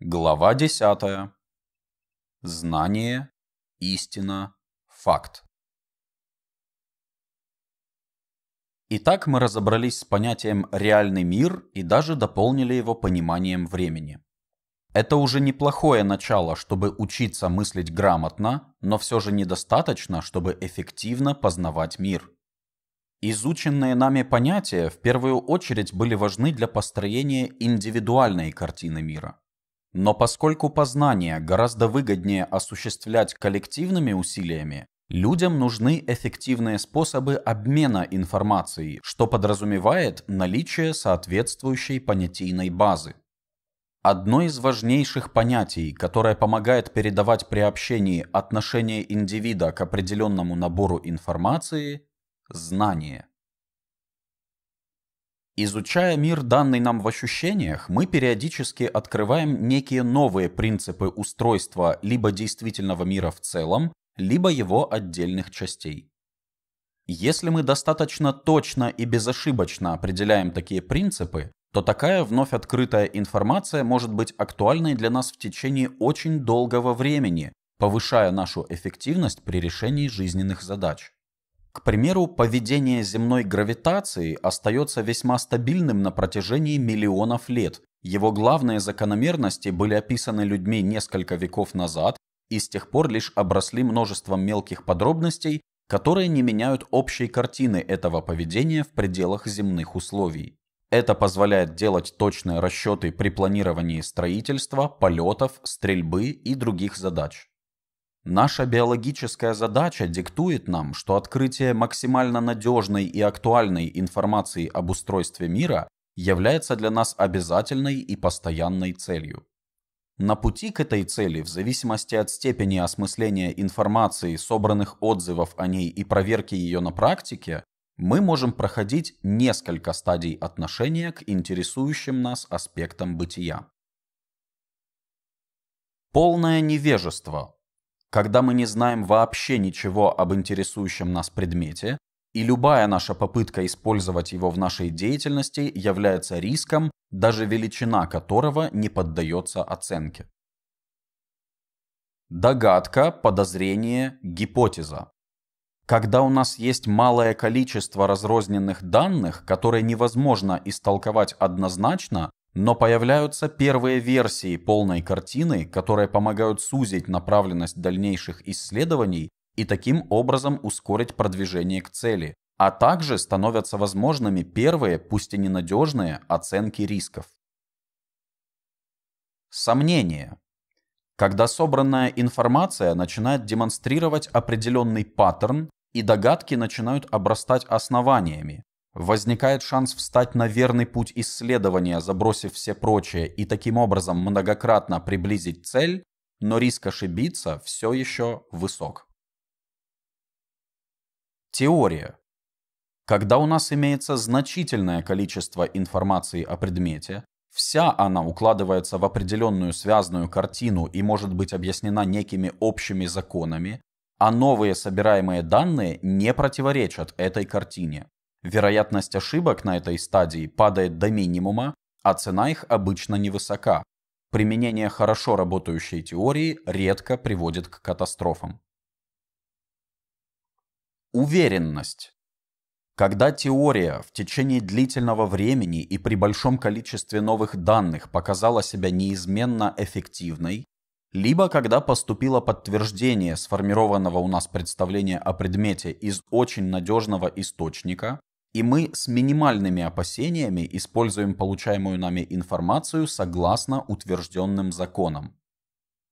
Глава 10. Знание, истина, факт. Итак, мы разобрались с понятием «реальный мир» и даже дополнили его пониманием времени. Это уже неплохое начало, чтобы учиться мыслить грамотно, но все же недостаточно, чтобы эффективно познавать мир. Изученные нами понятия в первую очередь были важны для построения индивидуальной картины мира – но поскольку познание гораздо выгоднее осуществлять коллективными усилиями, людям нужны эффективные способы обмена информацией, что подразумевает наличие соответствующей понятийной базы. Одно из важнейших понятий, которое помогает передавать при общении отношение индивида к определенному набору информации – знание. Изучая мир, данный нам в ощущениях, мы периодически открываем некие новые принципы устройства либо действительного мира в целом, либо его отдельных частей. Если мы достаточно точно и безошибочно определяем такие принципы, то такая вновь открытая информация может быть актуальной для нас в течение очень долгого времени, повышая нашу эффективность при решении жизненных задач. К примеру, поведение земной гравитации остается весьма стабильным на протяжении миллионов лет. Его главные закономерности были описаны людьми несколько веков назад и с тех пор лишь обросли множеством мелких подробностей, которые не меняют общей картины этого поведения в пределах земных условий. Это позволяет делать точные расчеты при планировании строительства, полетов, стрельбы и других задач. Наша биологическая задача диктует нам, что открытие максимально надежной и актуальной информации об устройстве мира является для нас обязательной и постоянной целью. На пути к этой цели, в зависимости от степени осмысления информации, собранных отзывов о ней и проверки ее на практике, мы можем проходить несколько стадий отношения к интересующим нас аспектам бытия. Полное невежество когда мы не знаем вообще ничего об интересующем нас предмете, и любая наша попытка использовать его в нашей деятельности является риском, даже величина которого не поддается оценке. Догадка, подозрение, гипотеза. Когда у нас есть малое количество разрозненных данных, которые невозможно истолковать однозначно, но появляются первые версии полной картины, которые помогают сузить направленность дальнейших исследований и таким образом ускорить продвижение к цели, а также становятся возможными первые, пусть и ненадежные, оценки рисков. Сомнение. Когда собранная информация начинает демонстрировать определенный паттерн, и догадки начинают обрастать основаниями, возникает шанс встать на верный путь исследования, забросив все прочее, и таким образом многократно приблизить цель, но риск ошибиться все еще высок. Теория. Когда у нас имеется значительное количество информации о предмете, вся она укладывается в определенную связанную картину и может быть объяснена некими общими законами, а новые собираемые данные не противоречат этой картине. Вероятность ошибок на этой стадии падает до минимума, а цена их обычно невысока. Применение хорошо работающей теории редко приводит к катастрофам. Уверенность. Когда теория в течение длительного времени и при большом количестве новых данных показала себя неизменно эффективной, либо когда поступило подтверждение сформированного у нас представления о предмете из очень надежного источника, и мы с минимальными опасениями используем получаемую нами информацию согласно утвержденным законам.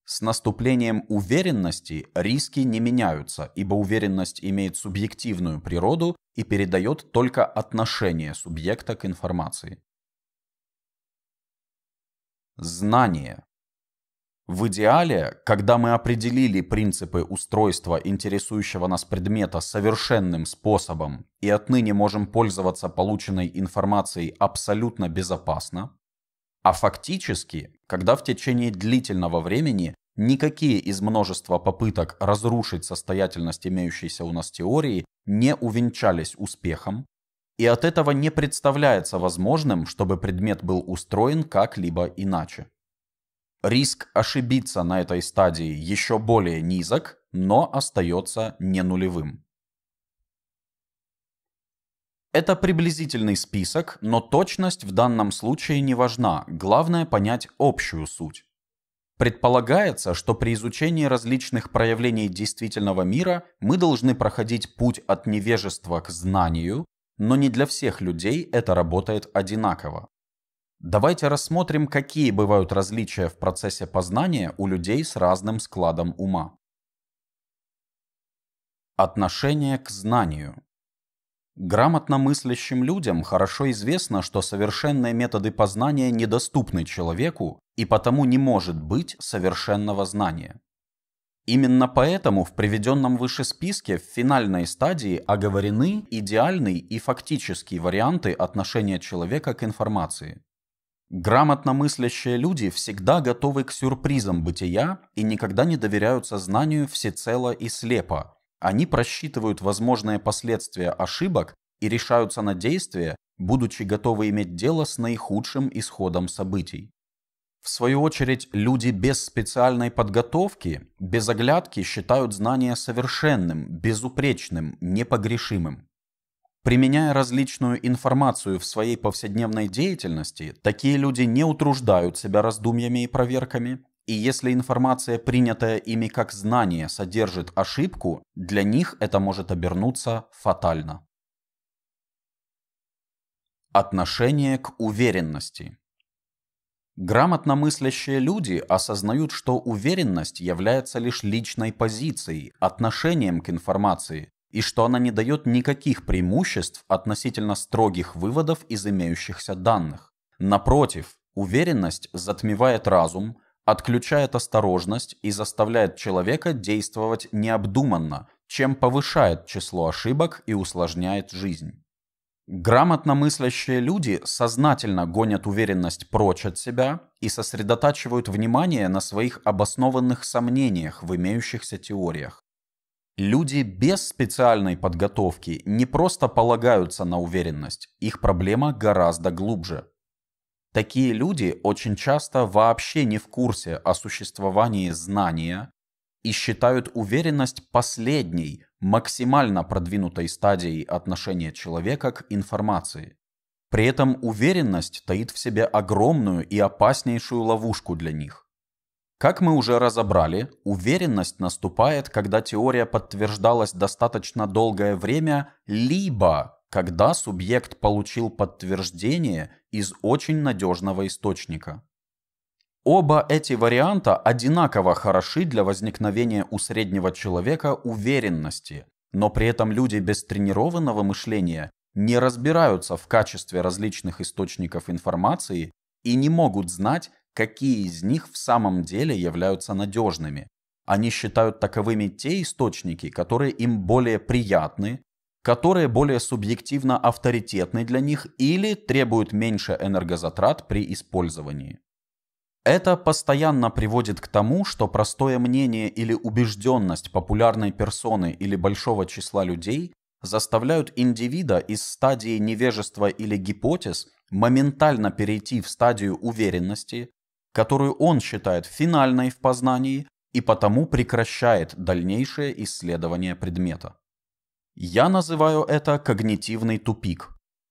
С наступлением уверенности риски не меняются, ибо уверенность имеет субъективную природу и передает только отношение субъекта к информации. Знание. В идеале, когда мы определили принципы устройства интересующего нас предмета совершенным способом и отныне можем пользоваться полученной информацией абсолютно безопасно, а фактически, когда в течение длительного времени никакие из множества попыток разрушить состоятельность имеющейся у нас теории не увенчались успехом, и от этого не представляется возможным, чтобы предмет был устроен как-либо иначе. Риск ошибиться на этой стадии еще более низок, но остается не нулевым. Это приблизительный список, но точность в данном случае не важна, главное понять общую суть. Предполагается, что при изучении различных проявлений действительного мира мы должны проходить путь от невежества к знанию, но не для всех людей это работает одинаково. Давайте рассмотрим, какие бывают различия в процессе познания у людей с разным складом ума. Отношение к знанию. Грамотно мыслящим людям хорошо известно, что совершенные методы познания недоступны человеку и потому не может быть совершенного знания. Именно поэтому в приведенном выше списке в финальной стадии оговорены идеальный и фактический варианты отношения человека к информации. Грамотно мыслящие люди всегда готовы к сюрпризам бытия и никогда не доверяют сознанию всецело и слепо. Они просчитывают возможные последствия ошибок и решаются на действия, будучи готовы иметь дело с наихудшим исходом событий. В свою очередь, люди без специальной подготовки, без оглядки считают знание совершенным, безупречным, непогрешимым. Применяя различную информацию в своей повседневной деятельности, такие люди не утруждают себя раздумьями и проверками, и если информация, принятая ими как знание, содержит ошибку, для них это может обернуться фатально. Отношение к уверенности. Грамотно мыслящие люди осознают, что уверенность является лишь личной позицией, отношением к информации, и что она не дает никаких преимуществ относительно строгих выводов из имеющихся данных. Напротив, уверенность затмевает разум, отключает осторожность и заставляет человека действовать необдуманно, чем повышает число ошибок и усложняет жизнь. Грамотно мыслящие люди сознательно гонят уверенность прочь от себя и сосредотачивают внимание на своих обоснованных сомнениях в имеющихся теориях. Люди без специальной подготовки не просто полагаются на уверенность, их проблема гораздо глубже. Такие люди очень часто вообще не в курсе о существовании знания и считают уверенность последней, максимально продвинутой стадией отношения человека к информации. При этом уверенность таит в себе огромную и опаснейшую ловушку для них. Как мы уже разобрали, уверенность наступает, когда теория подтверждалась достаточно долгое время, либо когда субъект получил подтверждение из очень надежного источника. Оба эти варианта одинаково хороши для возникновения у среднего человека уверенности, но при этом люди без тренированного мышления не разбираются в качестве различных источников информации и не могут знать, какие из них в самом деле являются надежными. Они считают таковыми те источники, которые им более приятны, которые более субъективно авторитетны для них или требуют меньше энергозатрат при использовании. Это постоянно приводит к тому, что простое мнение или убежденность популярной персоны или большого числа людей заставляют индивида из стадии невежества или гипотез моментально перейти в стадию уверенности, которую он считает финальной в познании и потому прекращает дальнейшее исследование предмета. Я называю это когнитивный тупик.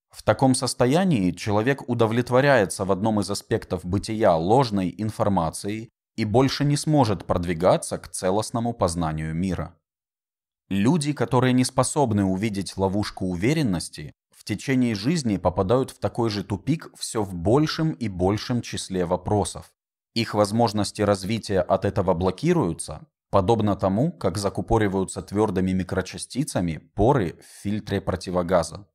В таком состоянии человек удовлетворяется в одном из аспектов бытия ложной информацией и больше не сможет продвигаться к целостному познанию мира. Люди, которые не способны увидеть ловушку уверенности, в течение жизни попадают в такой же тупик все в большем и большем числе вопросов их возможности развития от этого блокируются, подобно тому, как закупориваются твердыми микрочастицами поры в фильтре противогаза.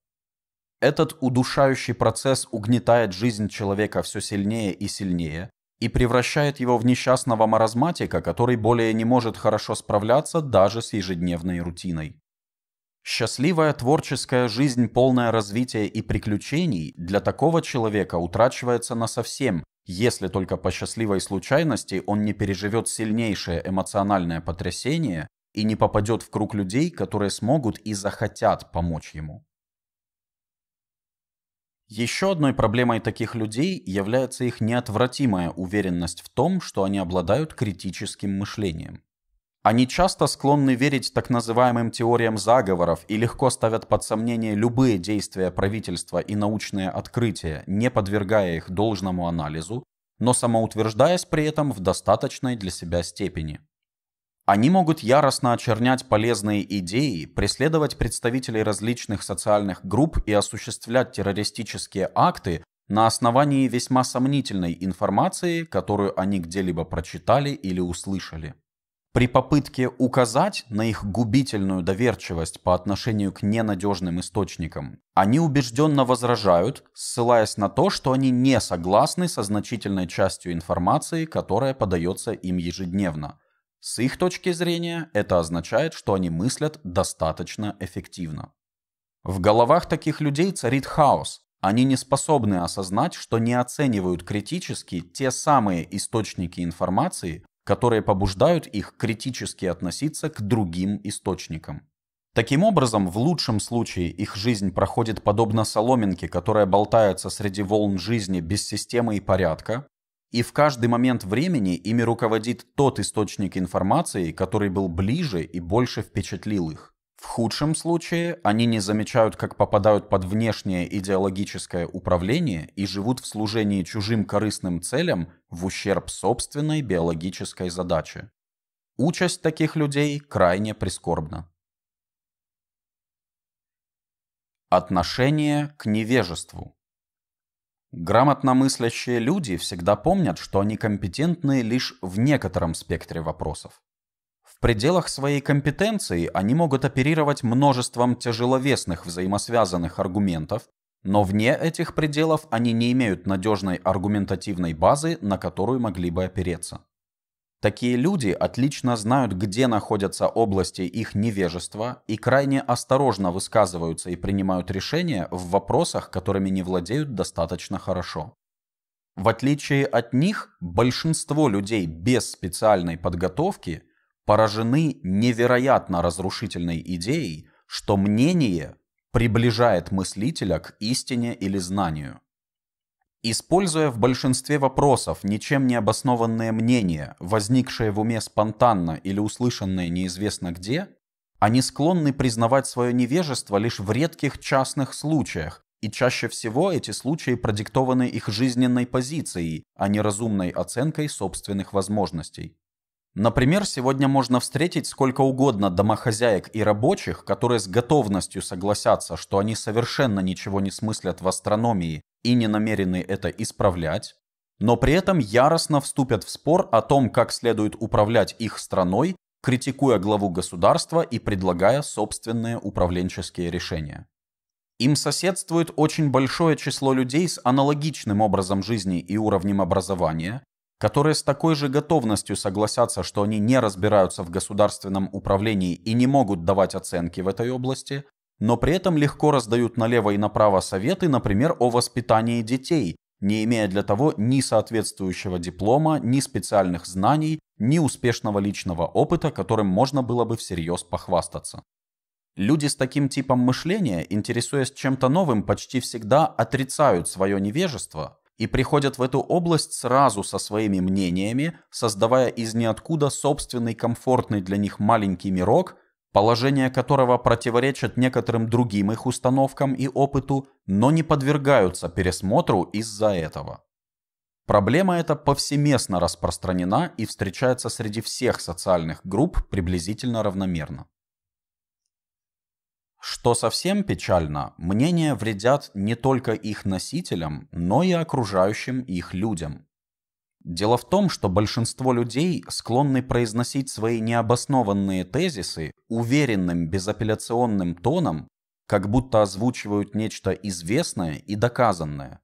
Этот удушающий процесс угнетает жизнь человека все сильнее и сильнее и превращает его в несчастного маразматика, который более не может хорошо справляться даже с ежедневной рутиной. Счастливая творческая жизнь, полная развития и приключений, для такого человека утрачивается насовсем, если только по счастливой случайности он не переживет сильнейшее эмоциональное потрясение и не попадет в круг людей, которые смогут и захотят помочь ему. Еще одной проблемой таких людей является их неотвратимая уверенность в том, что они обладают критическим мышлением. Они часто склонны верить так называемым теориям заговоров и легко ставят под сомнение любые действия правительства и научные открытия, не подвергая их должному анализу, но самоутверждаясь при этом в достаточной для себя степени. Они могут яростно очернять полезные идеи, преследовать представителей различных социальных групп и осуществлять террористические акты на основании весьма сомнительной информации, которую они где-либо прочитали или услышали. При попытке указать на их губительную доверчивость по отношению к ненадежным источникам, они убежденно возражают, ссылаясь на то, что они не согласны со значительной частью информации, которая подается им ежедневно. С их точки зрения это означает, что они мыслят достаточно эффективно. В головах таких людей царит хаос, они не способны осознать, что не оценивают критически те самые источники информации, которые побуждают их критически относиться к другим источникам. Таким образом, в лучшем случае их жизнь проходит подобно соломинке, которая болтается среди волн жизни без системы и порядка, и в каждый момент времени ими руководит тот источник информации, который был ближе и больше впечатлил их. В худшем случае они не замечают, как попадают под внешнее идеологическое управление и живут в служении чужим корыстным целям в ущерб собственной биологической задаче. Участь таких людей крайне прискорбна. Отношение к невежеству. Грамотно мыслящие люди всегда помнят, что они компетентны лишь в некотором спектре вопросов. В пределах своей компетенции они могут оперировать множеством тяжеловесных взаимосвязанных аргументов, но вне этих пределов они не имеют надежной аргументативной базы, на которую могли бы опереться. Такие люди отлично знают, где находятся области их невежества и крайне осторожно высказываются и принимают решения в вопросах, которыми не владеют достаточно хорошо. В отличие от них, большинство людей без специальной подготовки поражены невероятно разрушительной идеей, что мнение приближает мыслителя к истине или знанию. Используя в большинстве вопросов ничем не обоснованное мнение, возникшее в уме спонтанно или услышанное неизвестно где, они склонны признавать свое невежество лишь в редких частных случаях, и чаще всего эти случаи продиктованы их жизненной позицией, а не разумной оценкой собственных возможностей. Например, сегодня можно встретить сколько угодно домохозяек и рабочих, которые с готовностью согласятся, что они совершенно ничего не смыслят в астрономии и не намерены это исправлять, но при этом яростно вступят в спор о том, как следует управлять их страной, критикуя главу государства и предлагая собственные управленческие решения. Им соседствует очень большое число людей с аналогичным образом жизни и уровнем образования, которые с такой же готовностью согласятся, что они не разбираются в государственном управлении и не могут давать оценки в этой области, но при этом легко раздают налево и направо советы, например, о воспитании детей, не имея для того ни соответствующего диплома, ни специальных знаний, ни успешного личного опыта, которым можно было бы всерьез похвастаться. Люди с таким типом мышления, интересуясь чем-то новым, почти всегда отрицают свое невежество, и приходят в эту область сразу со своими мнениями, создавая из ниоткуда собственный комфортный для них маленький мирок, положение которого противоречит некоторым другим их установкам и опыту, но не подвергаются пересмотру из-за этого. Проблема эта повсеместно распространена и встречается среди всех социальных групп приблизительно равномерно. Что совсем печально, мнения вредят не только их носителям, но и окружающим их людям. Дело в том, что большинство людей склонны произносить свои необоснованные тезисы уверенным безапелляционным тоном, как будто озвучивают нечто известное и доказанное.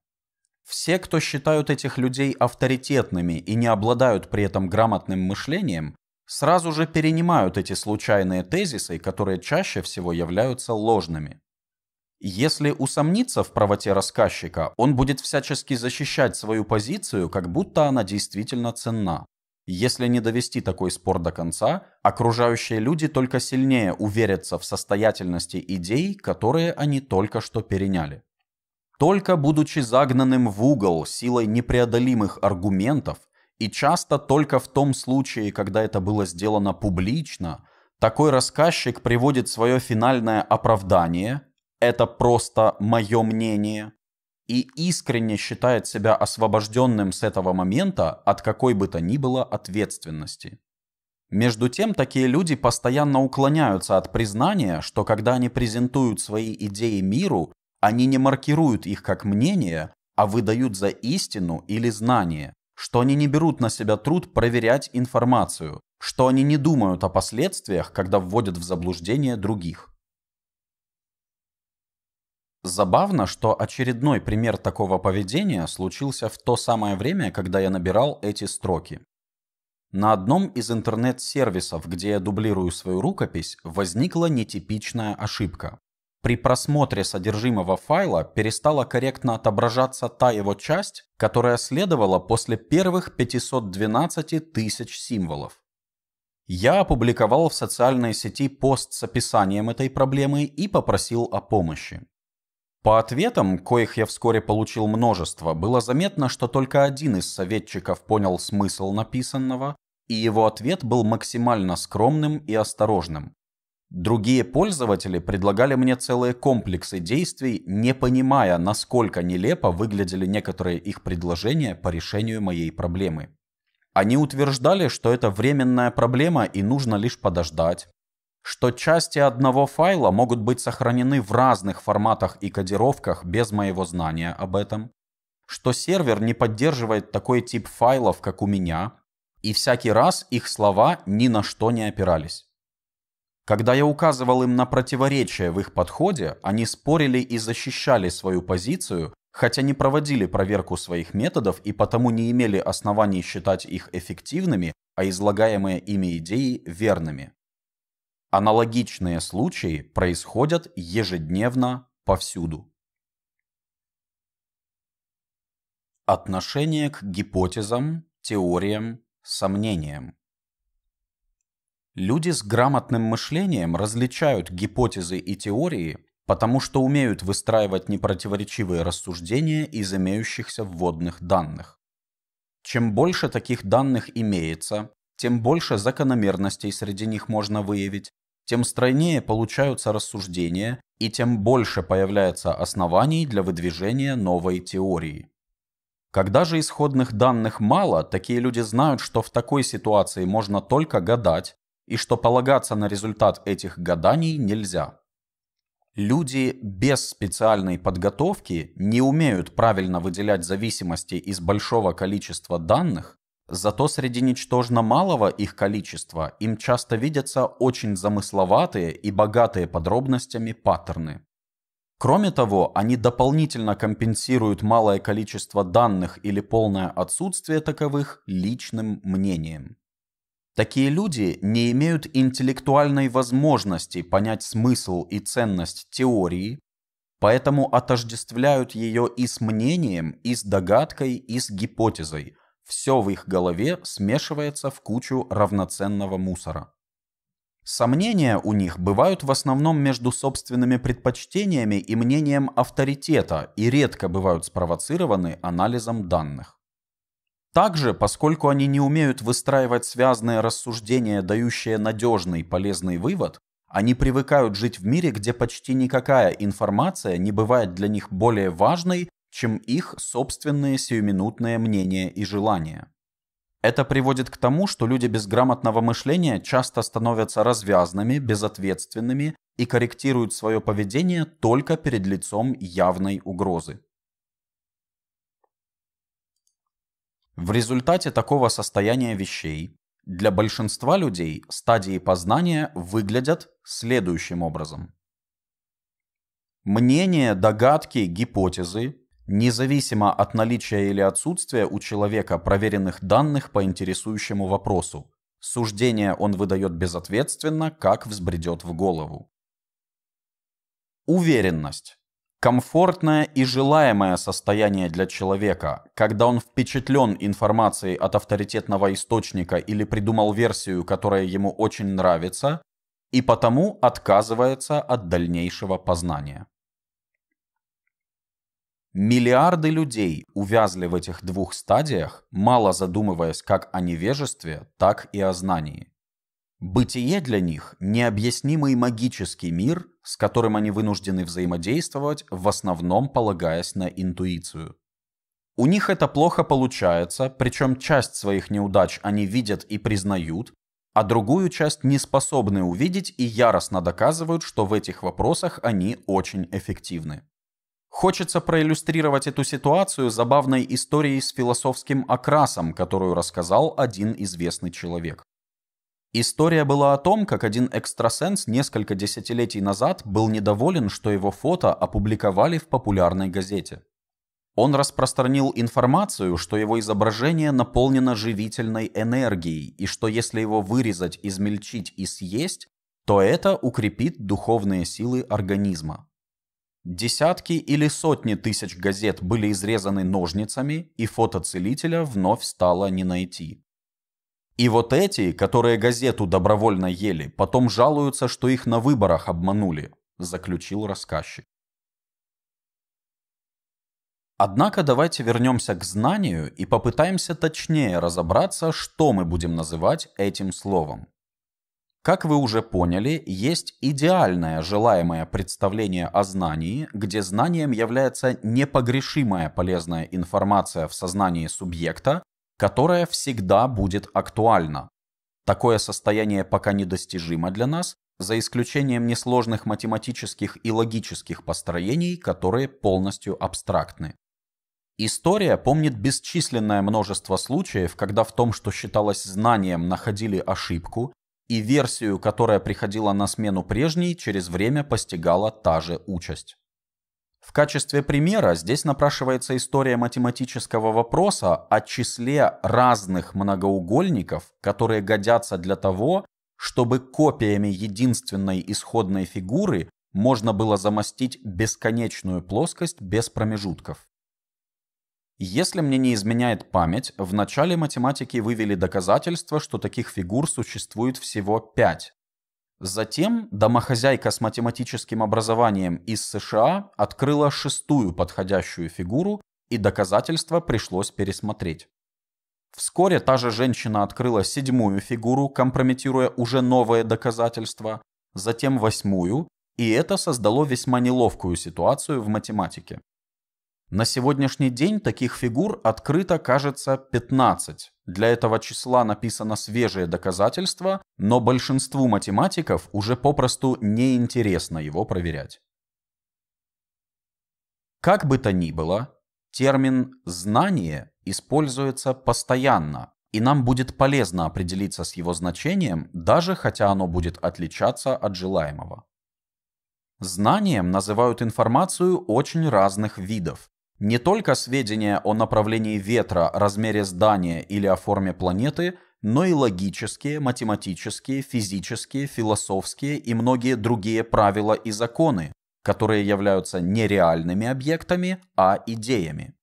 Все, кто считают этих людей авторитетными и не обладают при этом грамотным мышлением, сразу же перенимают эти случайные тезисы, которые чаще всего являются ложными. Если усомниться в правоте рассказчика, он будет всячески защищать свою позицию, как будто она действительно ценна. Если не довести такой спор до конца, окружающие люди только сильнее уверятся в состоятельности идей, которые они только что переняли. Только будучи загнанным в угол силой непреодолимых аргументов, и часто только в том случае, когда это было сделано публично, такой рассказчик приводит свое финальное оправдание «это просто мое мнение» и искренне считает себя освобожденным с этого момента от какой бы то ни было ответственности. Между тем, такие люди постоянно уклоняются от признания, что когда они презентуют свои идеи миру, они не маркируют их как мнение, а выдают за истину или знание, что они не берут на себя труд проверять информацию, что они не думают о последствиях, когда вводят в заблуждение других. Забавно, что очередной пример такого поведения случился в то самое время, когда я набирал эти строки. На одном из интернет-сервисов, где я дублирую свою рукопись, возникла нетипичная ошибка. При просмотре содержимого файла перестала корректно отображаться та его часть, которая следовала после первых 512 тысяч символов. Я опубликовал в социальной сети пост с описанием этой проблемы и попросил о помощи. По ответам, коих я вскоре получил множество, было заметно, что только один из советчиков понял смысл написанного, и его ответ был максимально скромным и осторожным. Другие пользователи предлагали мне целые комплексы действий, не понимая, насколько нелепо выглядели некоторые их предложения по решению моей проблемы. Они утверждали, что это временная проблема и нужно лишь подождать, что части одного файла могут быть сохранены в разных форматах и кодировках без моего знания об этом, что сервер не поддерживает такой тип файлов, как у меня, и всякий раз их слова ни на что не опирались. Когда я указывал им на противоречия в их подходе, они спорили и защищали свою позицию, хотя не проводили проверку своих методов и потому не имели оснований считать их эффективными, а излагаемые ими идеи верными. Аналогичные случаи происходят ежедневно повсюду. Отношение к гипотезам, теориям, сомнениям. Люди с грамотным мышлением различают гипотезы и теории, потому что умеют выстраивать непротиворечивые рассуждения из имеющихся вводных данных. Чем больше таких данных имеется, тем больше закономерностей среди них можно выявить, тем стройнее получаются рассуждения и тем больше появляется оснований для выдвижения новой теории. Когда же исходных данных мало, такие люди знают, что в такой ситуации можно только гадать, и что полагаться на результат этих гаданий нельзя. Люди без специальной подготовки не умеют правильно выделять зависимости из большого количества данных, зато среди ничтожно малого их количества им часто видятся очень замысловатые и богатые подробностями паттерны. Кроме того, они дополнительно компенсируют малое количество данных или полное отсутствие таковых личным мнением. Такие люди не имеют интеллектуальной возможности понять смысл и ценность теории, поэтому отождествляют ее и с мнением, и с догадкой, и с гипотезой. Все в их голове смешивается в кучу равноценного мусора. Сомнения у них бывают в основном между собственными предпочтениями и мнением авторитета и редко бывают спровоцированы анализом данных. Также, поскольку они не умеют выстраивать связные рассуждения, дающие надежный и полезный вывод, они привыкают жить в мире, где почти никакая информация не бывает для них более важной, чем их собственные сиюминутные мнения и желания. Это приводит к тому, что люди безграмотного мышления часто становятся развязными, безответственными и корректируют свое поведение только перед лицом явной угрозы. В результате такого состояния вещей для большинства людей стадии познания выглядят следующим образом. Мнения, догадки, гипотезы, независимо от наличия или отсутствия у человека проверенных данных по интересующему вопросу. Суждение он выдает безответственно, как взбредет в голову. Уверенность. Комфортное и желаемое состояние для человека, когда он впечатлен информацией от авторитетного источника или придумал версию, которая ему очень нравится, и потому отказывается от дальнейшего познания. Миллиарды людей увязли в этих двух стадиях, мало задумываясь как о невежестве, так и о знании. Бытие для них – необъяснимый магический мир, с которым они вынуждены взаимодействовать, в основном полагаясь на интуицию. У них это плохо получается, причем часть своих неудач они видят и признают, а другую часть не способны увидеть и яростно доказывают, что в этих вопросах они очень эффективны. Хочется проиллюстрировать эту ситуацию забавной историей с философским окрасом, которую рассказал один известный человек. История была о том, как один экстрасенс несколько десятилетий назад был недоволен, что его фото опубликовали в популярной газете. Он распространил информацию, что его изображение наполнено живительной энергией, и что если его вырезать, измельчить и съесть, то это укрепит духовные силы организма. Десятки или сотни тысяч газет были изрезаны ножницами, и фото целителя вновь стало не найти. И вот эти, которые газету добровольно ели, потом жалуются, что их на выборах обманули, заключил рассказчик. Однако давайте вернемся к знанию и попытаемся точнее разобраться, что мы будем называть этим словом. Как вы уже поняли, есть идеальное желаемое представление о знании, где знанием является непогрешимая полезная информация в сознании субъекта, которая всегда будет актуальна. Такое состояние пока недостижимо для нас, за исключением несложных математических и логических построений, которые полностью абстрактны. История помнит бесчисленное множество случаев, когда в том, что считалось знанием, находили ошибку, и версию, которая приходила на смену прежней, через время постигала та же участь. В качестве примера здесь напрашивается история математического вопроса о числе разных многоугольников, которые годятся для того, чтобы копиями единственной исходной фигуры можно было замостить бесконечную плоскость без промежутков. Если мне не изменяет память, в начале математики вывели доказательство, что таких фигур существует всего 5, Затем домохозяйка с математическим образованием из США открыла шестую подходящую фигуру, и доказательства пришлось пересмотреть. Вскоре та же женщина открыла седьмую фигуру, компрометируя уже новые доказательства, затем восьмую, и это создало весьма неловкую ситуацию в математике. На сегодняшний день таких фигур открыто, кажется, 15. Для этого числа написано свежее доказательство, но большинству математиков уже попросту неинтересно его проверять. Как бы то ни было, термин «знание» используется постоянно, и нам будет полезно определиться с его значением, даже хотя оно будет отличаться от желаемого. Знанием называют информацию очень разных видов, не только сведения о направлении ветра, размере здания или о форме планеты, но и логические, математические, физические, философские и многие другие правила и законы, которые являются не реальными объектами, а идеями.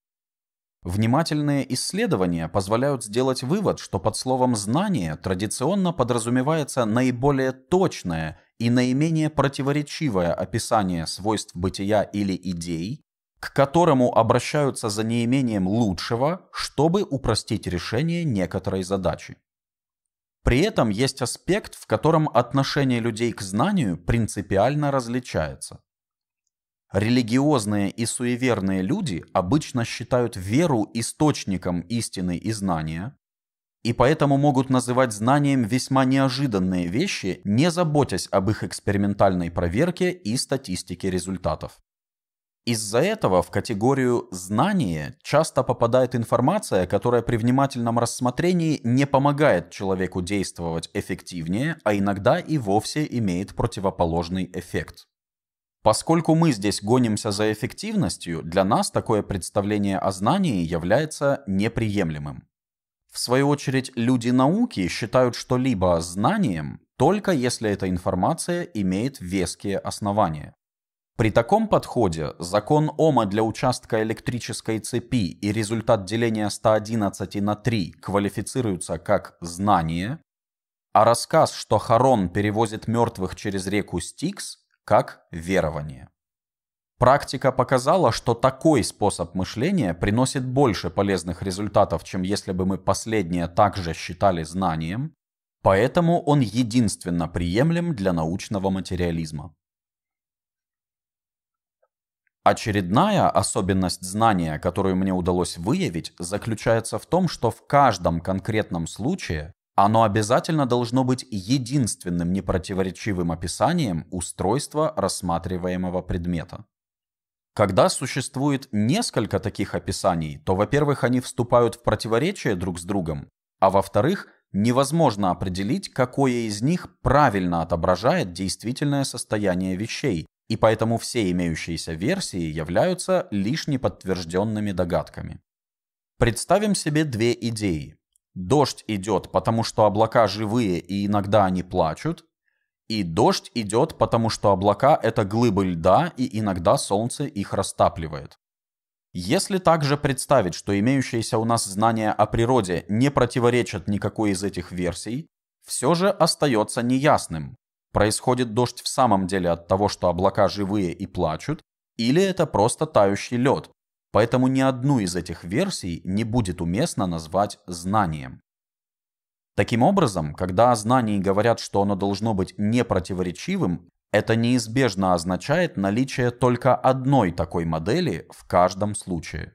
Внимательные исследования позволяют сделать вывод, что под словом «знание» традиционно подразумевается наиболее точное и наименее противоречивое описание свойств бытия или идей, к которому обращаются за неимением лучшего, чтобы упростить решение некоторой задачи. При этом есть аспект, в котором отношение людей к знанию принципиально различается. Религиозные и суеверные люди обычно считают веру источником истины и знания, и поэтому могут называть знанием весьма неожиданные вещи, не заботясь об их экспериментальной проверке и статистике результатов. Из-за этого в категорию «знание» часто попадает информация, которая при внимательном рассмотрении не помогает человеку действовать эффективнее, а иногда и вовсе имеет противоположный эффект. Поскольку мы здесь гонимся за эффективностью, для нас такое представление о знании является неприемлемым. В свою очередь, люди науки считают что-либо знанием, только если эта информация имеет веские основания. При таком подходе закон Ома для участка электрической цепи и результат деления 111 на 3 квалифицируются как знание, а рассказ, что Харон перевозит мертвых через реку Стикс, как верование. Практика показала, что такой способ мышления приносит больше полезных результатов, чем если бы мы последнее также считали знанием, поэтому он единственно приемлем для научного материализма. Очередная особенность знания, которую мне удалось выявить, заключается в том, что в каждом конкретном случае оно обязательно должно быть единственным непротиворечивым описанием устройства рассматриваемого предмета. Когда существует несколько таких описаний, то, во-первых, они вступают в противоречие друг с другом, а во-вторых, невозможно определить, какое из них правильно отображает действительное состояние вещей, и поэтому все имеющиеся версии являются лишь неподтвержденными догадками. Представим себе две идеи. Дождь идет, потому что облака живые и иногда они плачут. И дождь идет, потому что облака – это глыбы льда, и иногда солнце их растапливает. Если также представить, что имеющиеся у нас знания о природе не противоречат никакой из этих версий, все же остается неясным, Происходит дождь в самом деле от того, что облака живые и плачут, или это просто тающий лед, поэтому ни одну из этих версий не будет уместно назвать знанием. Таким образом, когда о знании говорят, что оно должно быть непротиворечивым, это неизбежно означает наличие только одной такой модели в каждом случае.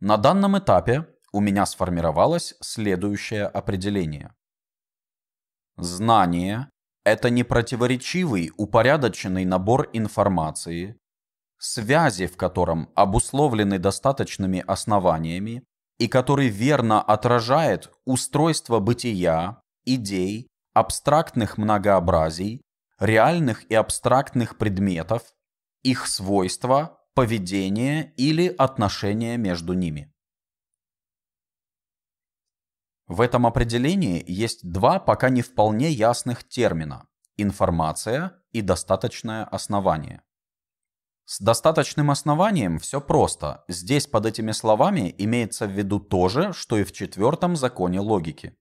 На данном этапе у меня сформировалось следующее определение. Знание – это непротиворечивый, упорядоченный набор информации, связи в котором обусловлены достаточными основаниями и который верно отражает устройство бытия, идей, абстрактных многообразий, реальных и абстрактных предметов, их свойства, поведение или отношения между ними. В этом определении есть два пока не вполне ясных термина – информация и достаточное основание. С достаточным основанием все просто. Здесь под этими словами имеется в виду то же, что и в четвертом законе логики.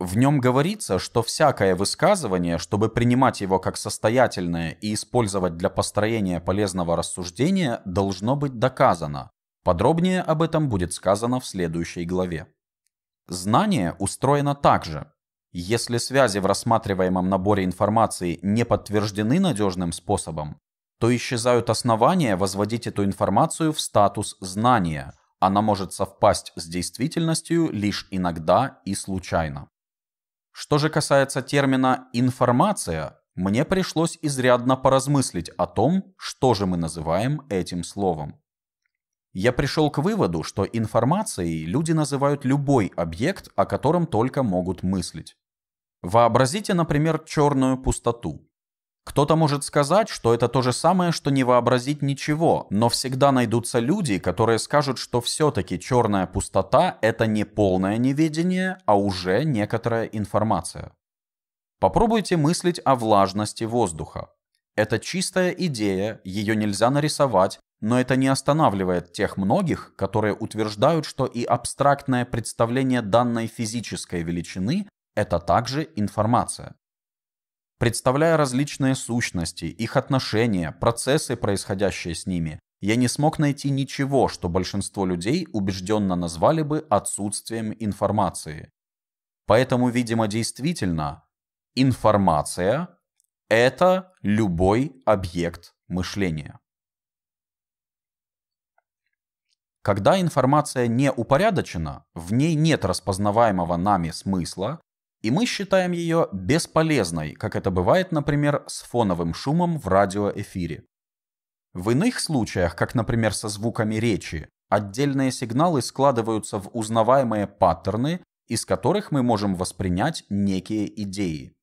В нем говорится, что всякое высказывание, чтобы принимать его как состоятельное и использовать для построения полезного рассуждения, должно быть доказано. Подробнее об этом будет сказано в следующей главе. Знание устроено так же. Если связи в рассматриваемом наборе информации не подтверждены надежным способом, то исчезают основания возводить эту информацию в статус знания. Она может совпасть с действительностью лишь иногда и случайно. Что же касается термина «информация», мне пришлось изрядно поразмыслить о том, что же мы называем этим словом. Я пришел к выводу, что информацией люди называют любой объект, о котором только могут мыслить. Вообразите, например, черную пустоту. Кто-то может сказать, что это то же самое, что не вообразить ничего, но всегда найдутся люди, которые скажут, что все-таки черная пустота – это не полное неведение, а уже некоторая информация. Попробуйте мыслить о влажности воздуха. Это чистая идея, ее нельзя нарисовать, но это не останавливает тех многих, которые утверждают, что и абстрактное представление данной физической величины – это также информация. Представляя различные сущности, их отношения, процессы, происходящие с ними, я не смог найти ничего, что большинство людей убежденно назвали бы отсутствием информации. Поэтому, видимо, действительно, информация это любой объект мышления. Когда информация не упорядочена, в ней нет распознаваемого нами смысла, и мы считаем ее бесполезной, как это бывает, например, с фоновым шумом в радиоэфире. В иных случаях, как, например, со звуками речи, отдельные сигналы складываются в узнаваемые паттерны, из которых мы можем воспринять некие идеи.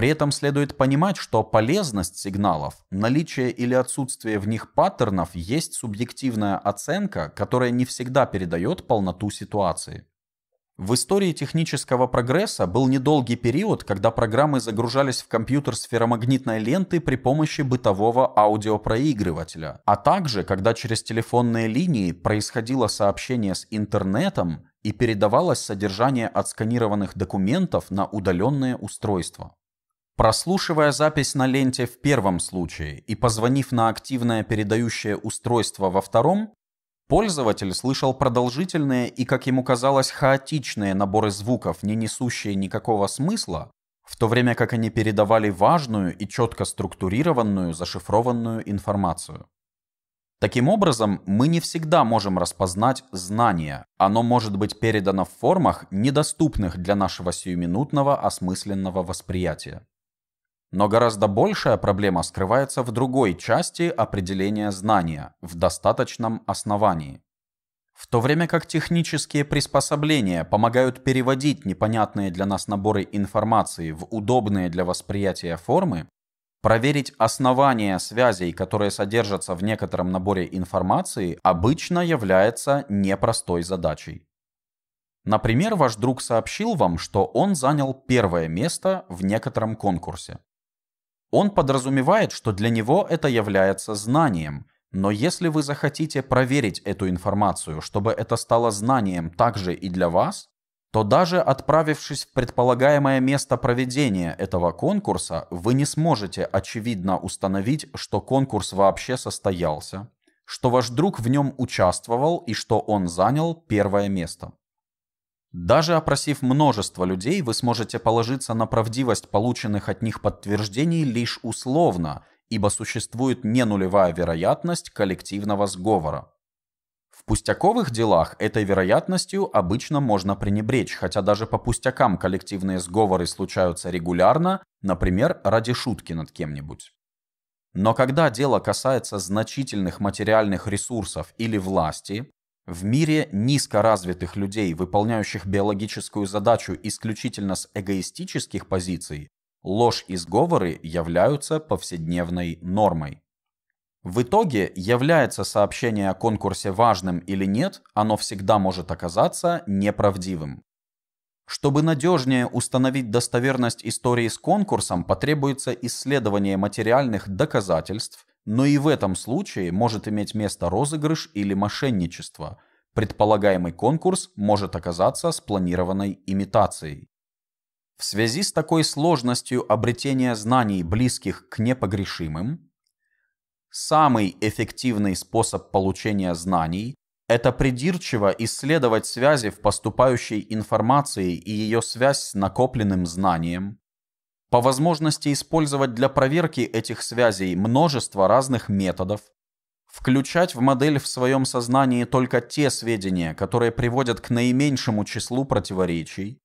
При этом следует понимать, что полезность сигналов, наличие или отсутствие в них паттернов есть субъективная оценка, которая не всегда передает полноту ситуации. В истории технического прогресса был недолгий период, когда программы загружались в компьютер сферомагнитной ленты при помощи бытового аудиопроигрывателя, а также когда через телефонные линии происходило сообщение с интернетом и передавалось содержание отсканированных документов на удаленные устройства. Прослушивая запись на ленте в первом случае и позвонив на активное передающее устройство во втором, пользователь слышал продолжительные и, как ему казалось, хаотичные наборы звуков, не несущие никакого смысла, в то время как они передавали важную и четко структурированную зашифрованную информацию. Таким образом, мы не всегда можем распознать знание, оно может быть передано в формах, недоступных для нашего сиюминутного осмысленного восприятия. Но гораздо большая проблема скрывается в другой части определения знания, в достаточном основании. В то время как технические приспособления помогают переводить непонятные для нас наборы информации в удобные для восприятия формы, проверить основания связей, которые содержатся в некотором наборе информации, обычно является непростой задачей. Например, ваш друг сообщил вам, что он занял первое место в некотором конкурсе. Он подразумевает, что для него это является знанием, но если вы захотите проверить эту информацию, чтобы это стало знанием также и для вас, то даже отправившись в предполагаемое место проведения этого конкурса, вы не сможете очевидно установить, что конкурс вообще состоялся, что ваш друг в нем участвовал и что он занял первое место. Даже опросив множество людей, вы сможете положиться на правдивость полученных от них подтверждений лишь условно, ибо существует не нулевая вероятность коллективного сговора. В пустяковых делах этой вероятностью обычно можно пренебречь, хотя даже по пустякам коллективные сговоры случаются регулярно, например, ради шутки над кем-нибудь. Но когда дело касается значительных материальных ресурсов или власти, в мире низкоразвитых людей, выполняющих биологическую задачу исключительно с эгоистических позиций, ложь и сговоры являются повседневной нормой. В итоге, является сообщение о конкурсе важным или нет, оно всегда может оказаться неправдивым. Чтобы надежнее установить достоверность истории с конкурсом, потребуется исследование материальных доказательств, но и в этом случае может иметь место розыгрыш или мошенничество. Предполагаемый конкурс может оказаться спланированной имитацией. В связи с такой сложностью обретения знаний, близких к непогрешимым, самый эффективный способ получения знаний – это придирчиво исследовать связи в поступающей информации и ее связь с накопленным знанием – по возможности использовать для проверки этих связей множество разных методов, включать в модель в своем сознании только те сведения, которые приводят к наименьшему числу противоречий,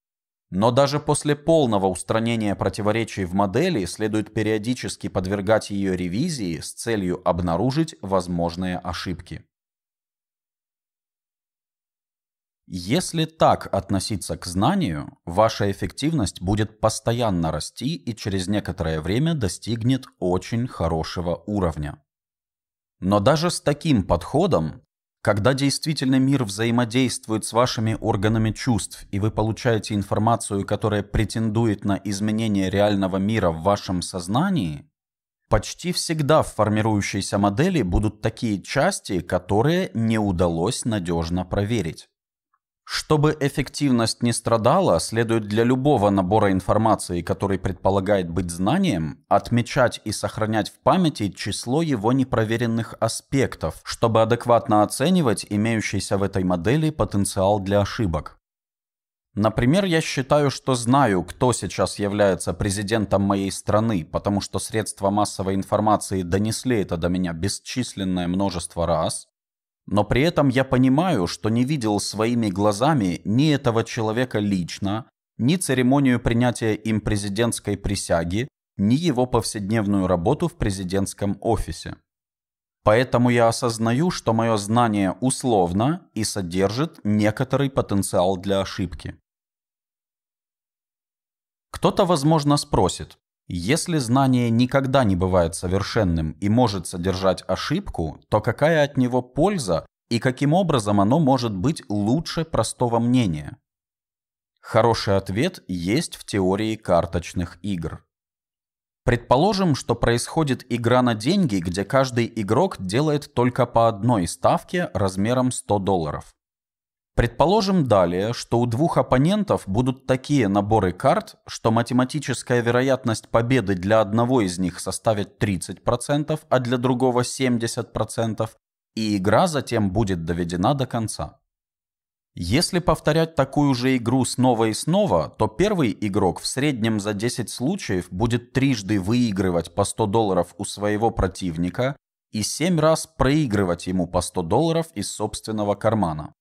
но даже после полного устранения противоречий в модели следует периодически подвергать ее ревизии с целью обнаружить возможные ошибки. Если так относиться к знанию, ваша эффективность будет постоянно расти и через некоторое время достигнет очень хорошего уровня. Но даже с таким подходом, когда действительно мир взаимодействует с вашими органами чувств и вы получаете информацию, которая претендует на изменение реального мира в вашем сознании, Почти всегда в формирующейся модели будут такие части, которые не удалось надежно проверить. Чтобы эффективность не страдала, следует для любого набора информации, который предполагает быть знанием, отмечать и сохранять в памяти число его непроверенных аспектов, чтобы адекватно оценивать имеющийся в этой модели потенциал для ошибок. Например, я считаю, что знаю, кто сейчас является президентом моей страны, потому что средства массовой информации донесли это до меня бесчисленное множество раз, но при этом я понимаю, что не видел своими глазами ни этого человека лично, ни церемонию принятия им президентской присяги, ни его повседневную работу в президентском офисе. Поэтому я осознаю, что мое знание условно и содержит некоторый потенциал для ошибки. Кто-то, возможно, спросит, если знание никогда не бывает совершенным и может содержать ошибку, то какая от него польза и каким образом оно может быть лучше простого мнения? Хороший ответ есть в теории карточных игр. Предположим, что происходит игра на деньги, где каждый игрок делает только по одной ставке размером 100 долларов. Предположим далее, что у двух оппонентов будут такие наборы карт, что математическая вероятность победы для одного из них составит 30%, а для другого 70%, и игра затем будет доведена до конца. Если повторять такую же игру снова и снова, то первый игрок в среднем за 10 случаев будет трижды выигрывать по 100 долларов у своего противника и 7 раз проигрывать ему по 100 долларов из собственного кармана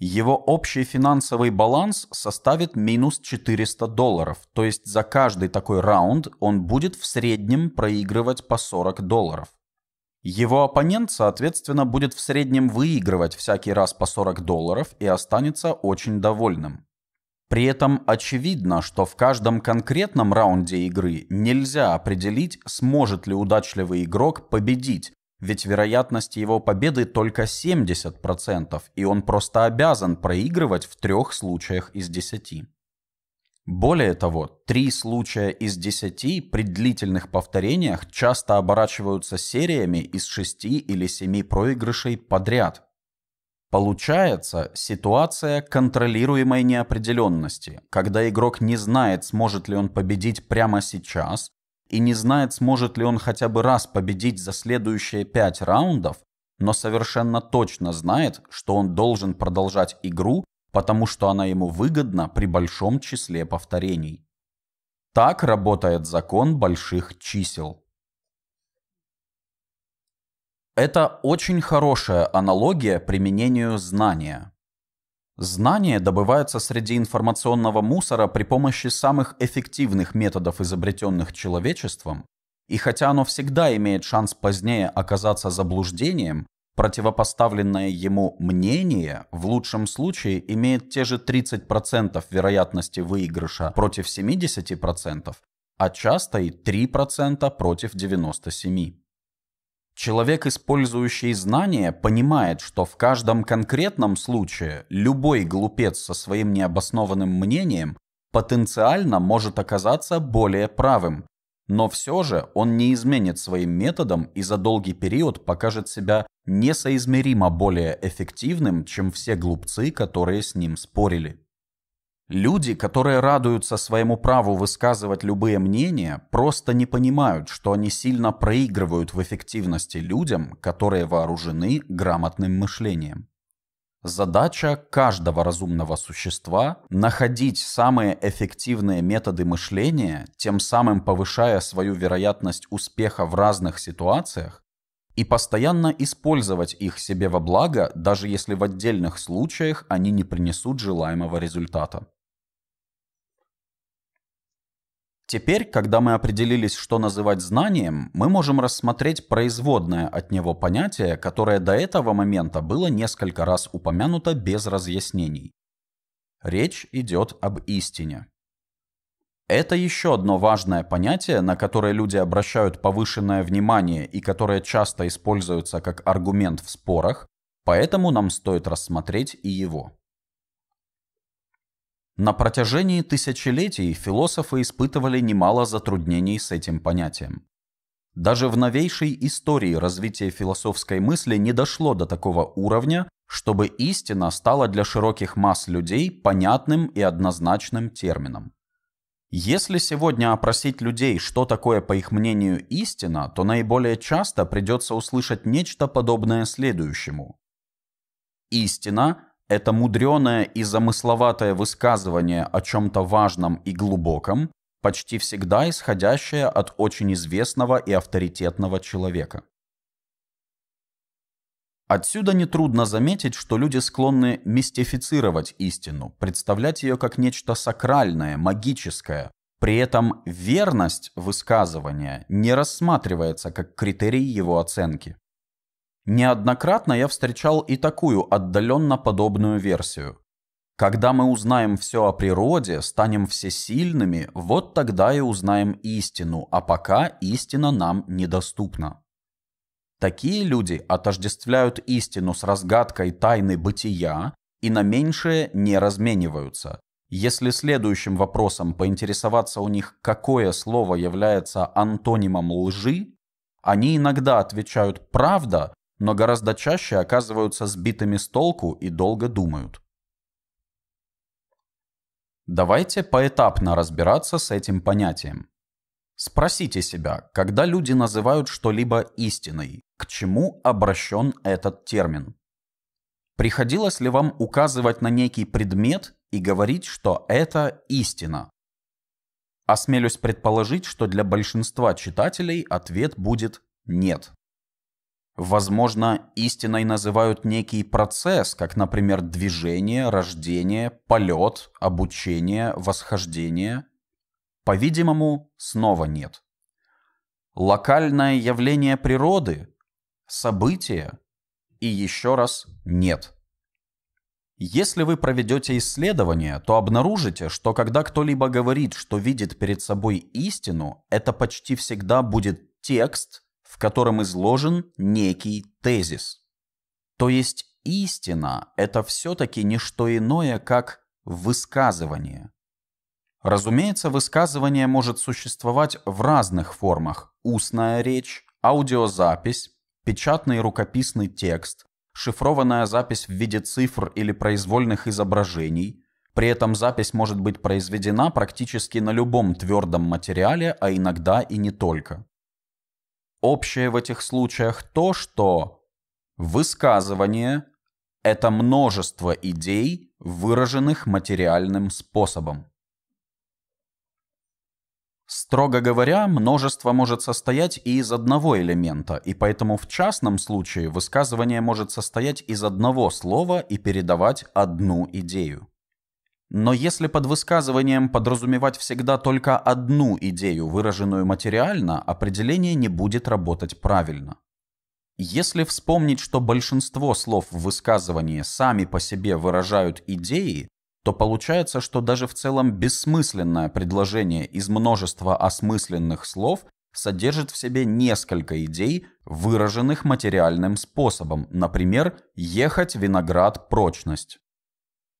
его общий финансовый баланс составит минус 400 долларов, то есть за каждый такой раунд он будет в среднем проигрывать по 40 долларов. Его оппонент, соответственно, будет в среднем выигрывать всякий раз по 40 долларов и останется очень довольным. При этом очевидно, что в каждом конкретном раунде игры нельзя определить, сможет ли удачливый игрок победить, ведь вероятность его победы только 70%, и он просто обязан проигрывать в трех случаях из десяти. Более того, три случая из десяти при длительных повторениях часто оборачиваются сериями из шести или семи проигрышей подряд. Получается ситуация контролируемой неопределенности, когда игрок не знает, сможет ли он победить прямо сейчас, и не знает, сможет ли он хотя бы раз победить за следующие пять раундов, но совершенно точно знает, что он должен продолжать игру, потому что она ему выгодна при большом числе повторений. Так работает закон больших чисел. Это очень хорошая аналогия применению знания. Знания добываются среди информационного мусора при помощи самых эффективных методов, изобретенных человечеством, и хотя оно всегда имеет шанс позднее оказаться заблуждением, противопоставленное ему мнение в лучшем случае имеет те же 30% вероятности выигрыша против 70%, а часто и 3% против 97%. Человек, использующий знания, понимает, что в каждом конкретном случае любой глупец со своим необоснованным мнением потенциально может оказаться более правым, но все же он не изменит своим методом и за долгий период покажет себя несоизмеримо более эффективным, чем все глупцы, которые с ним спорили. Люди, которые радуются своему праву высказывать любые мнения, просто не понимают, что они сильно проигрывают в эффективности людям, которые вооружены грамотным мышлением. Задача каждого разумного существа – находить самые эффективные методы мышления, тем самым повышая свою вероятность успеха в разных ситуациях, и постоянно использовать их себе во благо, даже если в отдельных случаях они не принесут желаемого результата. Теперь, когда мы определились, что называть знанием, мы можем рассмотреть производное от него понятие, которое до этого момента было несколько раз упомянуто без разъяснений. Речь идет об истине. Это еще одно важное понятие, на которое люди обращают повышенное внимание и которое часто используется как аргумент в спорах, поэтому нам стоит рассмотреть и его. На протяжении тысячелетий философы испытывали немало затруднений с этим понятием. Даже в новейшей истории развития философской мысли не дошло до такого уровня, чтобы истина стала для широких масс людей понятным и однозначным термином. Если сегодня опросить людей, что такое, по их мнению, истина, то наиболее часто придется услышать нечто подобное следующему. Истина это мудреное и замысловатое высказывание о чем-то важном и глубоком, почти всегда исходящее от очень известного и авторитетного человека. Отсюда нетрудно заметить, что люди склонны мистифицировать истину, представлять ее как нечто сакральное, магическое. При этом верность высказывания не рассматривается как критерий его оценки. Неоднократно я встречал и такую отдаленно подобную версию. Когда мы узнаем все о природе, станем всесильными, вот тогда и узнаем истину, а пока истина нам недоступна. Такие люди отождествляют истину с разгадкой тайны бытия и на меньшее не размениваются. Если следующим вопросом поинтересоваться у них, какое слово является антонимом лжи, они иногда отвечают «правда», но гораздо чаще оказываются сбитыми с толку и долго думают. Давайте поэтапно разбираться с этим понятием. Спросите себя, когда люди называют что-либо истиной, к чему обращен этот термин? Приходилось ли вам указывать на некий предмет и говорить, что это истина? Осмелюсь предположить, что для большинства читателей ответ будет «нет». Возможно, истиной называют некий процесс, как, например, движение, рождение, полет, обучение, восхождение. По-видимому, снова нет. Локальное явление природы, событие и еще раз нет. Если вы проведете исследование, то обнаружите, что когда кто-либо говорит, что видит перед собой истину, это почти всегда будет текст – в котором изложен некий тезис. То есть истина – это все-таки не что иное, как высказывание. Разумеется, высказывание может существовать в разных формах – устная речь, аудиозапись, печатный и рукописный текст, шифрованная запись в виде цифр или произвольных изображений. При этом запись может быть произведена практически на любом твердом материале, а иногда и не только. Общее в этих случаях то, что высказывание – это множество идей, выраженных материальным способом. Строго говоря, множество может состоять и из одного элемента, и поэтому в частном случае высказывание может состоять из одного слова и передавать одну идею. Но если под высказыванием подразумевать всегда только одну идею, выраженную материально, определение не будет работать правильно. Если вспомнить, что большинство слов в высказывании сами по себе выражают идеи, то получается, что даже в целом бессмысленное предложение из множества осмысленных слов содержит в себе несколько идей, выраженных материальным способом, например, «ехать виноград прочность».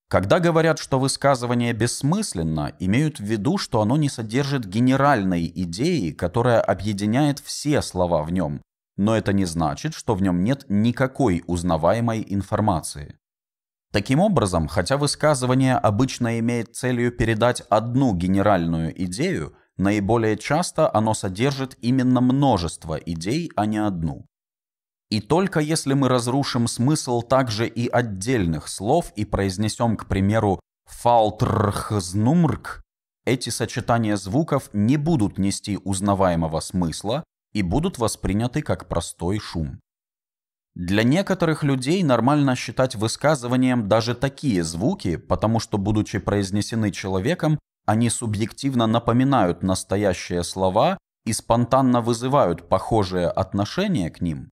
Когда говорят, что высказывание бессмысленно, имеют в виду, что оно не содержит генеральной идеи, которая объединяет все слова в нем, но это не значит, что в нем нет никакой узнаваемой информации. Таким образом, хотя высказывание обычно имеет целью передать одну генеральную идею, наиболее часто оно содержит именно множество идей, а не одну. И только если мы разрушим смысл также и отдельных слов и произнесем, к примеру, «фалтрхзнумрк», эти сочетания звуков не будут нести узнаваемого смысла и будут восприняты как простой шум. Для некоторых людей нормально считать высказыванием даже такие звуки, потому что, будучи произнесены человеком, они субъективно напоминают настоящие слова и спонтанно вызывают похожее отношение к ним,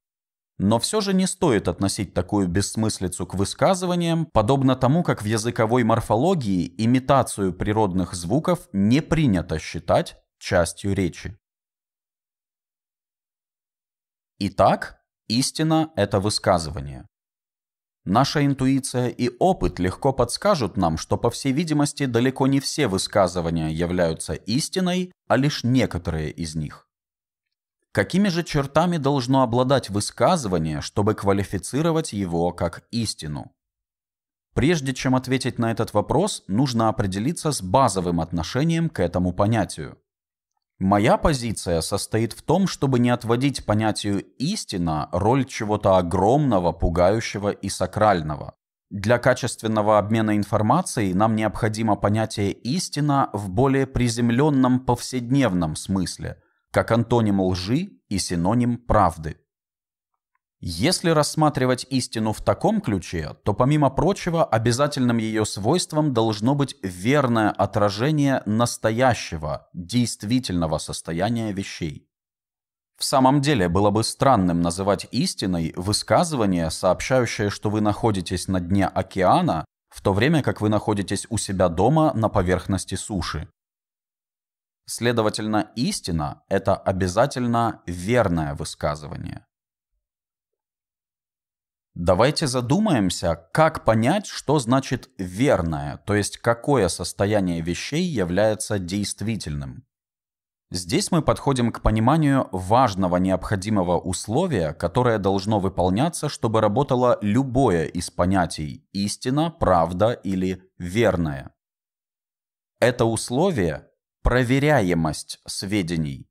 но все же не стоит относить такую бессмыслицу к высказываниям, подобно тому, как в языковой морфологии имитацию природных звуков не принято считать частью речи. Итак, истина – это высказывание. Наша интуиция и опыт легко подскажут нам, что, по всей видимости, далеко не все высказывания являются истиной, а лишь некоторые из них. Какими же чертами должно обладать высказывание, чтобы квалифицировать его как истину? Прежде чем ответить на этот вопрос, нужно определиться с базовым отношением к этому понятию. Моя позиция состоит в том, чтобы не отводить понятию «истина» роль чего-то огромного, пугающего и сакрального. Для качественного обмена информацией нам необходимо понятие «истина» в более приземленном повседневном смысле – как антоним лжи и синоним правды. Если рассматривать истину в таком ключе, то, помимо прочего, обязательным ее свойством должно быть верное отражение настоящего, действительного состояния вещей. В самом деле было бы странным называть истиной высказывание, сообщающее, что вы находитесь на дне океана, в то время как вы находитесь у себя дома на поверхности суши. Следовательно, истина – это обязательно верное высказывание. Давайте задумаемся, как понять, что значит верное, то есть какое состояние вещей является действительным. Здесь мы подходим к пониманию важного необходимого условия, которое должно выполняться, чтобы работало любое из понятий «истина», «правда» или «верное». Это условие Проверяемость сведений.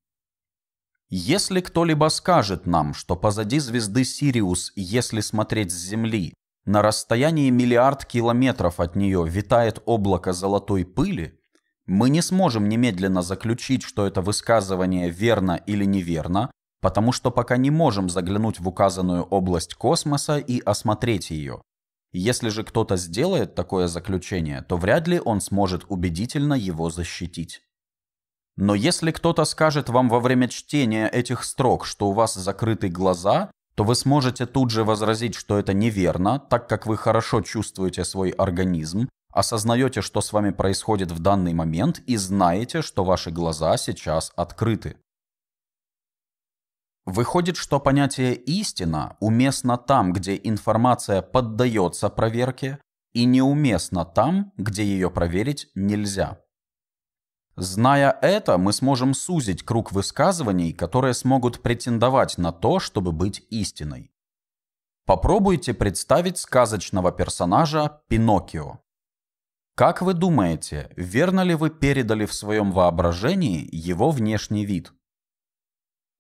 Если кто-либо скажет нам, что позади звезды Сириус, если смотреть с Земли, на расстоянии миллиард километров от нее витает облако золотой пыли, мы не сможем немедленно заключить, что это высказывание верно или неверно, потому что пока не можем заглянуть в указанную область космоса и осмотреть ее. Если же кто-то сделает такое заключение, то вряд ли он сможет убедительно его защитить. Но если кто-то скажет вам во время чтения этих строк, что у вас закрыты глаза, то вы сможете тут же возразить, что это неверно, так как вы хорошо чувствуете свой организм, осознаете, что с вами происходит в данный момент и знаете, что ваши глаза сейчас открыты. Выходит, что понятие «истина» уместно там, где информация поддается проверке, и неуместно там, где ее проверить нельзя. Зная это, мы сможем сузить круг высказываний, которые смогут претендовать на то, чтобы быть истиной. Попробуйте представить сказочного персонажа Пиноккио. Как вы думаете, верно ли вы передали в своем воображении его внешний вид?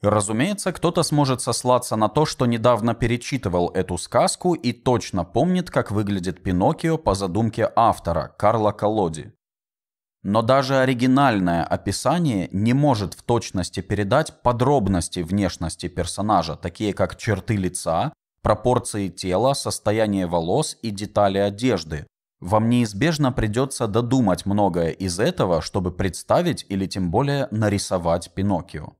Разумеется, кто-то сможет сослаться на то, что недавно перечитывал эту сказку и точно помнит, как выглядит Пиноккио по задумке автора Карла Колоди. Но даже оригинальное описание не может в точности передать подробности внешности персонажа, такие как черты лица, пропорции тела, состояние волос и детали одежды. Вам неизбежно придется додумать многое из этого, чтобы представить или тем более нарисовать Пиноккио.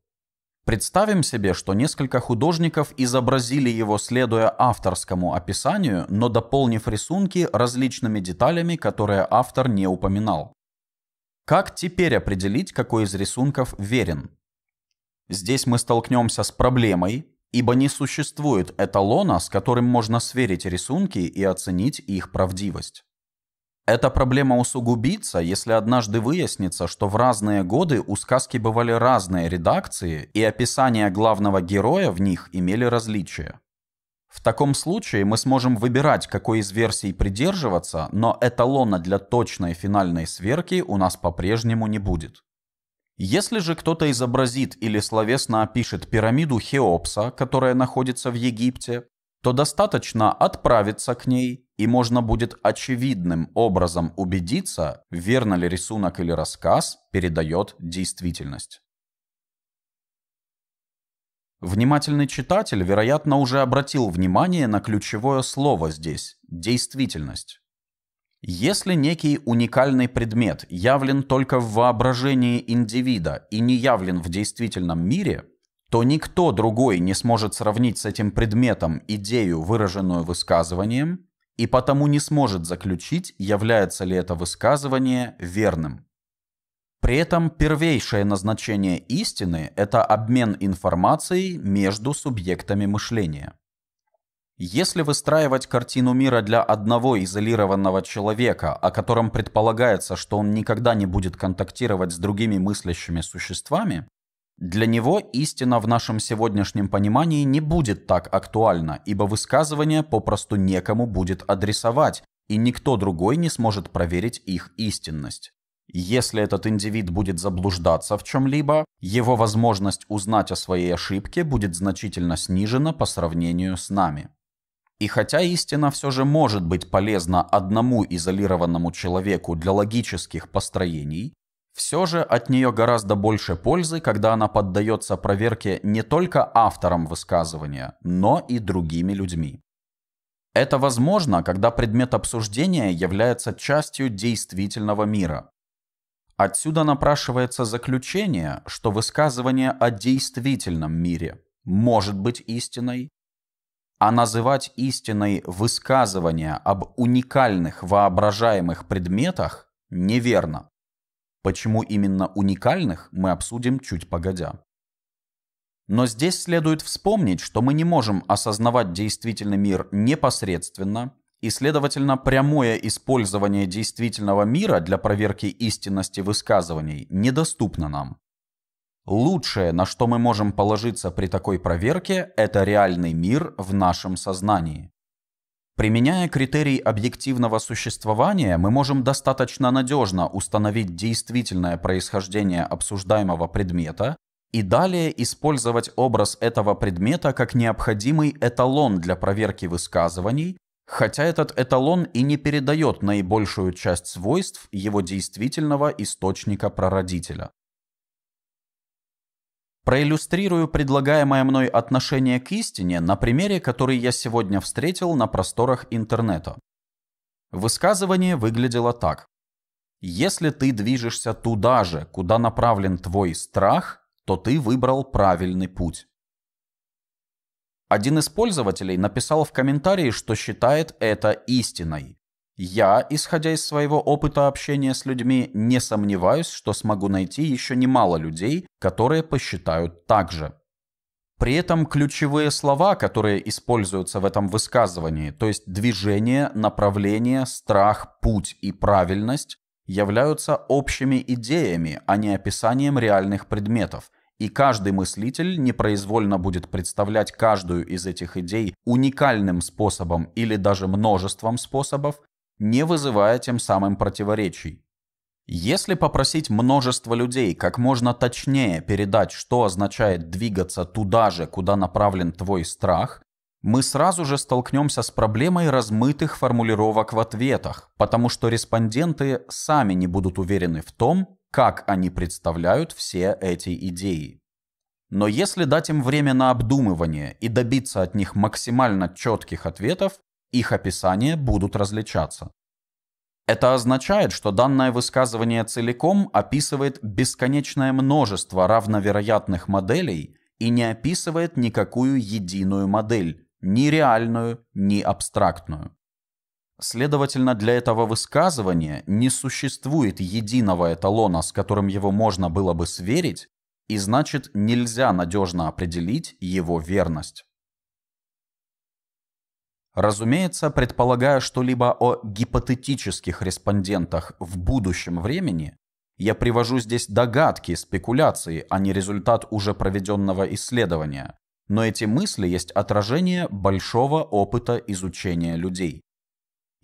Представим себе, что несколько художников изобразили его, следуя авторскому описанию, но дополнив рисунки различными деталями, которые автор не упоминал. Как теперь определить, какой из рисунков верен? Здесь мы столкнемся с проблемой, ибо не существует эталона, с которым можно сверить рисунки и оценить их правдивость. Эта проблема усугубится, если однажды выяснится, что в разные годы у сказки бывали разные редакции, и описания главного героя в них имели различия. В таком случае мы сможем выбирать, какой из версий придерживаться, но эталона для точной финальной сверки у нас по-прежнему не будет. Если же кто-то изобразит или словесно опишет пирамиду Хеопса, которая находится в Египте, то достаточно отправиться к ней, и можно будет очевидным образом убедиться, верно ли рисунок или рассказ передает действительность. Внимательный читатель, вероятно, уже обратил внимание на ключевое слово здесь – действительность. Если некий уникальный предмет явлен только в воображении индивида и не явлен в действительном мире, то никто другой не сможет сравнить с этим предметом идею, выраженную высказыванием, и потому не сможет заключить, является ли это высказывание верным. При этом первейшее назначение истины – это обмен информацией между субъектами мышления. Если выстраивать картину мира для одного изолированного человека, о котором предполагается, что он никогда не будет контактировать с другими мыслящими существами, для него истина в нашем сегодняшнем понимании не будет так актуальна, ибо высказывание попросту некому будет адресовать, и никто другой не сможет проверить их истинность. Если этот индивид будет заблуждаться в чем-либо, его возможность узнать о своей ошибке будет значительно снижена по сравнению с нами. И хотя истина все же может быть полезна одному изолированному человеку для логических построений, все же от нее гораздо больше пользы, когда она поддается проверке не только автором высказывания, но и другими людьми. Это возможно, когда предмет обсуждения является частью действительного мира, Отсюда напрашивается заключение, что высказывание о действительном мире может быть истиной, а называть истиной высказывание об уникальных воображаемых предметах неверно. Почему именно уникальных, мы обсудим чуть погодя. Но здесь следует вспомнить, что мы не можем осознавать действительный мир непосредственно, и, следовательно, прямое использование действительного мира для проверки истинности высказываний недоступно нам. Лучшее, на что мы можем положиться при такой проверке, это реальный мир в нашем сознании. Применяя критерий объективного существования, мы можем достаточно надежно установить действительное происхождение обсуждаемого предмета и далее использовать образ этого предмета как необходимый эталон для проверки высказываний, Хотя этот эталон и не передает наибольшую часть свойств его действительного источника-прародителя. Проиллюстрирую предлагаемое мной отношение к истине на примере, который я сегодня встретил на просторах интернета. Высказывание выглядело так. Если ты движешься туда же, куда направлен твой страх, то ты выбрал правильный путь. Один из пользователей написал в комментарии, что считает это истиной. Я, исходя из своего опыта общения с людьми, не сомневаюсь, что смогу найти еще немало людей, которые посчитают так же. При этом ключевые слова, которые используются в этом высказывании, то есть движение, направление, страх, путь и правильность, являются общими идеями, а не описанием реальных предметов, и каждый мыслитель непроизвольно будет представлять каждую из этих идей уникальным способом или даже множеством способов, не вызывая тем самым противоречий. Если попросить множество людей как можно точнее передать, что означает двигаться туда же, куда направлен твой страх, мы сразу же столкнемся с проблемой размытых формулировок в ответах, потому что респонденты сами не будут уверены в том, как они представляют все эти идеи. Но если дать им время на обдумывание и добиться от них максимально четких ответов, их описания будут различаться. Это означает, что данное высказывание целиком описывает бесконечное множество равновероятных моделей и не описывает никакую единую модель, ни реальную, ни абстрактную. Следовательно, для этого высказывания не существует единого эталона, с которым его можно было бы сверить, и значит нельзя надежно определить его верность. Разумеется, предполагая что-либо о гипотетических респондентах в будущем времени, я привожу здесь догадки, спекуляции, а не результат уже проведенного исследования. Но эти мысли есть отражение большого опыта изучения людей.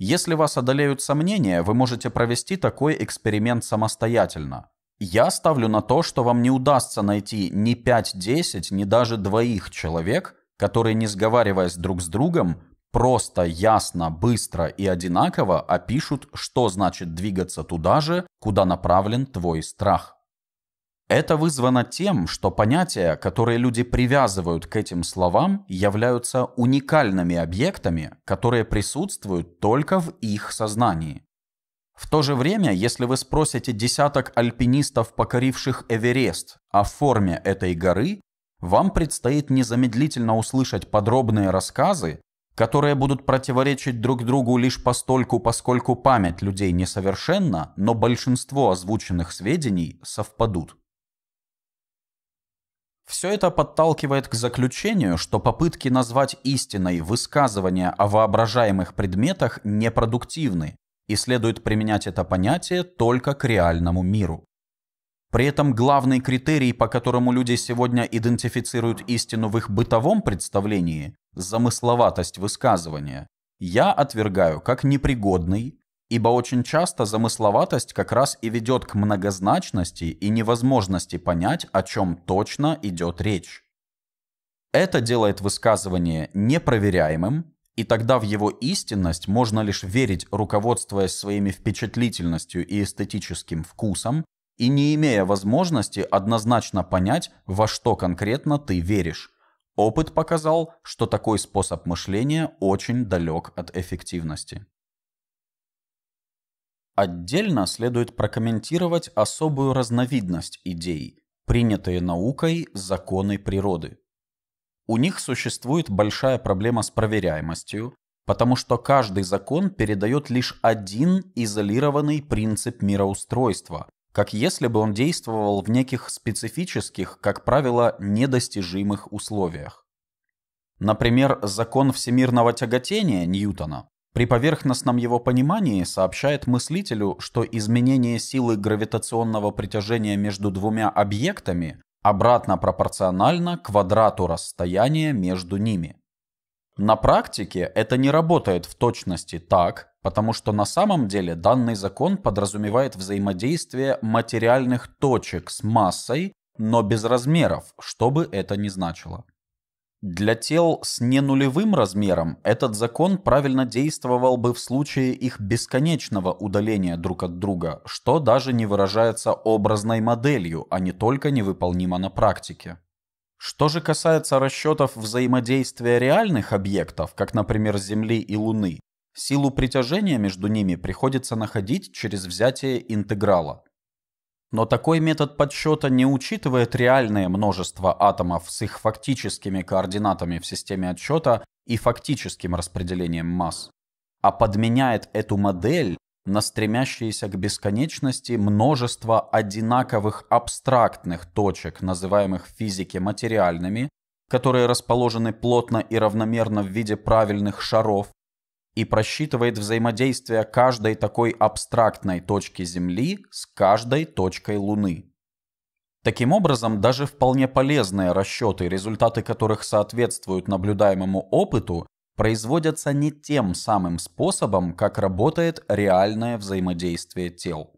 Если вас одолеют сомнения, вы можете провести такой эксперимент самостоятельно. Я ставлю на то, что вам не удастся найти ни 5-10, ни даже двоих человек, которые, не сговариваясь друг с другом, просто, ясно, быстро и одинаково опишут, что значит двигаться туда же, куда направлен твой страх. Это вызвано тем, что понятия, которые люди привязывают к этим словам, являются уникальными объектами, которые присутствуют только в их сознании. В то же время, если вы спросите десяток альпинистов, покоривших Эверест, о форме этой горы, вам предстоит незамедлительно услышать подробные рассказы, которые будут противоречить друг другу лишь постольку, поскольку память людей несовершенна, но большинство озвученных сведений совпадут. Все это подталкивает к заключению, что попытки назвать истиной высказывания о воображаемых предметах непродуктивны, и следует применять это понятие только к реальному миру. При этом главный критерий, по которому люди сегодня идентифицируют истину в их бытовом представлении – замысловатость высказывания – я отвергаю как непригодный, Ибо очень часто замысловатость как раз и ведет к многозначности и невозможности понять, о чем точно идет речь. Это делает высказывание непроверяемым, и тогда в его истинность можно лишь верить, руководствуясь своими впечатлительностью и эстетическим вкусом, и не имея возможности однозначно понять, во что конкретно ты веришь. Опыт показал, что такой способ мышления очень далек от эффективности. Отдельно следует прокомментировать особую разновидность идей, принятые наукой законы природы. У них существует большая проблема с проверяемостью, потому что каждый закон передает лишь один изолированный принцип мироустройства, как если бы он действовал в неких специфических, как правило, недостижимых условиях. Например, закон всемирного тяготения Ньютона при поверхностном его понимании сообщает мыслителю, что изменение силы гравитационного притяжения между двумя объектами обратно пропорционально квадрату расстояния между ними. На практике это не работает в точности так, потому что на самом деле данный закон подразумевает взаимодействие материальных точек с массой, но без размеров, что бы это ни значило. Для тел с ненулевым размером этот закон правильно действовал бы в случае их бесконечного удаления друг от друга, что даже не выражается образной моделью, а не только невыполнимо на практике. Что же касается расчетов взаимодействия реальных объектов, как, например, Земли и Луны, силу притяжения между ними приходится находить через взятие интеграла – но такой метод подсчета не учитывает реальное множество атомов с их фактическими координатами в системе отсчета и фактическим распределением масс, а подменяет эту модель на стремящиеся к бесконечности множество одинаковых абстрактных точек, называемых в физике материальными, которые расположены плотно и равномерно в виде правильных шаров, и просчитывает взаимодействие каждой такой абстрактной точки Земли с каждой точкой Луны. Таким образом, даже вполне полезные расчеты, результаты которых соответствуют наблюдаемому опыту, производятся не тем самым способом, как работает реальное взаимодействие тел.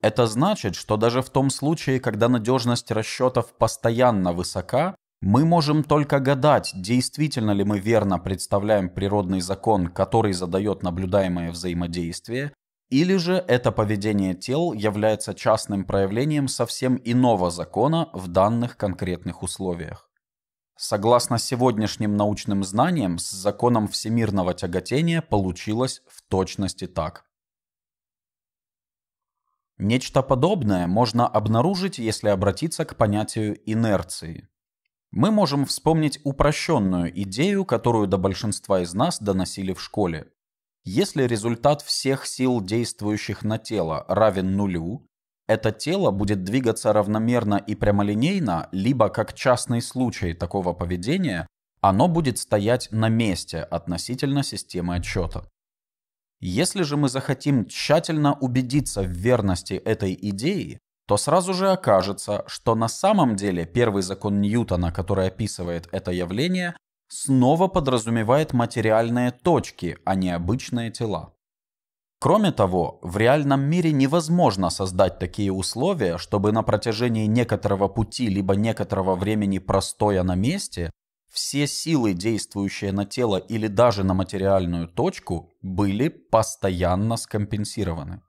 Это значит, что даже в том случае, когда надежность расчетов постоянно высока, мы можем только гадать, действительно ли мы верно представляем природный закон, который задает наблюдаемое взаимодействие, или же это поведение тел является частным проявлением совсем иного закона в данных конкретных условиях. Согласно сегодняшним научным знаниям, с законом всемирного тяготения получилось в точности так. Нечто подобное можно обнаружить, если обратиться к понятию инерции мы можем вспомнить упрощенную идею, которую до большинства из нас доносили в школе. Если результат всех сил, действующих на тело, равен нулю, это тело будет двигаться равномерно и прямолинейно, либо как частный случай такого поведения, оно будет стоять на месте относительно системы отчета. Если же мы захотим тщательно убедиться в верности этой идеи, то сразу же окажется, что на самом деле первый закон Ньютона, который описывает это явление, снова подразумевает материальные точки, а не обычные тела. Кроме того, в реальном мире невозможно создать такие условия, чтобы на протяжении некоторого пути либо некоторого времени простоя на месте все силы, действующие на тело или даже на материальную точку, были постоянно скомпенсированы.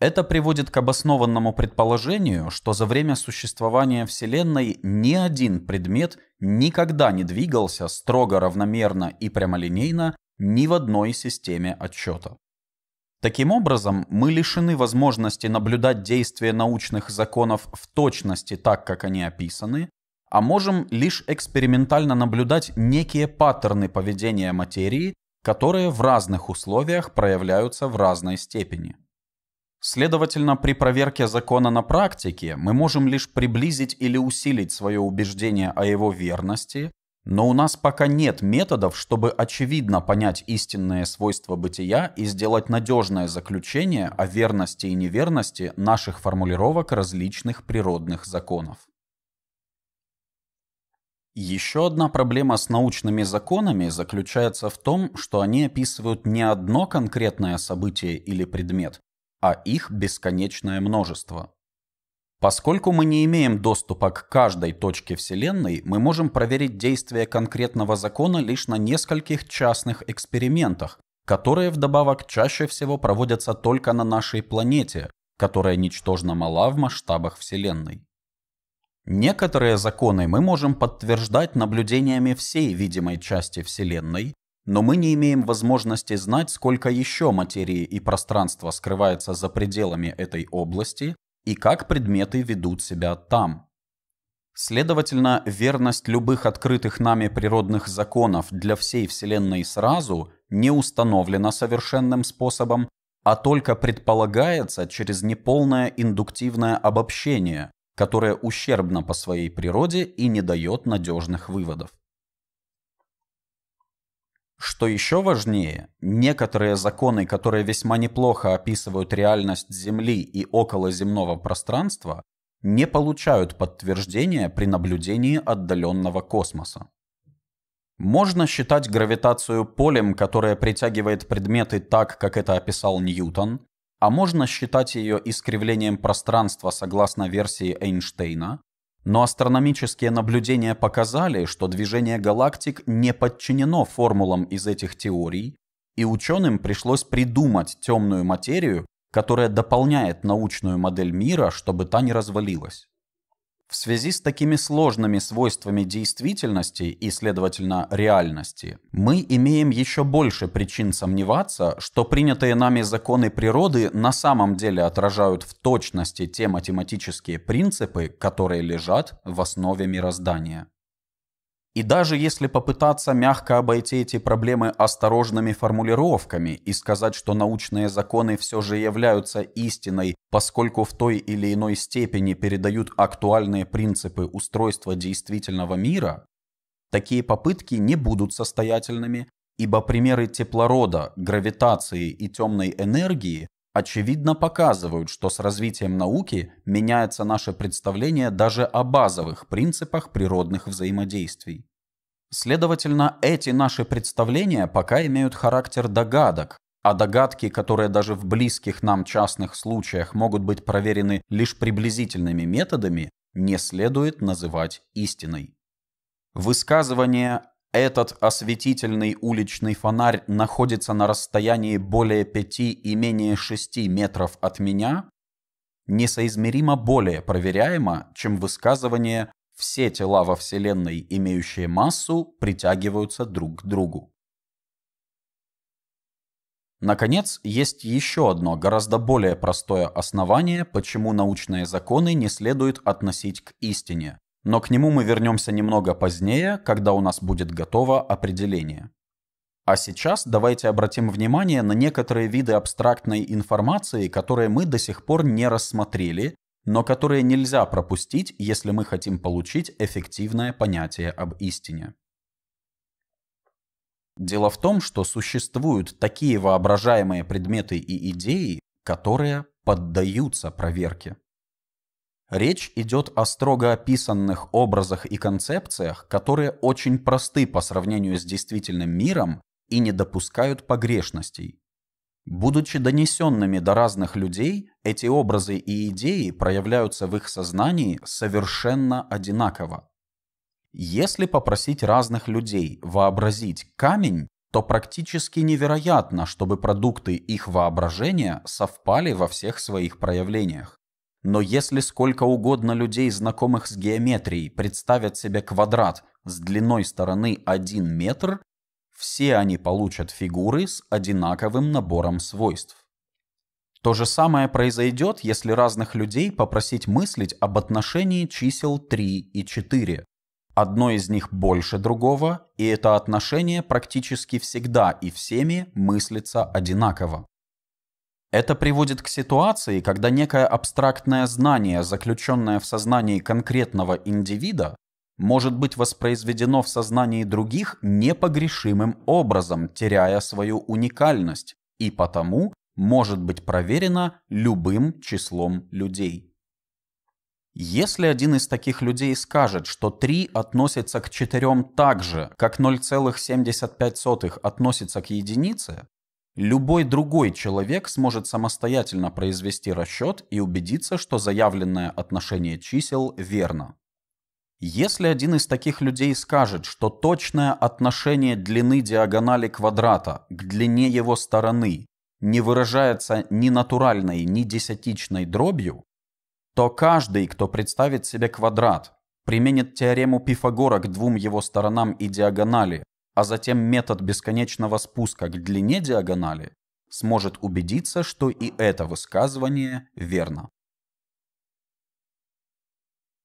Это приводит к обоснованному предположению, что за время существования Вселенной ни один предмет никогда не двигался строго равномерно и прямолинейно ни в одной системе отчета. Таким образом, мы лишены возможности наблюдать действия научных законов в точности так, как они описаны, а можем лишь экспериментально наблюдать некие паттерны поведения материи, которые в разных условиях проявляются в разной степени. Следовательно, при проверке закона на практике мы можем лишь приблизить или усилить свое убеждение о его верности, но у нас пока нет методов, чтобы очевидно понять истинные свойства бытия и сделать надежное заключение о верности и неверности наших формулировок различных природных законов. Еще одна проблема с научными законами заключается в том, что они описывают не одно конкретное событие или предмет, а их бесконечное множество. Поскольку мы не имеем доступа к каждой точке Вселенной, мы можем проверить действие конкретного закона лишь на нескольких частных экспериментах, которые вдобавок чаще всего проводятся только на нашей планете, которая ничтожно мала в масштабах Вселенной. Некоторые законы мы можем подтверждать наблюдениями всей видимой части Вселенной, но мы не имеем возможности знать, сколько еще материи и пространства скрывается за пределами этой области и как предметы ведут себя там. Следовательно, верность любых открытых нами природных законов для всей Вселенной сразу не установлена совершенным способом, а только предполагается через неполное индуктивное обобщение, которое ущербно по своей природе и не дает надежных выводов. Что еще важнее, некоторые законы, которые весьма неплохо описывают реальность Земли и околоземного пространства, не получают подтверждения при наблюдении отдаленного космоса. Можно считать гравитацию полем, которое притягивает предметы так, как это описал Ньютон, а можно считать ее искривлением пространства согласно версии Эйнштейна, но астрономические наблюдения показали, что движение галактик не подчинено формулам из этих теорий, и ученым пришлось придумать темную материю, которая дополняет научную модель мира, чтобы та не развалилась. В связи с такими сложными свойствами действительности и, следовательно, реальности, мы имеем еще больше причин сомневаться, что принятые нами законы природы на самом деле отражают в точности те математические принципы, которые лежат в основе мироздания. И даже если попытаться мягко обойти эти проблемы осторожными формулировками и сказать, что научные законы все же являются истиной, поскольку в той или иной степени передают актуальные принципы устройства действительного мира, такие попытки не будут состоятельными, ибо примеры теплорода, гравитации и темной энергии очевидно показывают, что с развитием науки меняется наше представление даже о базовых принципах природных взаимодействий. Следовательно, эти наши представления пока имеют характер догадок, а догадки, которые даже в близких нам частных случаях могут быть проверены лишь приблизительными методами, не следует называть истиной. Высказывание этот осветительный уличный фонарь находится на расстоянии более 5 и менее 6 метров от меня, несоизмеримо более проверяемо, чем высказывание «все тела во Вселенной, имеющие массу, притягиваются друг к другу». Наконец, есть еще одно, гораздо более простое основание, почему научные законы не следует относить к истине. Но к нему мы вернемся немного позднее, когда у нас будет готово определение. А сейчас давайте обратим внимание на некоторые виды абстрактной информации, которые мы до сих пор не рассмотрели, но которые нельзя пропустить, если мы хотим получить эффективное понятие об истине. Дело в том, что существуют такие воображаемые предметы и идеи, которые поддаются проверке. Речь идет о строго описанных образах и концепциях, которые очень просты по сравнению с действительным миром и не допускают погрешностей. Будучи донесенными до разных людей, эти образы и идеи проявляются в их сознании совершенно одинаково. Если попросить разных людей вообразить камень, то практически невероятно, чтобы продукты их воображения совпали во всех своих проявлениях. Но если сколько угодно людей, знакомых с геометрией, представят себе квадрат с длиной стороны 1 метр, все они получат фигуры с одинаковым набором свойств. То же самое произойдет, если разных людей попросить мыслить об отношении чисел 3 и 4. Одно из них больше другого, и это отношение практически всегда и всеми мыслится одинаково. Это приводит к ситуации, когда некое абстрактное знание, заключенное в сознании конкретного индивида, может быть воспроизведено в сознании других непогрешимым образом, теряя свою уникальность, и потому может быть проверено любым числом людей. Если один из таких людей скажет, что 3 относится к 4 так же, как 0,75 относится к единице, Любой другой человек сможет самостоятельно произвести расчет и убедиться, что заявленное отношение чисел верно. Если один из таких людей скажет, что точное отношение длины диагонали квадрата к длине его стороны не выражается ни натуральной, ни десятичной дробью, то каждый, кто представит себе квадрат, применит теорему Пифагора к двум его сторонам и диагонали, а затем метод бесконечного спуска к длине диагонали, сможет убедиться, что и это высказывание верно.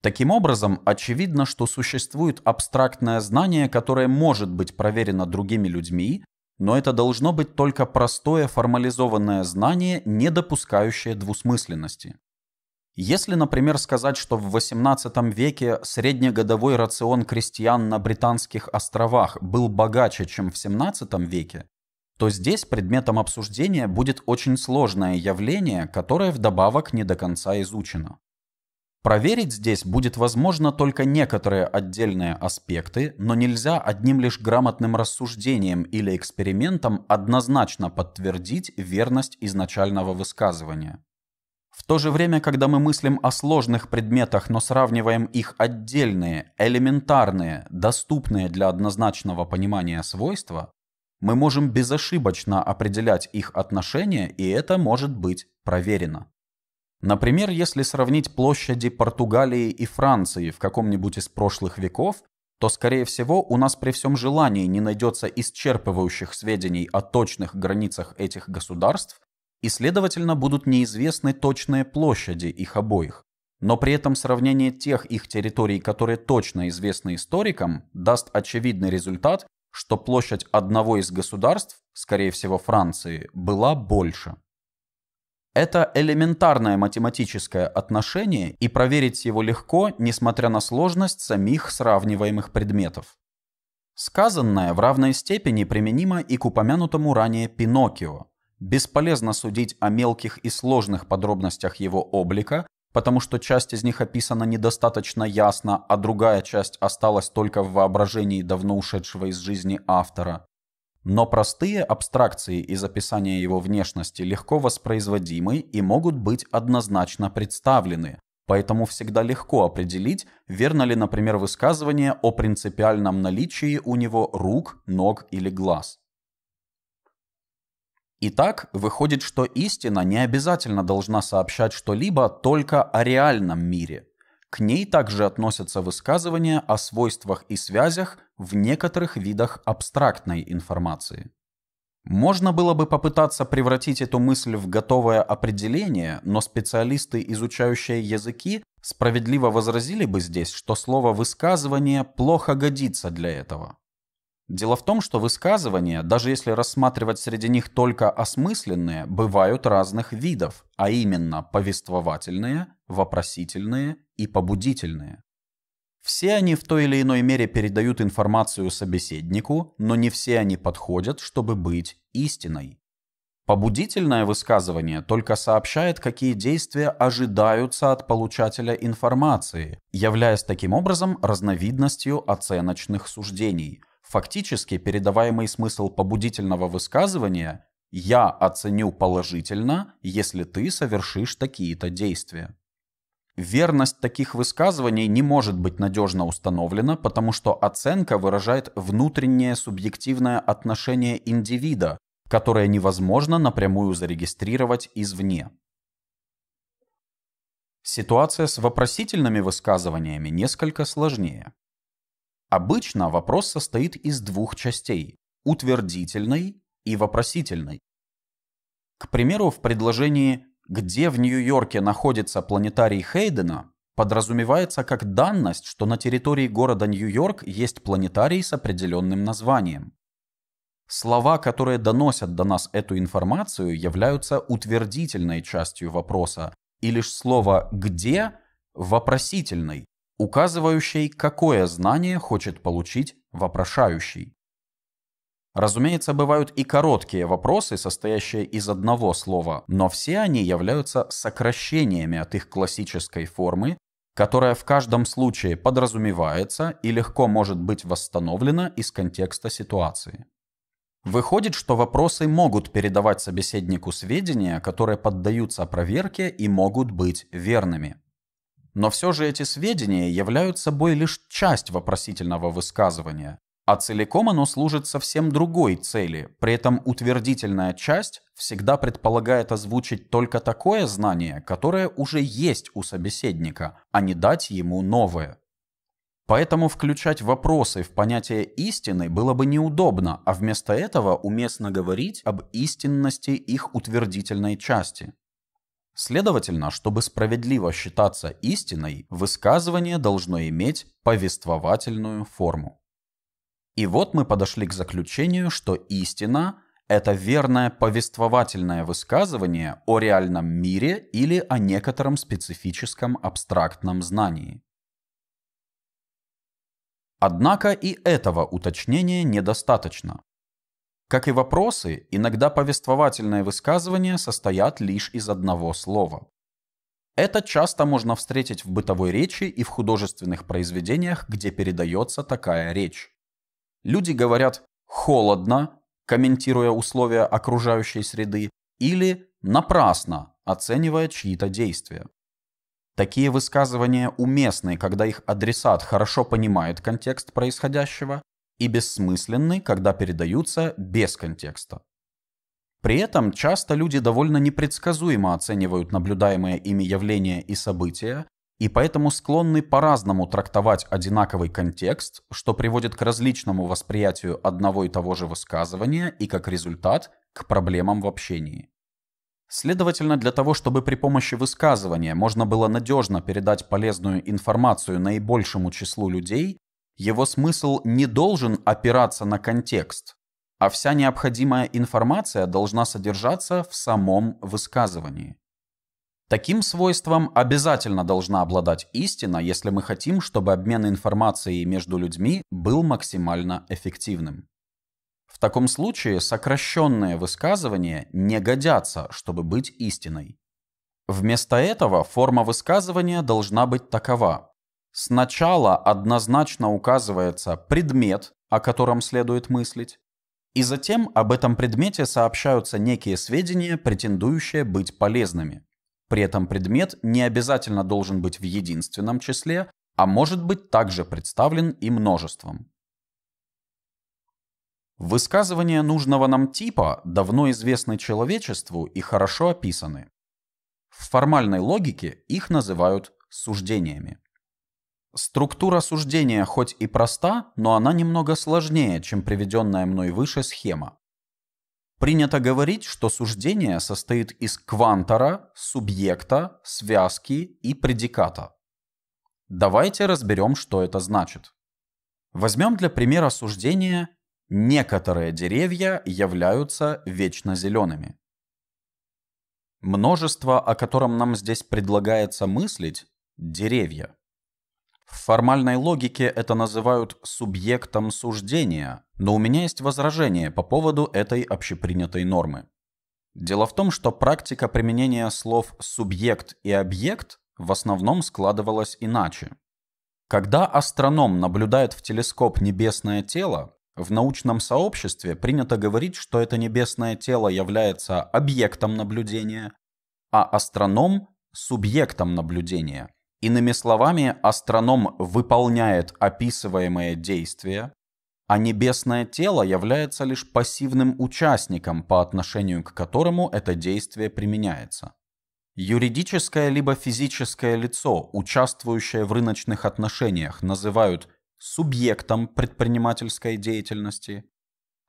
Таким образом, очевидно, что существует абстрактное знание, которое может быть проверено другими людьми, но это должно быть только простое формализованное знание, не допускающее двусмысленности. Если, например, сказать, что в XVIII веке среднегодовой рацион крестьян на Британских островах был богаче, чем в XVII веке, то здесь предметом обсуждения будет очень сложное явление, которое вдобавок не до конца изучено. Проверить здесь будет возможно только некоторые отдельные аспекты, но нельзя одним лишь грамотным рассуждением или экспериментом однозначно подтвердить верность изначального высказывания. В то же время, когда мы мыслим о сложных предметах, но сравниваем их отдельные, элементарные, доступные для однозначного понимания свойства, мы можем безошибочно определять их отношения, и это может быть проверено. Например, если сравнить площади Португалии и Франции в каком-нибудь из прошлых веков, то, скорее всего, у нас при всем желании не найдется исчерпывающих сведений о точных границах этих государств, и, следовательно, будут неизвестны точные площади их обоих. Но при этом сравнение тех их территорий, которые точно известны историкам, даст очевидный результат, что площадь одного из государств, скорее всего Франции, была больше. Это элементарное математическое отношение, и проверить его легко, несмотря на сложность самих сравниваемых предметов. Сказанное в равной степени применимо и к упомянутому ранее Пиноккио, Бесполезно судить о мелких и сложных подробностях его облика, потому что часть из них описана недостаточно ясно, а другая часть осталась только в воображении давно ушедшего из жизни автора. Но простые абстракции из описания его внешности легко воспроизводимы и могут быть однозначно представлены, поэтому всегда легко определить, верно ли, например, высказывание о принципиальном наличии у него рук, ног или глаз. Итак, выходит, что истина не обязательно должна сообщать что-либо только о реальном мире. К ней также относятся высказывания о свойствах и связях в некоторых видах абстрактной информации. Можно было бы попытаться превратить эту мысль в готовое определение, но специалисты, изучающие языки, справедливо возразили бы здесь, что слово «высказывание» плохо годится для этого. Дело в том, что высказывания, даже если рассматривать среди них только осмысленные, бывают разных видов, а именно повествовательные, вопросительные и побудительные. Все они в той или иной мере передают информацию собеседнику, но не все они подходят, чтобы быть истиной. Побудительное высказывание только сообщает, какие действия ожидаются от получателя информации, являясь таким образом разновидностью оценочных суждений – Фактически передаваемый смысл побудительного высказывания «я оценю положительно, если ты совершишь такие-то действия». Верность таких высказываний не может быть надежно установлена, потому что оценка выражает внутреннее субъективное отношение индивида, которое невозможно напрямую зарегистрировать извне. Ситуация с вопросительными высказываниями несколько сложнее. Обычно вопрос состоит из двух частей – утвердительной и вопросительной. К примеру, в предложении «Где в Нью-Йорке находится планетарий Хейдена?» подразумевается как данность, что на территории города Нью-Йорк есть планетарий с определенным названием. Слова, которые доносят до нас эту информацию, являются утвердительной частью вопроса, и лишь слово «где» – вопросительной, указывающей, какое знание хочет получить вопрошающий. Разумеется, бывают и короткие вопросы, состоящие из одного слова, но все они являются сокращениями от их классической формы, которая в каждом случае подразумевается и легко может быть восстановлена из контекста ситуации. Выходит, что вопросы могут передавать собеседнику сведения, которые поддаются проверке и могут быть верными. Но все же эти сведения являются собой лишь часть вопросительного высказывания, а целиком оно служит совсем другой цели, при этом утвердительная часть всегда предполагает озвучить только такое знание, которое уже есть у собеседника, а не дать ему новое. Поэтому включать вопросы в понятие истины было бы неудобно, а вместо этого уместно говорить об истинности их утвердительной части. Следовательно, чтобы справедливо считаться истиной, высказывание должно иметь повествовательную форму. И вот мы подошли к заключению, что истина – это верное повествовательное высказывание о реальном мире или о некотором специфическом абстрактном знании. Однако и этого уточнения недостаточно. Как и вопросы, иногда повествовательные высказывания состоят лишь из одного слова. Это часто можно встретить в бытовой речи и в художественных произведениях, где передается такая речь. Люди говорят «холодно», комментируя условия окружающей среды, или «напрасно», оценивая чьи-то действия. Такие высказывания уместны, когда их адресат хорошо понимает контекст происходящего, и бессмысленны, когда передаются без контекста. При этом часто люди довольно непредсказуемо оценивают наблюдаемые ими явления и события, и поэтому склонны по-разному трактовать одинаковый контекст, что приводит к различному восприятию одного и того же высказывания и, как результат, к проблемам в общении. Следовательно, для того, чтобы при помощи высказывания можно было надежно передать полезную информацию наибольшему числу людей, его смысл не должен опираться на контекст, а вся необходимая информация должна содержаться в самом высказывании. Таким свойством обязательно должна обладать истина, если мы хотим, чтобы обмен информацией между людьми был максимально эффективным. В таком случае сокращенные высказывания не годятся, чтобы быть истиной. Вместо этого форма высказывания должна быть такова. Сначала однозначно указывается предмет, о котором следует мыслить, и затем об этом предмете сообщаются некие сведения, претендующие быть полезными. При этом предмет не обязательно должен быть в единственном числе, а может быть также представлен и множеством. Высказывания нужного нам типа давно известны человечеству и хорошо описаны. В формальной логике их называют суждениями. Структура суждения хоть и проста, но она немного сложнее, чем приведенная мной выше схема. Принято говорить, что суждение состоит из квантора, субъекта, связки и предиката. Давайте разберем, что это значит. Возьмем для примера суждение «некоторые деревья являются вечно зелеными». Множество, о котором нам здесь предлагается мыслить – деревья. В формальной логике это называют субъектом суждения, но у меня есть возражение по поводу этой общепринятой нормы. Дело в том, что практика применения слов «субъект» и «объект» в основном складывалась иначе. Когда астроном наблюдает в телескоп небесное тело, в научном сообществе принято говорить, что это небесное тело является объектом наблюдения, а астроном – субъектом наблюдения. Иными словами, астроном выполняет описываемое действие, а небесное тело является лишь пассивным участником, по отношению к которому это действие применяется. Юридическое либо физическое лицо, участвующее в рыночных отношениях, называют субъектом предпринимательской деятельности,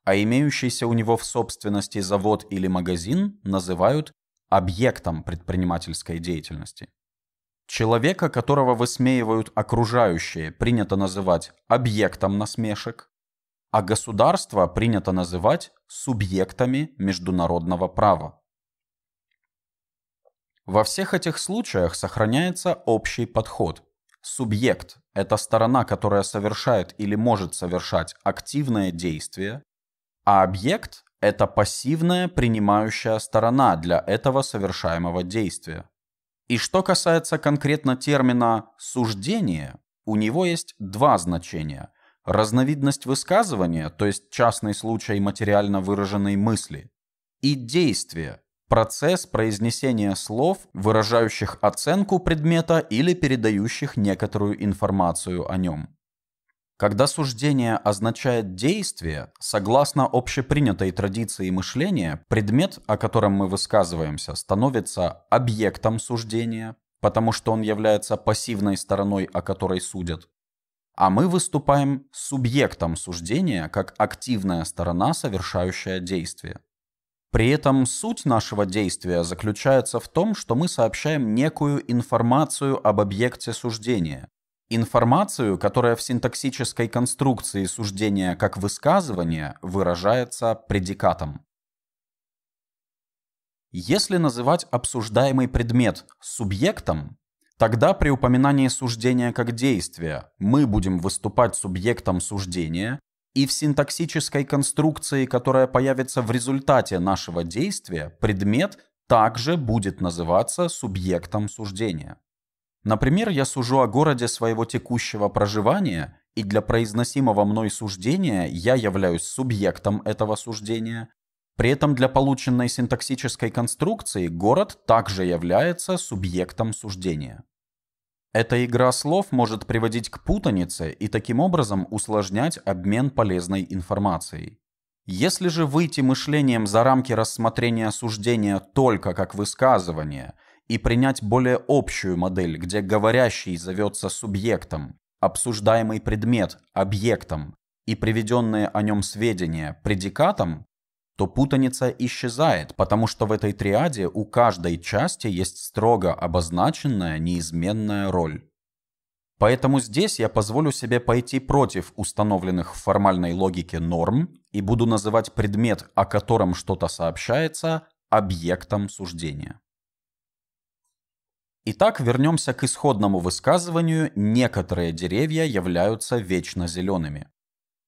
а имеющийся у него в собственности завод или магазин называют объектом предпринимательской деятельности. Человека, которого высмеивают окружающие, принято называть объектом насмешек, а государства принято называть субъектами международного права. Во всех этих случаях сохраняется общий подход. Субъект – это сторона, которая совершает или может совершать активное действие, а объект – это пассивная принимающая сторона для этого совершаемого действия. И что касается конкретно термина «суждение», у него есть два значения. Разновидность высказывания, то есть частный случай материально выраженной мысли, и действие, процесс произнесения слов, выражающих оценку предмета или передающих некоторую информацию о нем. Когда суждение означает действие, согласно общепринятой традиции мышления, предмет, о котором мы высказываемся, становится объектом суждения, потому что он является пассивной стороной, о которой судят. А мы выступаем субъектом суждения, как активная сторона, совершающая действие. При этом суть нашего действия заключается в том, что мы сообщаем некую информацию об объекте суждения, Информацию, которая в синтаксической конструкции суждения как высказывание, выражается предикатом. Если называть обсуждаемый предмет субъектом, тогда при упоминании суждения как действия мы будем выступать субъектом суждения, и в синтаксической конструкции, которая появится в результате нашего действия, предмет также будет называться субъектом суждения. Например, я сужу о городе своего текущего проживания, и для произносимого мной суждения я являюсь субъектом этого суждения. При этом для полученной синтаксической конструкции город также является субъектом суждения. Эта игра слов может приводить к путанице и таким образом усложнять обмен полезной информацией. Если же выйти мышлением за рамки рассмотрения суждения только как высказывания – и принять более общую модель, где говорящий зовется субъектом, обсуждаемый предмет – объектом, и приведенные о нем сведения – предикатом, то путаница исчезает, потому что в этой триаде у каждой части есть строго обозначенная неизменная роль. Поэтому здесь я позволю себе пойти против установленных в формальной логике норм и буду называть предмет, о котором что-то сообщается, объектом суждения. Итак, вернемся к исходному высказыванию «некоторые деревья являются вечно зелеными».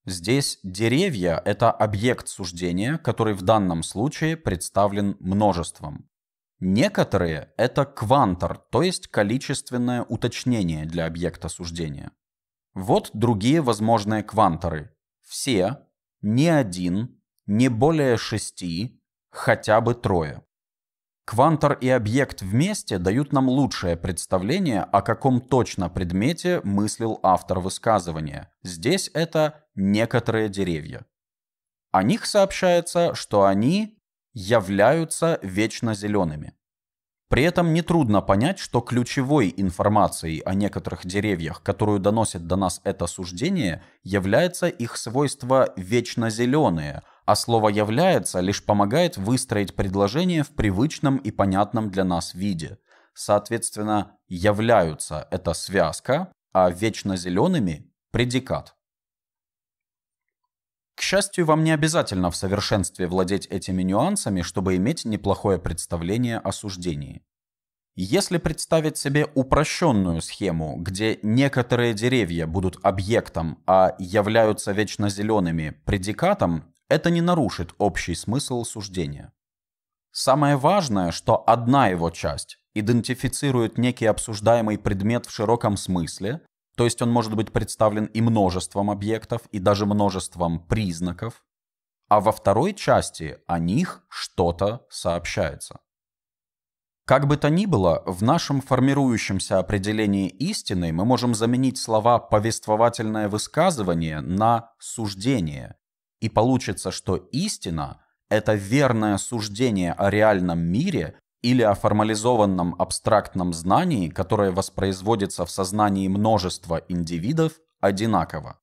Здесь деревья – это объект суждения, который в данном случае представлен множеством. Некоторые – это квантор, то есть количественное уточнение для объекта суждения. Вот другие возможные кванторы. Все, не один, не более шести, хотя бы трое. Квантор и объект вместе дают нам лучшее представление, о каком точно предмете мыслил автор высказывания. Здесь это некоторые деревья. О них сообщается, что они являются вечно зелеными. При этом нетрудно понять, что ключевой информацией о некоторых деревьях, которую доносит до нас это суждение, является их свойство вечно зеленые – а слово «является» лишь помогает выстроить предложение в привычном и понятном для нас виде. Соответственно, «являются» — это связка, а «вечно зелеными» — предикат. К счастью, вам не обязательно в совершенстве владеть этими нюансами, чтобы иметь неплохое представление о суждении. Если представить себе упрощенную схему, где некоторые деревья будут объектом, а являются вечно зелеными предикатом, это не нарушит общий смысл суждения. Самое важное, что одна его часть идентифицирует некий обсуждаемый предмет в широком смысле, то есть он может быть представлен и множеством объектов, и даже множеством признаков, а во второй части о них что-то сообщается. Как бы то ни было, в нашем формирующемся определении истины мы можем заменить слова «повествовательное высказывание» на «суждение», и получится, что истина – это верное суждение о реальном мире или о формализованном абстрактном знании, которое воспроизводится в сознании множества индивидов одинаково.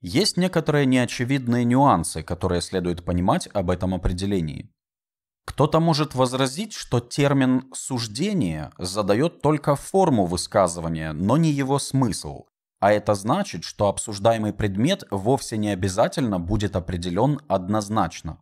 Есть некоторые неочевидные нюансы, которые следует понимать об этом определении. Кто-то может возразить, что термин «суждение» задает только форму высказывания, но не его смысл, а это значит, что обсуждаемый предмет вовсе не обязательно будет определен однозначно.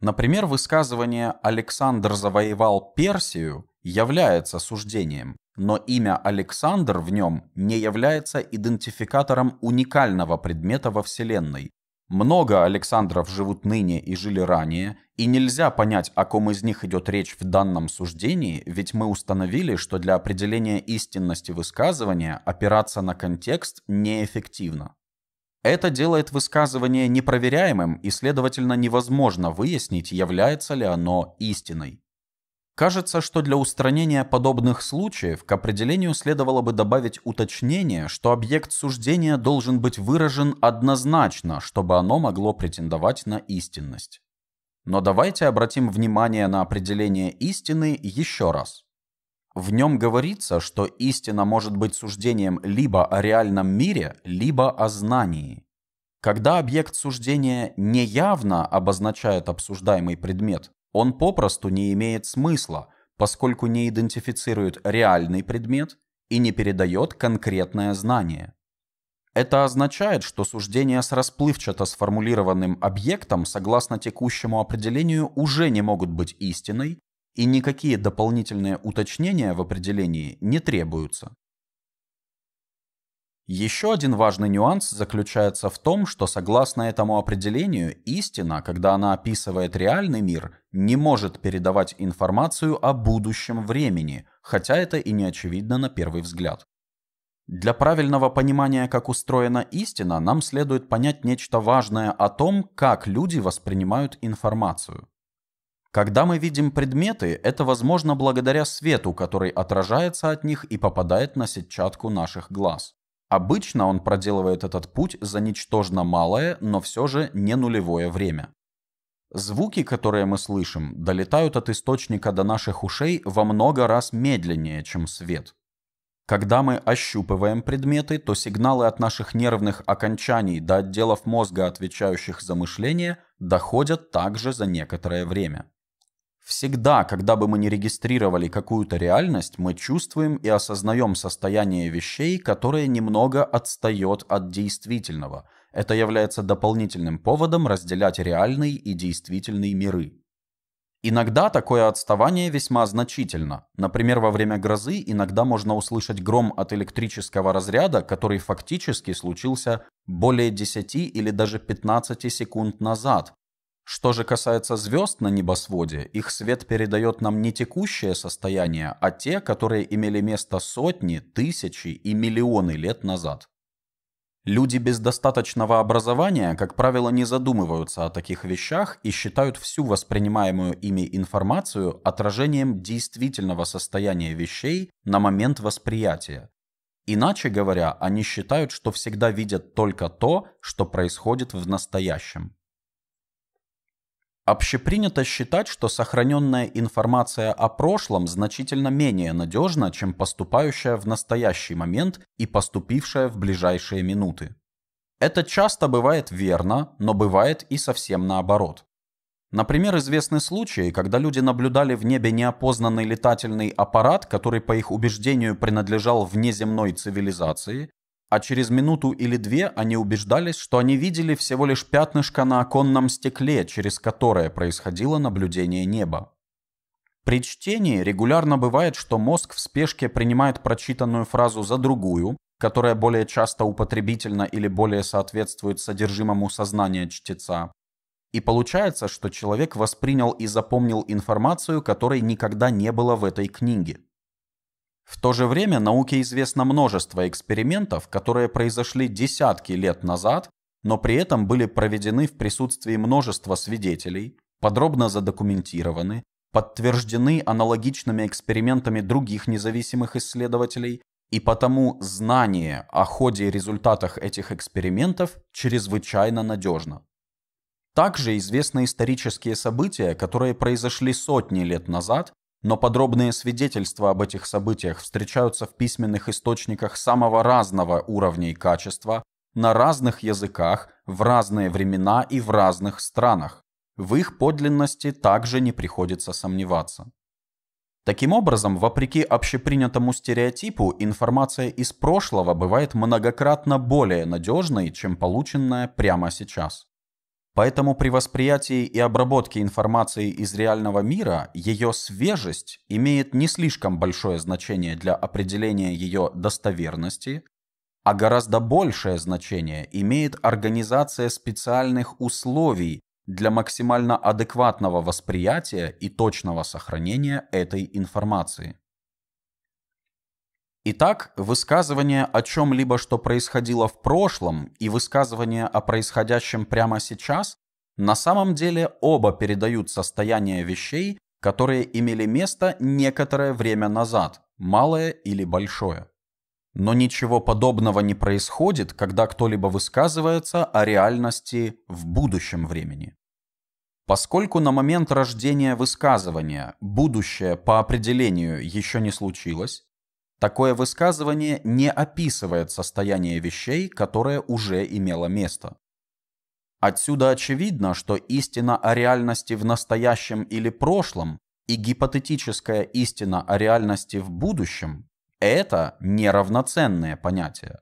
Например, высказывание «Александр завоевал Персию» является суждением, но имя Александр в нем не является идентификатором уникального предмета во Вселенной, много Александров живут ныне и жили ранее, и нельзя понять, о ком из них идет речь в данном суждении, ведь мы установили, что для определения истинности высказывания опираться на контекст неэффективно. Это делает высказывание непроверяемым и, следовательно, невозможно выяснить, является ли оно истиной. Кажется, что для устранения подобных случаев к определению следовало бы добавить уточнение, что объект суждения должен быть выражен однозначно, чтобы оно могло претендовать на истинность. Но давайте обратим внимание на определение истины еще раз. В нем говорится, что истина может быть суждением либо о реальном мире, либо о знании. Когда объект суждения неявно обозначает обсуждаемый предмет, он попросту не имеет смысла, поскольку не идентифицирует реальный предмет и не передает конкретное знание. Это означает, что суждения с расплывчато сформулированным объектом, согласно текущему определению, уже не могут быть истиной, и никакие дополнительные уточнения в определении не требуются. Еще один важный нюанс заключается в том, что согласно этому определению, истина, когда она описывает реальный мир, не может передавать информацию о будущем времени, хотя это и не очевидно на первый взгляд. Для правильного понимания, как устроена истина, нам следует понять нечто важное о том, как люди воспринимают информацию. Когда мы видим предметы, это возможно благодаря свету, который отражается от них и попадает на сетчатку наших глаз. Обычно он проделывает этот путь за ничтожно малое, но все же не нулевое время. Звуки, которые мы слышим, долетают от источника до наших ушей во много раз медленнее, чем свет. Когда мы ощупываем предметы, то сигналы от наших нервных окончаний до отделов мозга, отвечающих за мышление, доходят также за некоторое время. Всегда, когда бы мы ни регистрировали какую-то реальность, мы чувствуем и осознаем состояние вещей, которое немного отстает от действительного. Это является дополнительным поводом разделять реальные и действительные миры. Иногда такое отставание весьма значительно. Например, во время грозы иногда можно услышать гром от электрического разряда, который фактически случился более 10 или даже 15 секунд назад, что же касается звезд на небосводе, их свет передает нам не текущее состояние, а те, которые имели место сотни, тысячи и миллионы лет назад. Люди без достаточного образования, как правило, не задумываются о таких вещах и считают всю воспринимаемую ими информацию отражением действительного состояния вещей на момент восприятия. Иначе говоря, они считают, что всегда видят только то, что происходит в настоящем. Общепринято считать, что сохраненная информация о прошлом значительно менее надежна, чем поступающая в настоящий момент и поступившая в ближайшие минуты. Это часто бывает верно, но бывает и совсем наоборот. Например, известны случаи, когда люди наблюдали в небе неопознанный летательный аппарат, который, по их убеждению, принадлежал внеземной цивилизации, а через минуту или две они убеждались, что они видели всего лишь пятнышко на оконном стекле, через которое происходило наблюдение неба. При чтении регулярно бывает, что мозг в спешке принимает прочитанную фразу за другую, которая более часто употребительна или более соответствует содержимому сознания чтеца. И получается, что человек воспринял и запомнил информацию, которой никогда не было в этой книге. В то же время науке известно множество экспериментов, которые произошли десятки лет назад, но при этом были проведены в присутствии множества свидетелей, подробно задокументированы, подтверждены аналогичными экспериментами других независимых исследователей, и потому знание о ходе и результатах этих экспериментов чрезвычайно надежно. Также известны исторические события, которые произошли сотни лет назад но подробные свидетельства об этих событиях встречаются в письменных источниках самого разного уровня и качества, на разных языках, в разные времена и в разных странах. В их подлинности также не приходится сомневаться. Таким образом, вопреки общепринятому стереотипу, информация из прошлого бывает многократно более надежной, чем полученная прямо сейчас. Поэтому при восприятии и обработке информации из реального мира ее свежесть имеет не слишком большое значение для определения ее достоверности, а гораздо большее значение имеет организация специальных условий для максимально адекватного восприятия и точного сохранения этой информации. Итак, высказывание о чем-либо, что происходило в прошлом, и высказывание о происходящем прямо сейчас, на самом деле оба передают состояние вещей, которые имели место некоторое время назад, малое или большое. Но ничего подобного не происходит, когда кто-либо высказывается о реальности в будущем времени. Поскольку на момент рождения высказывания будущее по определению еще не случилось, Такое высказывание не описывает состояние вещей, которое уже имело место. Отсюда очевидно, что истина о реальности в настоящем или прошлом и гипотетическая истина о реальности в будущем – это неравноценные понятия.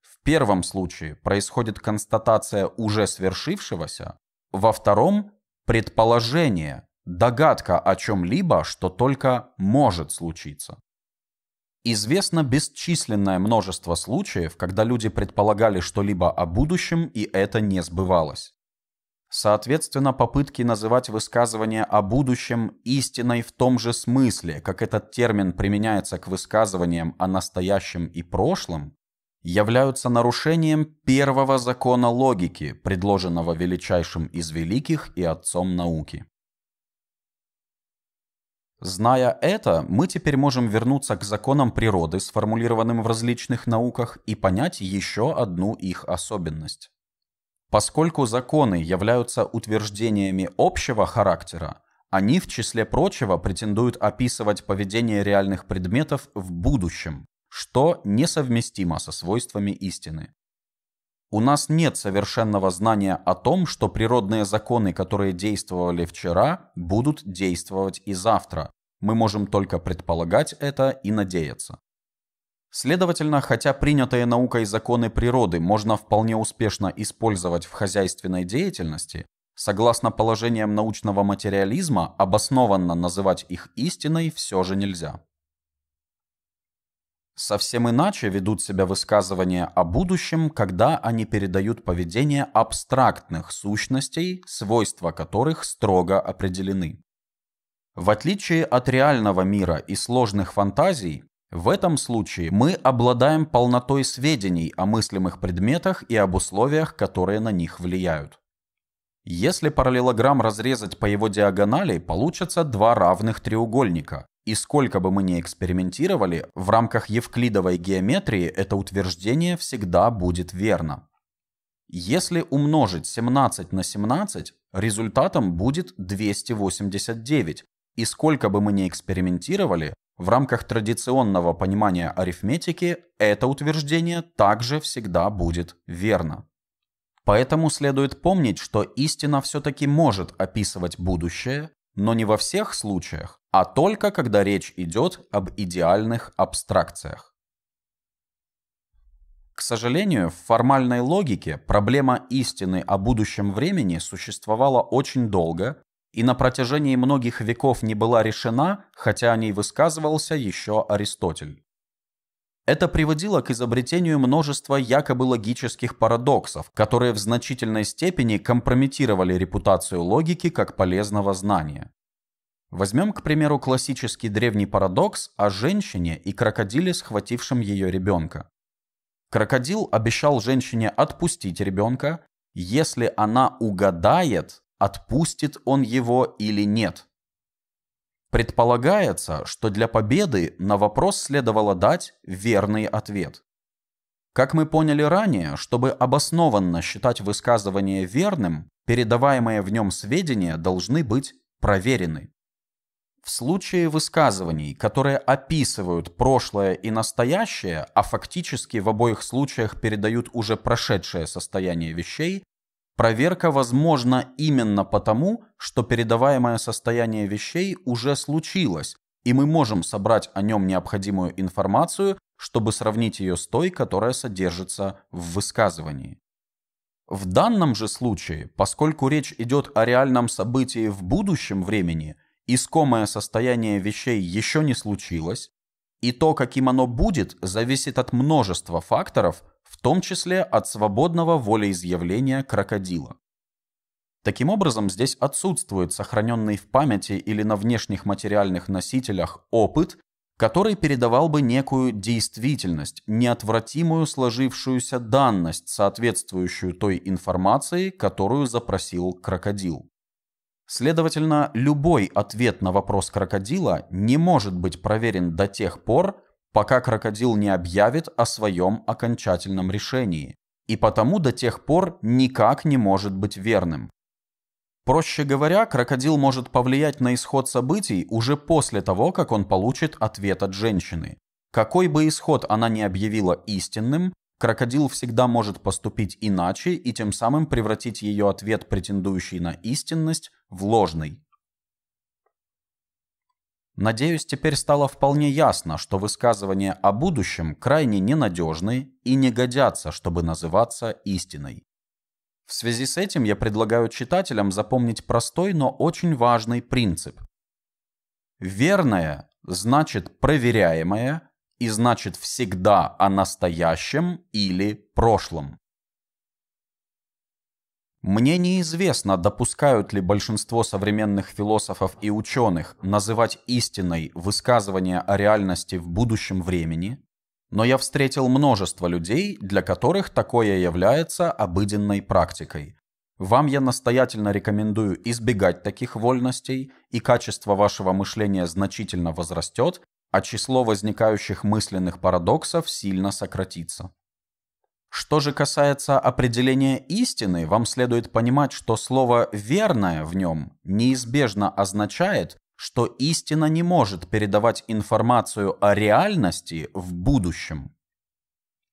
В первом случае происходит констатация уже свершившегося, во втором – предположение, догадка о чем-либо, что только может случиться. Известно бесчисленное множество случаев, когда люди предполагали что-либо о будущем, и это не сбывалось. Соответственно, попытки называть высказывание о будущем истиной в том же смысле, как этот термин применяется к высказываниям о настоящем и прошлом, являются нарушением первого закона логики, предложенного величайшим из великих и отцом науки. Зная это, мы теперь можем вернуться к законам природы, сформулированным в различных науках, и понять еще одну их особенность. Поскольку законы являются утверждениями общего характера, они, в числе прочего, претендуют описывать поведение реальных предметов в будущем, что несовместимо со свойствами истины. У нас нет совершенного знания о том, что природные законы, которые действовали вчера, будут действовать и завтра. Мы можем только предполагать это и надеяться. Следовательно, хотя принятые наукой законы природы можно вполне успешно использовать в хозяйственной деятельности, согласно положениям научного материализма, обоснованно называть их истиной все же нельзя. Совсем иначе ведут себя высказывания о будущем, когда они передают поведение абстрактных сущностей, свойства которых строго определены. В отличие от реального мира и сложных фантазий, в этом случае мы обладаем полнотой сведений о мыслимых предметах и об условиях, которые на них влияют. Если параллелограмм разрезать по его диагонали, получатся два равных треугольника, и сколько бы мы ни экспериментировали, в рамках евклидовой геометрии это утверждение всегда будет верно. Если умножить 17 на 17, результатом будет 289. И сколько бы мы ни экспериментировали, в рамках традиционного понимания арифметики это утверждение также всегда будет верно. Поэтому следует помнить, что истина все-таки может описывать будущее, но не во всех случаях, а только когда речь идет об идеальных абстракциях. К сожалению, в формальной логике проблема истины о будущем времени существовала очень долго и на протяжении многих веков не была решена, хотя о ней высказывался еще Аристотель. Это приводило к изобретению множества якобы логических парадоксов, которые в значительной степени компрометировали репутацию логики как полезного знания. Возьмем, к примеру, классический древний парадокс о женщине и крокодиле, схватившем ее ребенка. Крокодил обещал женщине отпустить ребенка, если она угадает, отпустит он его или нет – Предполагается, что для победы на вопрос следовало дать верный ответ. Как мы поняли ранее, чтобы обоснованно считать высказывание верным, передаваемые в нем сведения должны быть проверены. В случае высказываний, которые описывают прошлое и настоящее, а фактически в обоих случаях передают уже прошедшее состояние вещей, Проверка возможна именно потому, что передаваемое состояние вещей уже случилось, и мы можем собрать о нем необходимую информацию, чтобы сравнить ее с той, которая содержится в высказывании. В данном же случае, поскольку речь идет о реальном событии в будущем времени, искомое состояние вещей еще не случилось, и то, каким оно будет, зависит от множества факторов, в том числе от свободного волеизъявления крокодила. Таким образом, здесь отсутствует сохраненный в памяти или на внешних материальных носителях опыт, который передавал бы некую действительность, неотвратимую сложившуюся данность, соответствующую той информации, которую запросил крокодил. Следовательно, любой ответ на вопрос крокодила не может быть проверен до тех пор, пока крокодил не объявит о своем окончательном решении, и потому до тех пор никак не может быть верным. Проще говоря, крокодил может повлиять на исход событий уже после того, как он получит ответ от женщины. Какой бы исход она ни объявила истинным, Крокодил всегда может поступить иначе и тем самым превратить ее ответ, претендующий на истинность, в ложный. Надеюсь, теперь стало вполне ясно, что высказывания о будущем крайне ненадежны и не годятся, чтобы называться истиной. В связи с этим я предлагаю читателям запомнить простой, но очень важный принцип. Верное значит проверяемое, и значит всегда о настоящем или прошлом. Мне неизвестно, допускают ли большинство современных философов и ученых называть истиной высказывание о реальности в будущем времени, но я встретил множество людей, для которых такое является обыденной практикой. Вам я настоятельно рекомендую избегать таких вольностей, и качество вашего мышления значительно возрастет, а число возникающих мысленных парадоксов сильно сократится. Что же касается определения истины, вам следует понимать, что слово «верное» в нем неизбежно означает, что истина не может передавать информацию о реальности в будущем.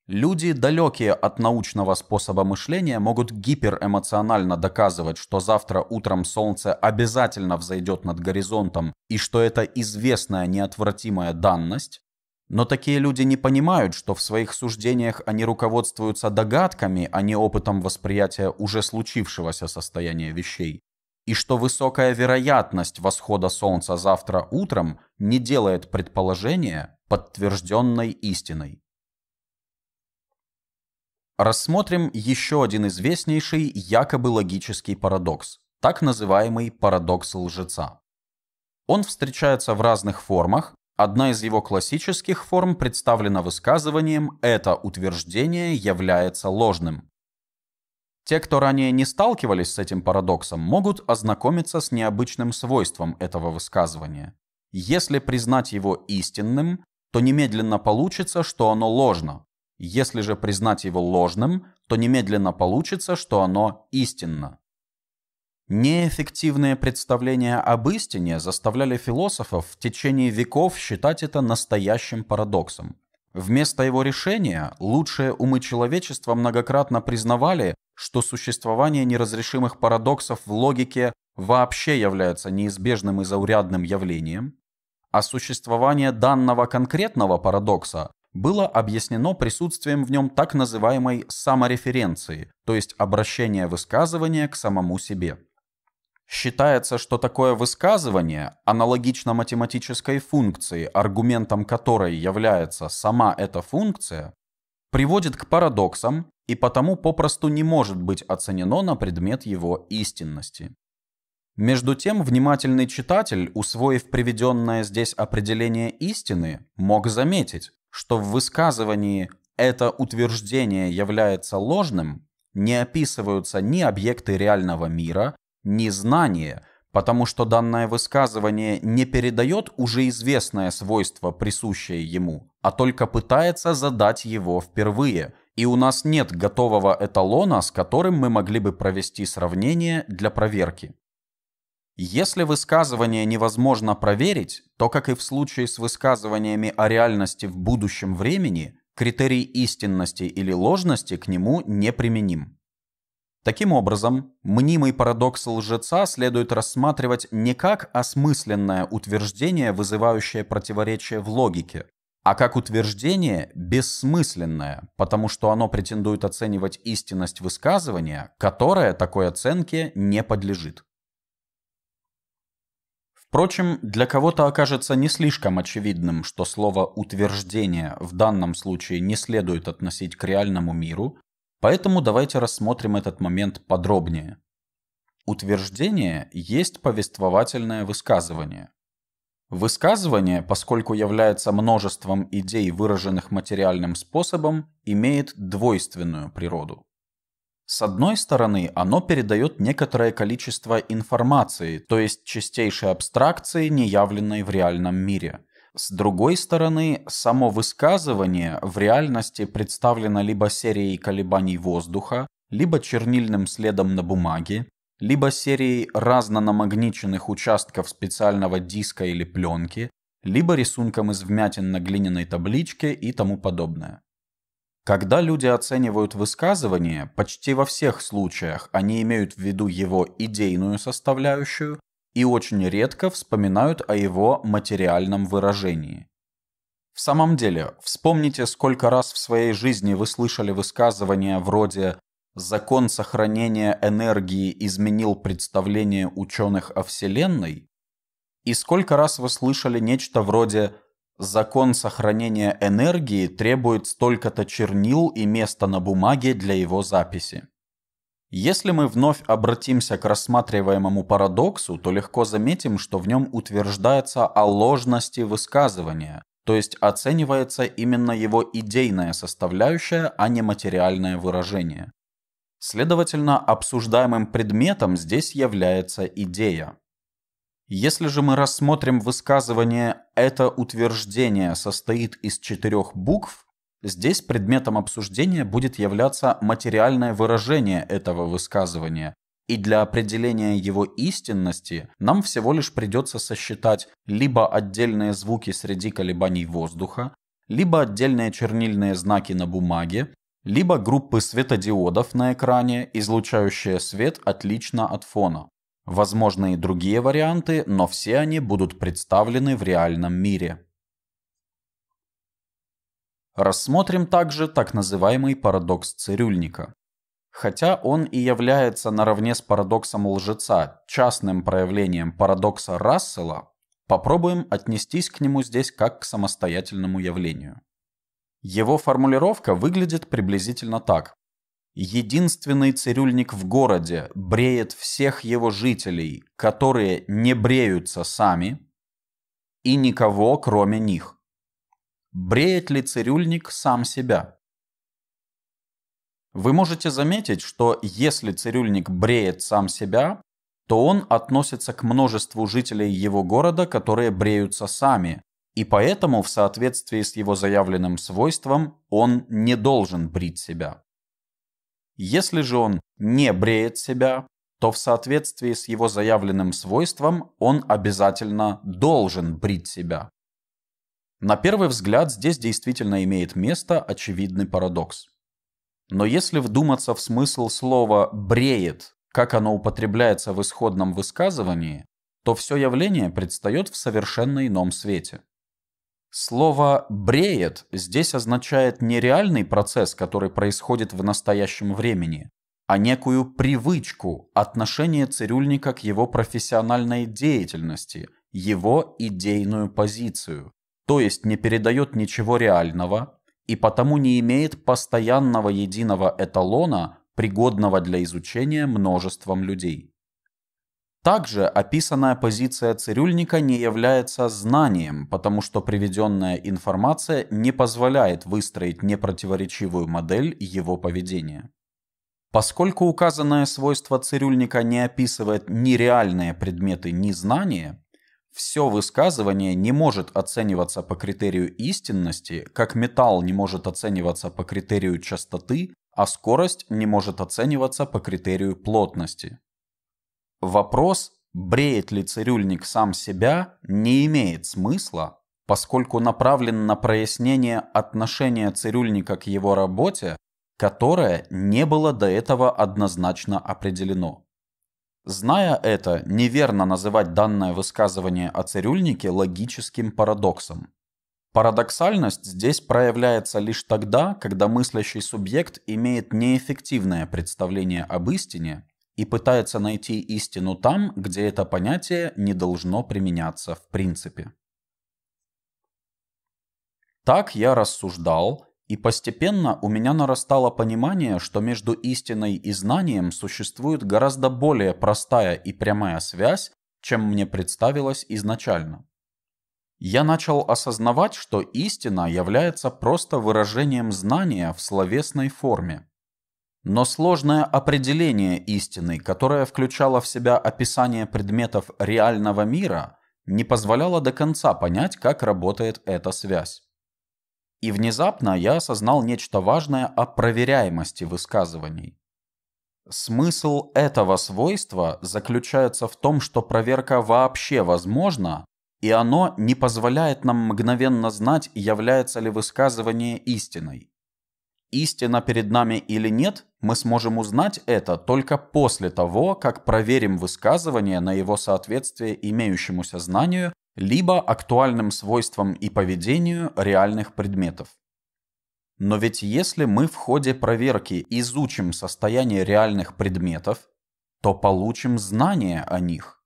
Люди, далекие от научного способа мышления, могут гиперэмоционально доказывать, что завтра утром солнце обязательно взойдет над горизонтом и что это известная неотвратимая данность, но такие люди не понимают, что в своих суждениях они руководствуются догадками, а не опытом восприятия уже случившегося состояния вещей, и что высокая вероятность восхода солнца завтра утром не делает предположение подтвержденной истиной. Рассмотрим еще один известнейший якобы логический парадокс, так называемый парадокс лжеца. Он встречается в разных формах, одна из его классических форм представлена высказыванием «это утверждение является ложным». Те, кто ранее не сталкивались с этим парадоксом, могут ознакомиться с необычным свойством этого высказывания. Если признать его истинным, то немедленно получится, что оно ложно, если же признать его ложным, то немедленно получится, что оно истинно. Неэффективные представления об истине заставляли философов в течение веков считать это настоящим парадоксом. Вместо его решения лучшие умы человечества многократно признавали, что существование неразрешимых парадоксов в логике вообще является неизбежным и заурядным явлением, а существование данного конкретного парадокса было объяснено присутствием в нем так называемой самореференции, то есть обращения высказывания к самому себе. Считается, что такое высказывание, аналогично математической функции, аргументом которой является сама эта функция, приводит к парадоксам и потому попросту не может быть оценено на предмет его истинности. Между тем, внимательный читатель, усвоив приведенное здесь определение истины, мог заметить, что в высказывании «это утверждение является ложным» не описываются ни объекты реального мира, ни знания, потому что данное высказывание не передает уже известное свойство, присущее ему, а только пытается задать его впервые – и у нас нет готового эталона, с которым мы могли бы провести сравнение для проверки. Если высказывание невозможно проверить, то, как и в случае с высказываниями о реальности в будущем времени, критерий истинности или ложности к нему не применим. Таким образом, мнимый парадокс лжеца следует рассматривать не как осмысленное утверждение, вызывающее противоречие в логике, а как утверждение бессмысленное, потому что оно претендует оценивать истинность высказывания, которое такой оценке не подлежит. Впрочем, для кого-то окажется не слишком очевидным, что слово «утверждение» в данном случае не следует относить к реальному миру, поэтому давайте рассмотрим этот момент подробнее. Утверждение есть повествовательное высказывание. Высказывание, поскольку является множеством идей, выраженных материальным способом, имеет двойственную природу. С одной стороны, оно передает некоторое количество информации, то есть чистейшей абстракции, неявленной в реальном мире. С другой стороны, само высказывание в реальности представлено либо серией колебаний воздуха, либо чернильным следом на бумаге, либо серией разнонамагниченных участков специального диска или пленки, либо рисунком из вмятин на глиняной табличке и тому подобное. Когда люди оценивают высказывание, почти во всех случаях они имеют в виду его идейную составляющую и очень редко вспоминают о его материальном выражении. В самом деле, вспомните, сколько раз в своей жизни вы слышали высказывания вроде «закон сохранения энергии изменил представление ученых о Вселенной» и сколько раз вы слышали нечто вроде «закон Закон сохранения энергии требует столько-то чернил и места на бумаге для его записи. Если мы вновь обратимся к рассматриваемому парадоксу, то легко заметим, что в нем утверждается о ложности высказывания, то есть оценивается именно его идейная составляющая, а не материальное выражение. Следовательно, обсуждаемым предметом здесь является идея. Если же мы рассмотрим высказывание «это утверждение состоит из четырех букв», здесь предметом обсуждения будет являться материальное выражение этого высказывания, и для определения его истинности нам всего лишь придется сосчитать либо отдельные звуки среди колебаний воздуха, либо отдельные чернильные знаки на бумаге, либо группы светодиодов на экране, излучающие свет отлично от фона. Возможны и другие варианты, но все они будут представлены в реальном мире. Рассмотрим также так называемый парадокс цирюльника. Хотя он и является наравне с парадоксом лжеца частным проявлением парадокса Рассела, попробуем отнестись к нему здесь как к самостоятельному явлению. Его формулировка выглядит приблизительно так. Единственный цирюльник в городе бреет всех его жителей, которые не бреются сами, и никого, кроме них. Бреет ли цирюльник сам себя? Вы можете заметить, что если цирюльник бреет сам себя, то он относится к множеству жителей его города, которые бреются сами, и поэтому в соответствии с его заявленным свойством он не должен брить себя. Если же он не бреет себя, то в соответствии с его заявленным свойством он обязательно должен брить себя. На первый взгляд здесь действительно имеет место очевидный парадокс. Но если вдуматься в смысл слова «бреет», как оно употребляется в исходном высказывании, то все явление предстает в совершенно ином свете. Слово «бреет» здесь означает не реальный процесс, который происходит в настоящем времени, а некую привычку, отношение цирюльника к его профессиональной деятельности, его идейную позицию, то есть не передает ничего реального и потому не имеет постоянного единого эталона, пригодного для изучения множеством людей. Также описанная позиция цирюльника не является знанием, потому что приведенная информация не позволяет выстроить непротиворечивую модель его поведения. Поскольку указанное свойство цирюльника не описывает ни реальные предметы, ни знания, все высказывание не может оцениваться по критерию истинности, как металл не может оцениваться по критерию частоты, а скорость не может оцениваться по критерию плотности. Вопрос, бреет ли цирюльник сам себя, не имеет смысла, поскольку направлен на прояснение отношения цирюльника к его работе, которое не было до этого однозначно определено. Зная это, неверно называть данное высказывание о цирюльнике логическим парадоксом. Парадоксальность здесь проявляется лишь тогда, когда мыслящий субъект имеет неэффективное представление об истине, и пытается найти истину там, где это понятие не должно применяться в принципе. Так я рассуждал, и постепенно у меня нарастало понимание, что между истиной и знанием существует гораздо более простая и прямая связь, чем мне представилось изначально. Я начал осознавать, что истина является просто выражением знания в словесной форме. Но сложное определение истины, которое включало в себя описание предметов реального мира, не позволяло до конца понять, как работает эта связь. И внезапно я осознал нечто важное о проверяемости высказываний. Смысл этого свойства заключается в том, что проверка вообще возможна, и оно не позволяет нам мгновенно знать, является ли высказывание истиной истина перед нами или нет, мы сможем узнать это только после того, как проверим высказывание на его соответствие имеющемуся знанию либо актуальным свойствам и поведению реальных предметов. Но ведь если мы в ходе проверки изучим состояние реальных предметов, то получим знание о них.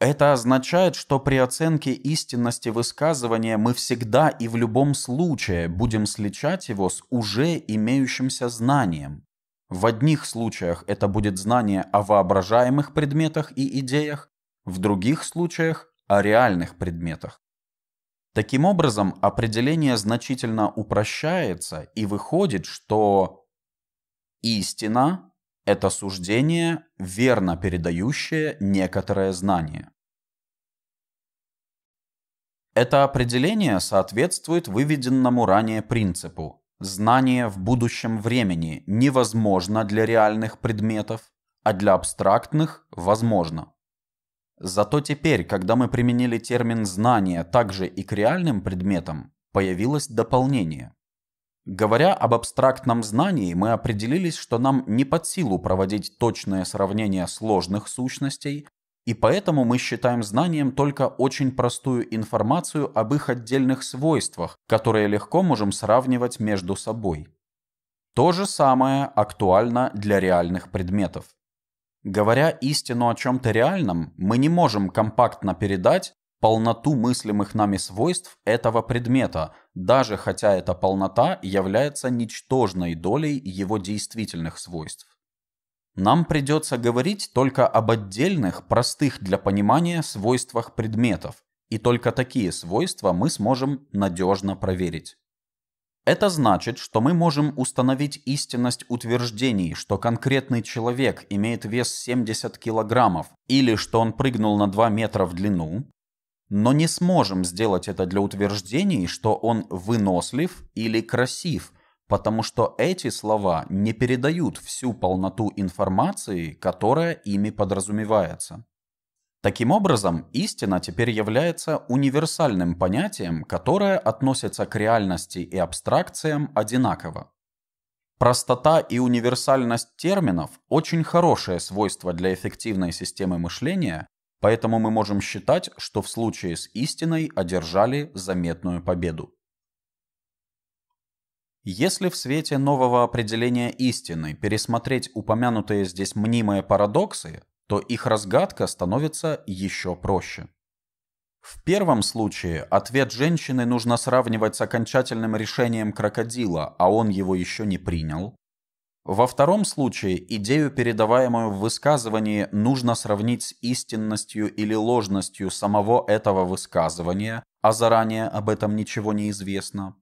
Это означает, что при оценке истинности высказывания мы всегда и в любом случае будем сличать его с уже имеющимся знанием. В одних случаях это будет знание о воображаемых предметах и идеях, в других случаях – о реальных предметах. Таким образом, определение значительно упрощается и выходит, что истина это суждение, верно передающее некоторое знание. Это определение соответствует выведенному ранее принципу «знание в будущем времени невозможно для реальных предметов, а для абстрактных – возможно». Зато теперь, когда мы применили термин «знание» также и к реальным предметам, появилось дополнение. Говоря об абстрактном знании, мы определились, что нам не под силу проводить точное сравнение сложных сущностей, и поэтому мы считаем знанием только очень простую информацию об их отдельных свойствах, которые легко можем сравнивать между собой. То же самое актуально для реальных предметов. Говоря истину о чем-то реальном, мы не можем компактно передать, полноту мыслимых нами свойств этого предмета, даже хотя эта полнота является ничтожной долей его действительных свойств. Нам придется говорить только об отдельных, простых для понимания свойствах предметов, и только такие свойства мы сможем надежно проверить. Это значит, что мы можем установить истинность утверждений, что конкретный человек имеет вес 70 килограммов или что он прыгнул на 2 метра в длину, но не сможем сделать это для утверждений, что он вынослив или красив, потому что эти слова не передают всю полноту информации, которая ими подразумевается. Таким образом, истина теперь является универсальным понятием, которое относится к реальности и абстракциям одинаково. Простота и универсальность терминов – очень хорошее свойство для эффективной системы мышления, Поэтому мы можем считать, что в случае с истиной одержали заметную победу. Если в свете нового определения истины пересмотреть упомянутые здесь мнимые парадоксы, то их разгадка становится еще проще. В первом случае ответ женщины нужно сравнивать с окончательным решением крокодила, а он его еще не принял. Во втором случае идею, передаваемую в высказывании, нужно сравнить с истинностью или ложностью самого этого высказывания, а заранее об этом ничего не известно.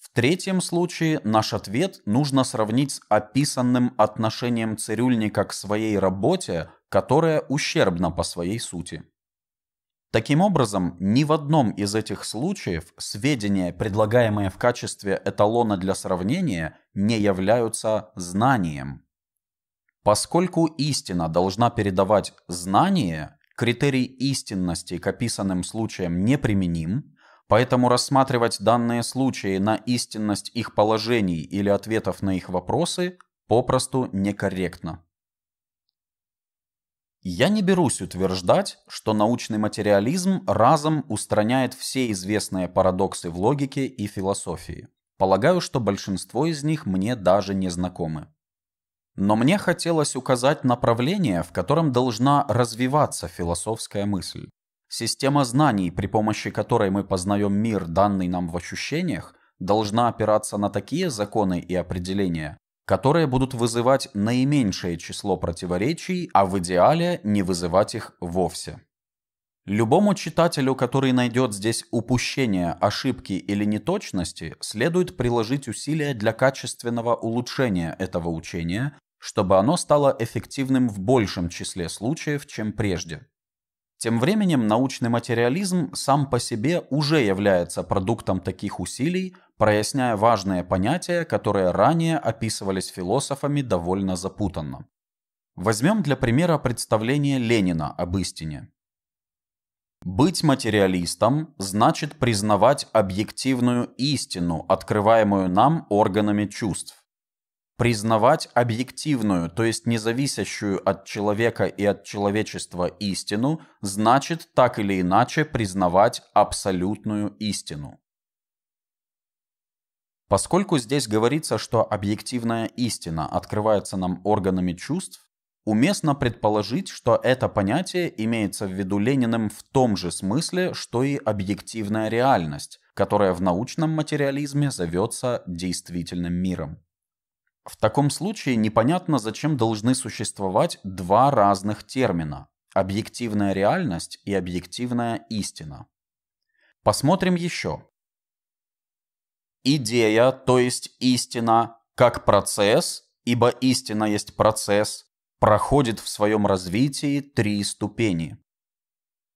В третьем случае наш ответ нужно сравнить с описанным отношением цирюльника к своей работе, которая ущербна по своей сути. Таким образом, ни в одном из этих случаев сведения, предлагаемые в качестве эталона для сравнения, не являются знанием. Поскольку истина должна передавать знание, критерий истинности к описанным случаям неприменим, поэтому рассматривать данные случаи на истинность их положений или ответов на их вопросы попросту некорректно. Я не берусь утверждать, что научный материализм разом устраняет все известные парадоксы в логике и философии. Полагаю, что большинство из них мне даже не знакомы. Но мне хотелось указать направление, в котором должна развиваться философская мысль. Система знаний, при помощи которой мы познаем мир, данный нам в ощущениях, должна опираться на такие законы и определения, которые будут вызывать наименьшее число противоречий, а в идеале не вызывать их вовсе. Любому читателю, который найдет здесь упущения, ошибки или неточности, следует приложить усилия для качественного улучшения этого учения, чтобы оно стало эффективным в большем числе случаев, чем прежде. Тем временем научный материализм сам по себе уже является продуктом таких усилий, проясняя важные понятия, которые ранее описывались философами довольно запутанно. Возьмем для примера представление Ленина об истине. Быть материалистом значит признавать объективную истину, открываемую нам органами чувств признавать объективную, то есть независящую от человека и от человечества истину, значит так или иначе признавать абсолютную истину. Поскольку здесь говорится, что объективная истина открывается нам органами чувств, уместно предположить, что это понятие имеется в виду Лениным в том же смысле, что и объективная реальность, которая в научном материализме зовется действительным миром. В таком случае непонятно, зачем должны существовать два разных термина – объективная реальность и объективная истина. Посмотрим еще. Идея, то есть истина, как процесс, ибо истина есть процесс, проходит в своем развитии три ступени.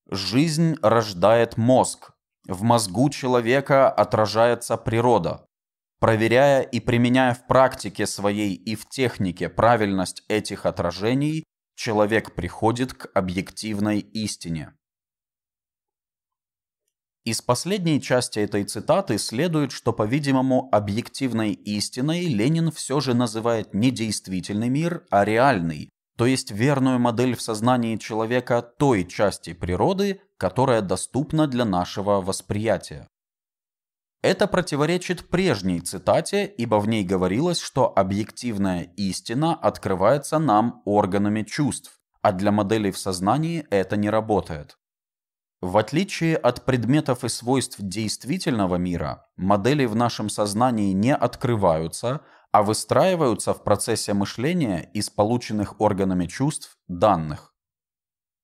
Жизнь рождает мозг. В мозгу человека отражается природа проверяя и применяя в практике своей и в технике правильность этих отражений, человек приходит к объективной истине. Из последней части этой цитаты следует, что, по-видимому, объективной истиной Ленин все же называет не действительный мир, а реальный, то есть верную модель в сознании человека той части природы, которая доступна для нашего восприятия. Это противоречит прежней цитате, ибо в ней говорилось, что объективная истина открывается нам органами чувств, а для моделей в сознании это не работает. В отличие от предметов и свойств действительного мира, модели в нашем сознании не открываются, а выстраиваются в процессе мышления из полученных органами чувств данных.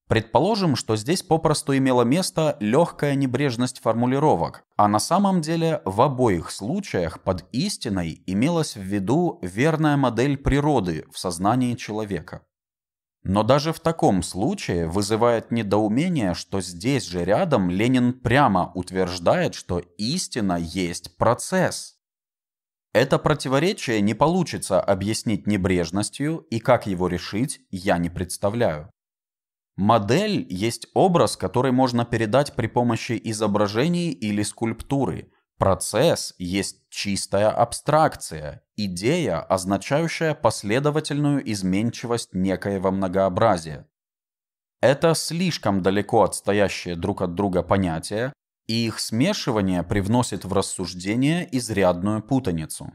Предположим, что здесь попросту имела место легкая небрежность формулировок, а на самом деле в обоих случаях под истиной имелась в виду верная модель природы в сознании человека. Но даже в таком случае вызывает недоумение, что здесь же рядом Ленин прямо утверждает, что истина есть процесс – это противоречие не получится объяснить небрежностью, и как его решить, я не представляю. Модель есть образ, который можно передать при помощи изображений или скульптуры. Процесс есть чистая абстракция, идея, означающая последовательную изменчивость некоего многообразия. Это слишком далеко отстоящие друг от друга понятия, и их смешивание привносит в рассуждение изрядную путаницу.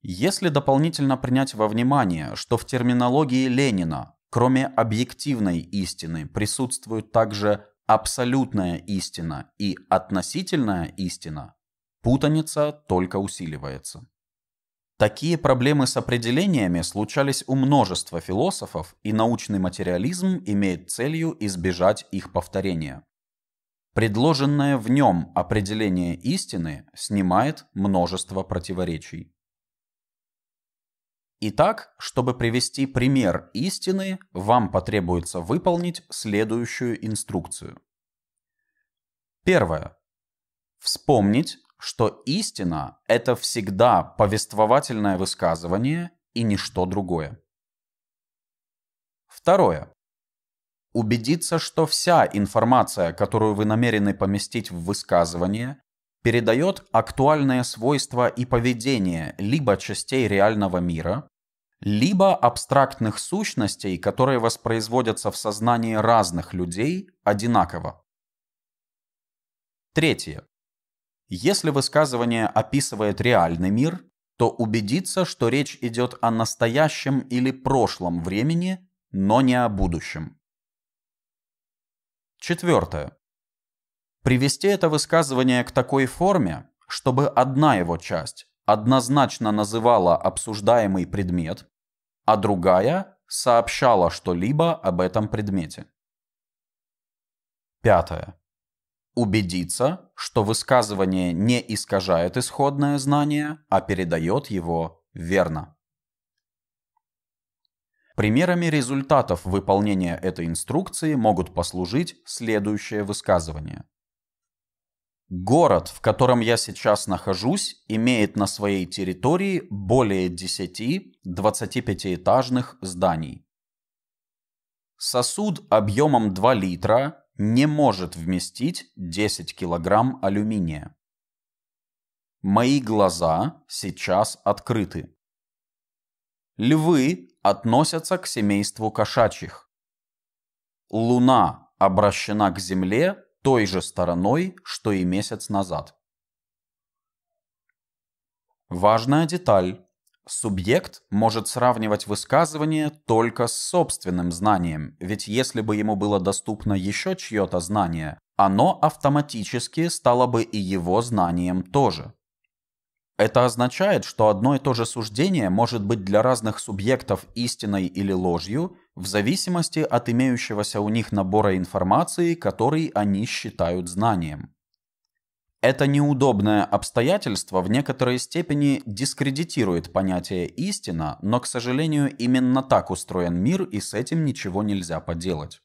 Если дополнительно принять во внимание, что в терминологии Ленина Кроме объективной истины присутствуют также абсолютная истина и относительная истина. Путаница только усиливается. Такие проблемы с определениями случались у множества философов, и научный материализм имеет целью избежать их повторения. Предложенное в нем определение истины снимает множество противоречий. Итак, чтобы привести пример истины, вам потребуется выполнить следующую инструкцию. Первое. Вспомнить, что истина – это всегда повествовательное высказывание и ничто другое. Второе. Убедиться, что вся информация, которую вы намерены поместить в высказывание, передает актуальные свойства и поведение либо частей реального мира, либо абстрактных сущностей, которые воспроизводятся в сознании разных людей одинаково. Третье. Если высказывание описывает реальный мир, то убедиться, что речь идет о настоящем или прошлом времени, но не о будущем. Четвертое. Привести это высказывание к такой форме, чтобы одна его часть однозначно называла обсуждаемый предмет, а другая сообщала что-либо об этом предмете. Пятое. Убедиться, что высказывание не искажает исходное знание, а передает его верно. Примерами результатов выполнения этой инструкции могут послужить следующие высказывания. Город, в котором я сейчас нахожусь, имеет на своей территории более 10 25-этажных зданий. Сосуд объемом 2 литра не может вместить 10 килограмм алюминия. Мои глаза сейчас открыты. Львы относятся к семейству кошачьих. Луна обращена к Земле той же стороной, что и месяц назад. Важная деталь. Субъект может сравнивать высказывание только с собственным знанием, ведь если бы ему было доступно еще чье-то знание, оно автоматически стало бы и его знанием тоже. Это означает, что одно и то же суждение может быть для разных субъектов истиной или ложью, в зависимости от имеющегося у них набора информации, который они считают знанием. Это неудобное обстоятельство в некоторой степени дискредитирует понятие «истина», но, к сожалению, именно так устроен мир, и с этим ничего нельзя поделать.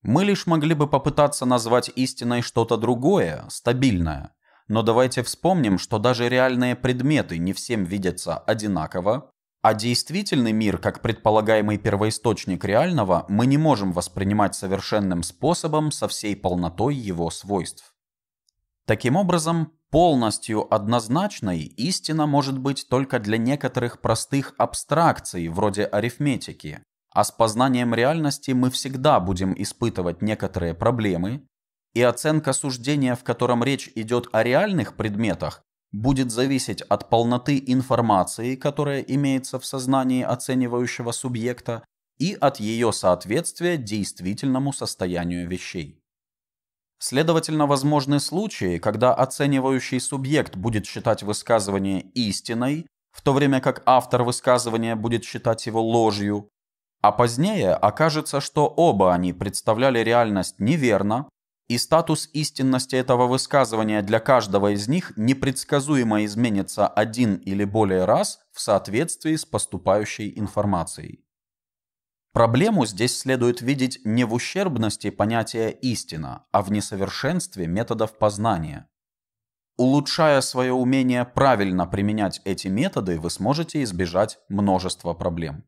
Мы лишь могли бы попытаться назвать истиной что-то другое, стабильное. Но давайте вспомним, что даже реальные предметы не всем видятся одинаково, а действительный мир, как предполагаемый первоисточник реального, мы не можем воспринимать совершенным способом со всей полнотой его свойств. Таким образом, полностью однозначной истина может быть только для некоторых простых абстракций, вроде арифметики, а с познанием реальности мы всегда будем испытывать некоторые проблемы, и оценка суждения, в котором речь идет о реальных предметах, будет зависеть от полноты информации, которая имеется в сознании оценивающего субъекта, и от ее соответствия действительному состоянию вещей. Следовательно, возможны случаи, когда оценивающий субъект будет считать высказывание истиной, в то время как автор высказывания будет считать его ложью, а позднее окажется, что оба они представляли реальность неверно, и статус истинности этого высказывания для каждого из них непредсказуемо изменится один или более раз в соответствии с поступающей информацией. Проблему здесь следует видеть не в ущербности понятия «истина», а в несовершенстве методов познания. Улучшая свое умение правильно применять эти методы, вы сможете избежать множества проблем.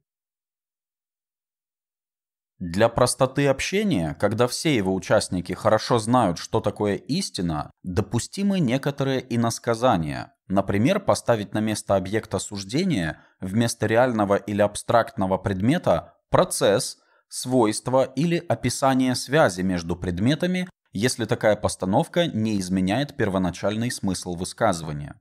Для простоты общения, когда все его участники хорошо знают, что такое истина, допустимы некоторые иносказания. Например, поставить на место объекта суждения вместо реального или абстрактного предмета процесс, свойство или описание связи между предметами, если такая постановка не изменяет первоначальный смысл высказывания.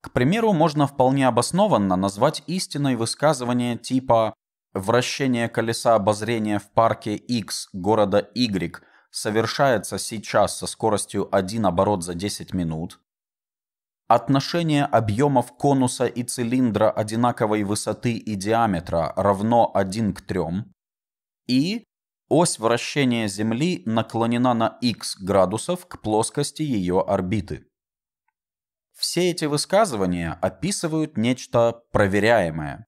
К примеру, можно вполне обоснованно назвать истиной высказывание типа Вращение колеса обозрения в парке X города Y совершается сейчас со скоростью 1 оборот за 10 минут. Отношение объемов конуса и цилиндра одинаковой высоты и диаметра равно 1 к 3. И ось вращения Земли наклонена на x градусов к плоскости ее орбиты. Все эти высказывания описывают нечто проверяемое,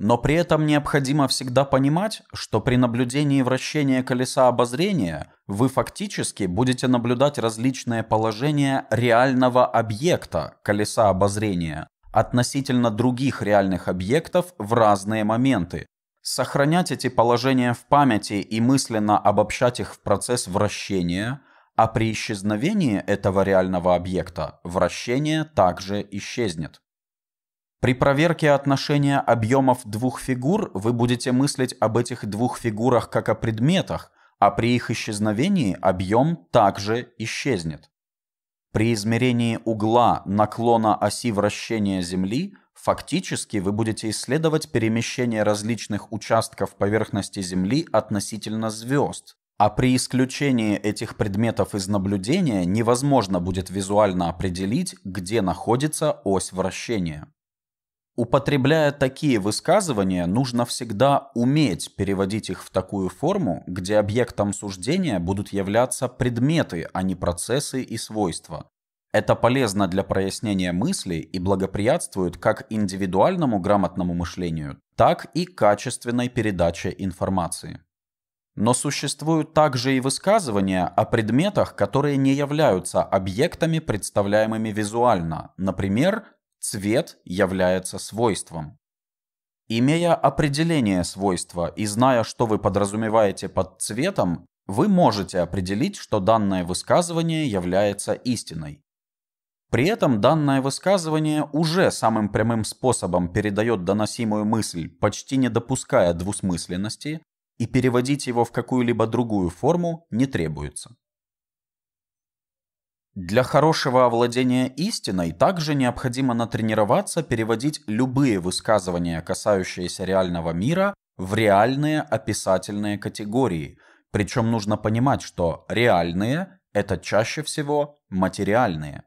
но при этом необходимо всегда понимать, что при наблюдении вращения колеса обозрения вы фактически будете наблюдать различные положения реального объекта колеса обозрения относительно других реальных объектов в разные моменты. Сохранять эти положения в памяти и мысленно обобщать их в процесс вращения, а при исчезновении этого реального объекта вращение также исчезнет. При проверке отношения объемов двух фигур вы будете мыслить об этих двух фигурах как о предметах, а при их исчезновении объем также исчезнет. При измерении угла наклона оси вращения Земли фактически вы будете исследовать перемещение различных участков поверхности Земли относительно звезд, а при исключении этих предметов из наблюдения невозможно будет визуально определить, где находится ось вращения. Употребляя такие высказывания, нужно всегда уметь переводить их в такую форму, где объектом суждения будут являться предметы, а не процессы и свойства. Это полезно для прояснения мысли и благоприятствует как индивидуальному грамотному мышлению, так и качественной передаче информации. Но существуют также и высказывания о предметах, которые не являются объектами, представляемыми визуально, например, цвет является свойством. Имея определение свойства и зная, что вы подразумеваете под цветом, вы можете определить, что данное высказывание является истиной. При этом данное высказывание уже самым прямым способом передает доносимую мысль, почти не допуская двусмысленности, и переводить его в какую-либо другую форму не требуется. Для хорошего овладения истиной также необходимо натренироваться переводить любые высказывания, касающиеся реального мира, в реальные описательные категории. Причем нужно понимать, что реальные – это чаще всего материальные.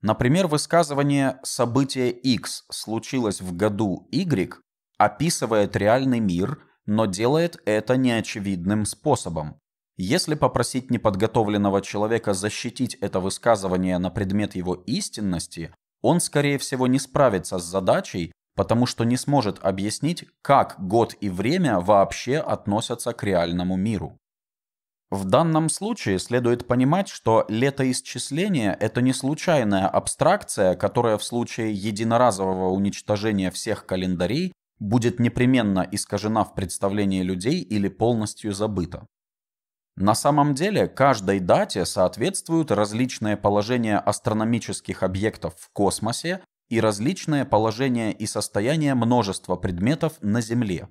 Например, высказывание «событие X случилось в году Y» описывает реальный мир, но делает это неочевидным способом. Если попросить неподготовленного человека защитить это высказывание на предмет его истинности, он, скорее всего, не справится с задачей, потому что не сможет объяснить, как год и время вообще относятся к реальному миру. В данном случае следует понимать, что летоисчисление – это не случайная абстракция, которая в случае единоразового уничтожения всех календарей будет непременно искажена в представлении людей или полностью забыта. На самом деле, каждой дате соответствуют различные положения астрономических объектов в космосе и различные положения и состояние множества предметов на Земле.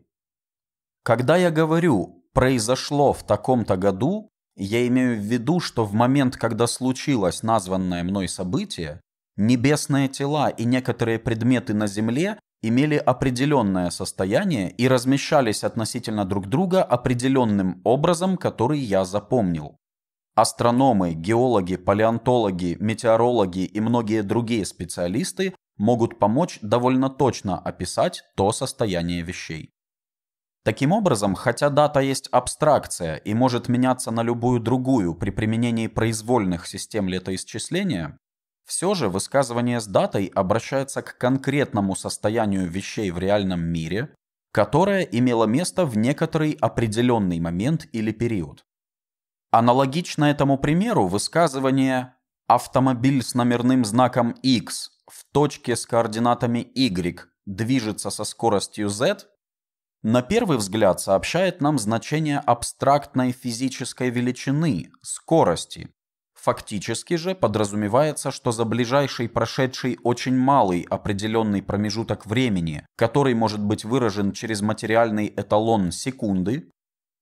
Когда я говорю «произошло в таком-то году», я имею в виду, что в момент, когда случилось названное мной событие, небесные тела и некоторые предметы на Земле имели определенное состояние и размещались относительно друг друга определенным образом, который я запомнил. Астрономы, геологи, палеонтологи, метеорологи и многие другие специалисты могут помочь довольно точно описать то состояние вещей. Таким образом, хотя дата есть абстракция и может меняться на любую другую при применении произвольных систем летоисчисления, все же высказывание с датой обращается к конкретному состоянию вещей в реальном мире, которое имело место в некоторый определенный момент или период. Аналогично этому примеру высказывание «автомобиль с номерным знаком X в точке с координатами Y движется со скоростью Z» на первый взгляд сообщает нам значение абстрактной физической величины – скорости, Фактически же подразумевается, что за ближайший прошедший очень малый определенный промежуток времени, который может быть выражен через материальный эталон секунды,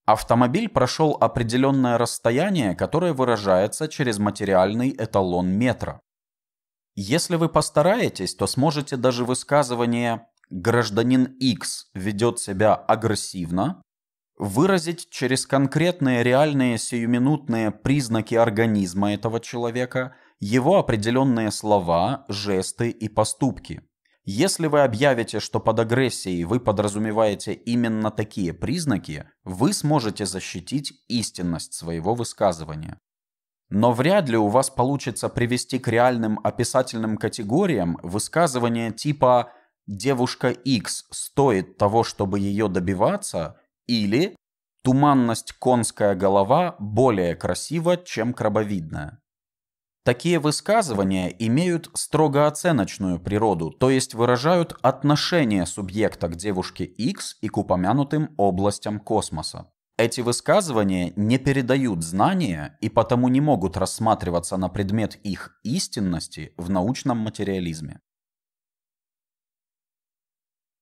автомобиль прошел определенное расстояние, которое выражается через материальный эталон метра. Если вы постараетесь, то сможете даже высказывание «гражданин X ведет себя агрессивно» выразить через конкретные реальные сиюминутные признаки организма этого человека, его определенные слова, жесты и поступки. Если вы объявите, что под агрессией вы подразумеваете именно такие признаки, вы сможете защитить истинность своего высказывания. Но вряд ли у вас получится привести к реальным описательным категориям высказывания типа «девушка X стоит того, чтобы ее добиваться» Или туманность конская голова более красива, чем крабовидная. Такие высказывания имеют строго оценочную природу, то есть выражают отношение субъекта к девушке X и к упомянутым областям космоса. Эти высказывания не передают знания и потому не могут рассматриваться на предмет их истинности в научном материализме.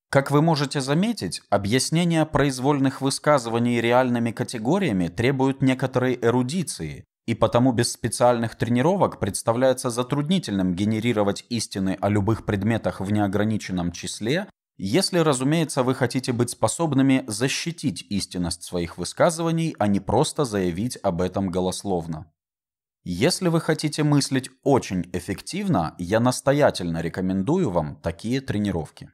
Как вы можете заметить, объяснение произвольных высказываний реальными категориями требует некоторой эрудиции, и потому без специальных тренировок представляется затруднительным генерировать истины о любых предметах в неограниченном числе, если, разумеется, вы хотите быть способными защитить истинность своих высказываний, а не просто заявить об этом голословно. Если вы хотите мыслить очень эффективно, я настоятельно рекомендую вам такие тренировки.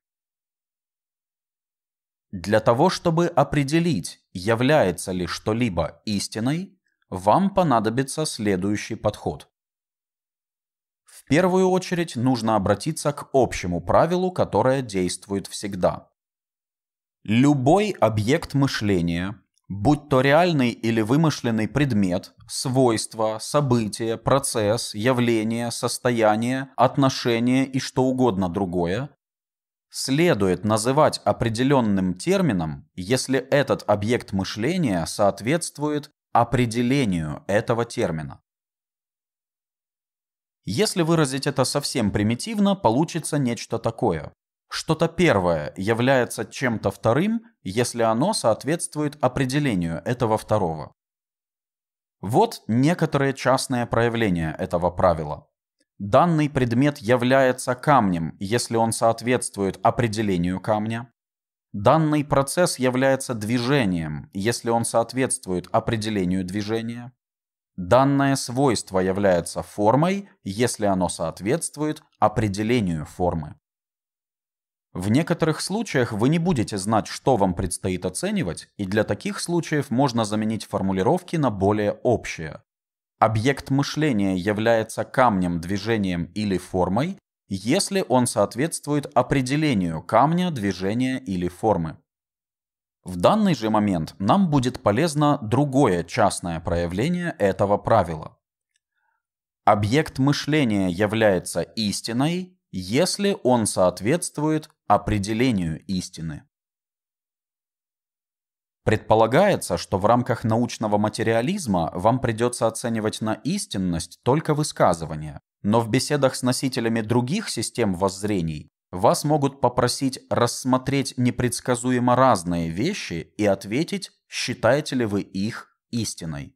Для того, чтобы определить, является ли что-либо истиной, вам понадобится следующий подход. В первую очередь нужно обратиться к общему правилу, которое действует всегда. Любой объект мышления, будь то реальный или вымышленный предмет, свойство, событие, процесс, явление, состояние, отношение и что угодно другое, следует называть определенным термином, если этот объект мышления соответствует определению этого термина. Если выразить это совсем примитивно, получится нечто такое. Что-то первое является чем-то вторым, если оно соответствует определению этого второго. Вот некоторые частные проявления этого правила. Данный предмет является камнем, если он соответствует определению камня. Данный процесс является движением, если он соответствует определению движения. Данное свойство является формой, если оно соответствует определению формы. В некоторых случаях вы не будете знать, что вам предстоит оценивать, и для таких случаев можно заменить формулировки на более общие. Объект мышления является камнем, движением или формой, если он соответствует определению камня, движения или формы. В данный же момент нам будет полезно другое частное проявление этого правила. Объект мышления является истиной, если он соответствует определению истины. Предполагается, что в рамках научного материализма вам придется оценивать на истинность только высказывания, но в беседах с носителями других систем воззрений вас могут попросить рассмотреть непредсказуемо разные вещи и ответить, считаете ли вы их истиной.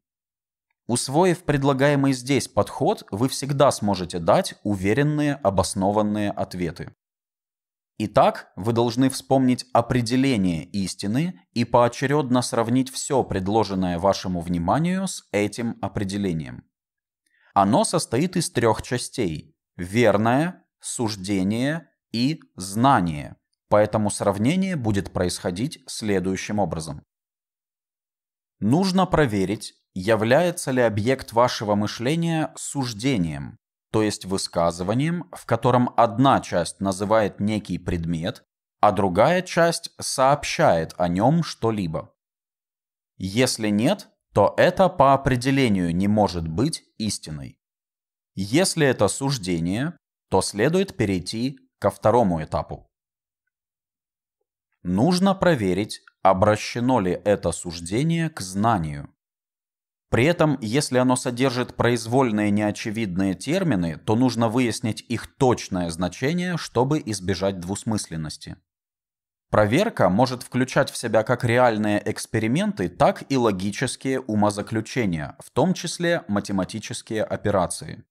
Усвоив предлагаемый здесь подход, вы всегда сможете дать уверенные, обоснованные ответы. Итак, вы должны вспомнить определение истины и поочередно сравнить все предложенное вашему вниманию с этим определением. Оно состоит из трех частей – верное, суждение и знание. Поэтому сравнение будет происходить следующим образом. Нужно проверить, является ли объект вашего мышления суждением, то есть высказыванием, в котором одна часть называет некий предмет, а другая часть сообщает о нем что-либо. Если нет, то это по определению не может быть истиной. Если это суждение, то следует перейти ко второму этапу. Нужно проверить, обращено ли это суждение к знанию. При этом, если оно содержит произвольные неочевидные термины, то нужно выяснить их точное значение, чтобы избежать двусмысленности. Проверка может включать в себя как реальные эксперименты, так и логические умозаключения, в том числе математические операции.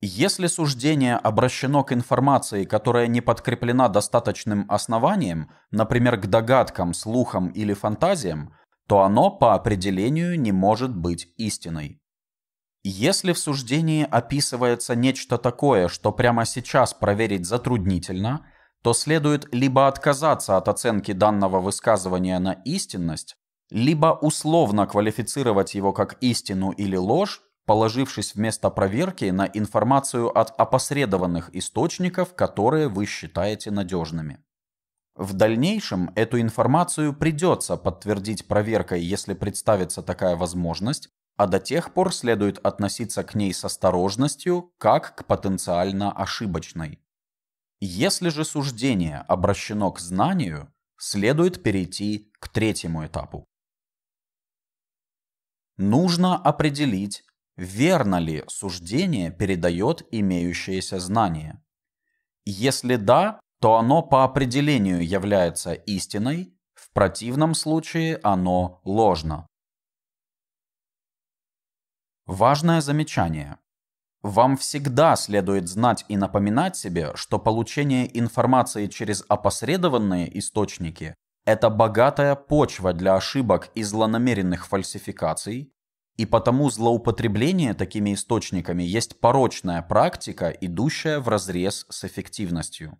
Если суждение обращено к информации, которая не подкреплена достаточным основанием, например, к догадкам, слухам или фантазиям, то оно по определению не может быть истиной. Если в суждении описывается нечто такое, что прямо сейчас проверить затруднительно, то следует либо отказаться от оценки данного высказывания на истинность, либо условно квалифицировать его как истину или ложь, положившись вместо проверки на информацию от опосредованных источников, которые вы считаете надежными. В дальнейшем эту информацию придется подтвердить проверкой, если представится такая возможность, а до тех пор следует относиться к ней с осторожностью, как к потенциально ошибочной. Если же суждение обращено к знанию, следует перейти к третьему этапу. Нужно определить, верно ли суждение передает имеющееся знание. Если да, то оно по определению является истиной, в противном случае оно ложно. Важное замечание. Вам всегда следует знать и напоминать себе, что получение информации через опосредованные источники – это богатая почва для ошибок и злонамеренных фальсификаций, и потому злоупотребление такими источниками есть порочная практика, идущая вразрез с эффективностью.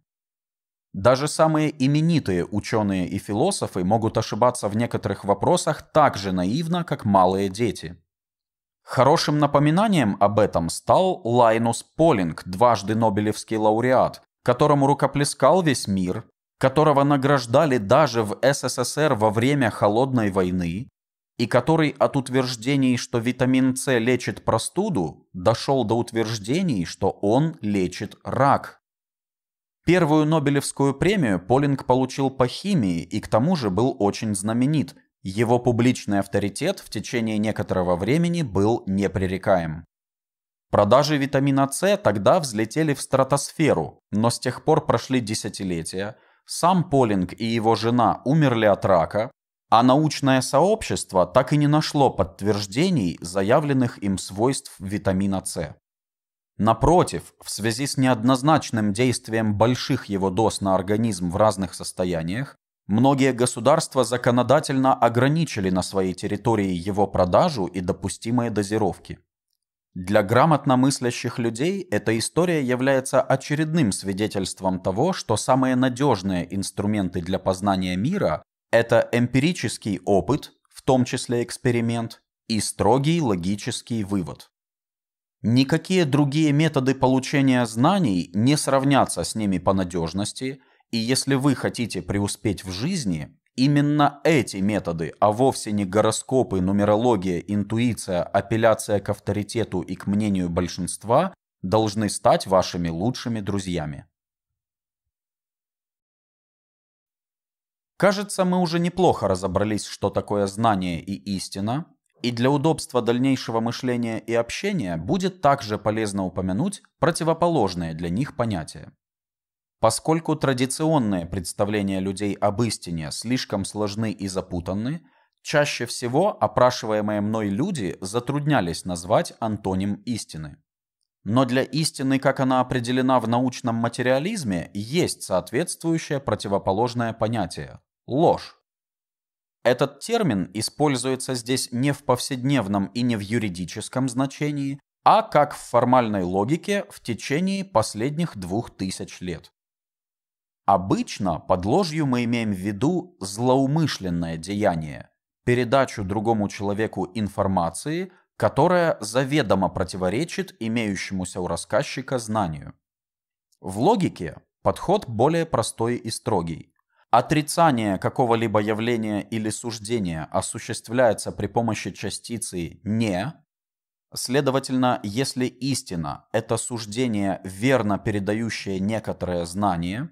Даже самые именитые ученые и философы могут ошибаться в некоторых вопросах так же наивно, как малые дети. Хорошим напоминанием об этом стал Лайнус Полинг, дважды Нобелевский лауреат, которому рукоплескал весь мир, которого награждали даже в СССР во время Холодной войны, и который от утверждений, что витамин С лечит простуду, дошел до утверждений, что он лечит рак. Первую Нобелевскую премию Полинг получил по химии и к тому же был очень знаменит. Его публичный авторитет в течение некоторого времени был непререкаем. Продажи витамина С тогда взлетели в стратосферу, но с тех пор прошли десятилетия, сам Полинг и его жена умерли от рака, а научное сообщество так и не нашло подтверждений заявленных им свойств витамина С. Напротив, в связи с неоднозначным действием больших его доз на организм в разных состояниях, многие государства законодательно ограничили на своей территории его продажу и допустимые дозировки. Для грамотно мыслящих людей эта история является очередным свидетельством того, что самые надежные инструменты для познания мира – это эмпирический опыт, в том числе эксперимент, и строгий логический вывод. Никакие другие методы получения знаний не сравнятся с ними по надежности, и если вы хотите преуспеть в жизни, именно эти методы, а вовсе не гороскопы, нумерология, интуиция, апелляция к авторитету и к мнению большинства, должны стать вашими лучшими друзьями. Кажется, мы уже неплохо разобрались, что такое знание и истина, и для удобства дальнейшего мышления и общения будет также полезно упомянуть противоположные для них понятия. Поскольку традиционные представления людей об истине слишком сложны и запутанны, чаще всего опрашиваемые мной люди затруднялись назвать антоним истины. Но для истины, как она определена в научном материализме, есть соответствующее противоположное понятие – ложь. Этот термин используется здесь не в повседневном и не в юридическом значении, а как в формальной логике в течение последних двух тысяч лет. Обычно под ложью мы имеем в виду злоумышленное деяние, передачу другому человеку информации, которая заведомо противоречит имеющемуся у рассказчика знанию. В логике подход более простой и строгий. Отрицание какого-либо явления или суждения осуществляется при помощи частицы «не». Следовательно, если истина – это суждение, верно передающее некоторое знание,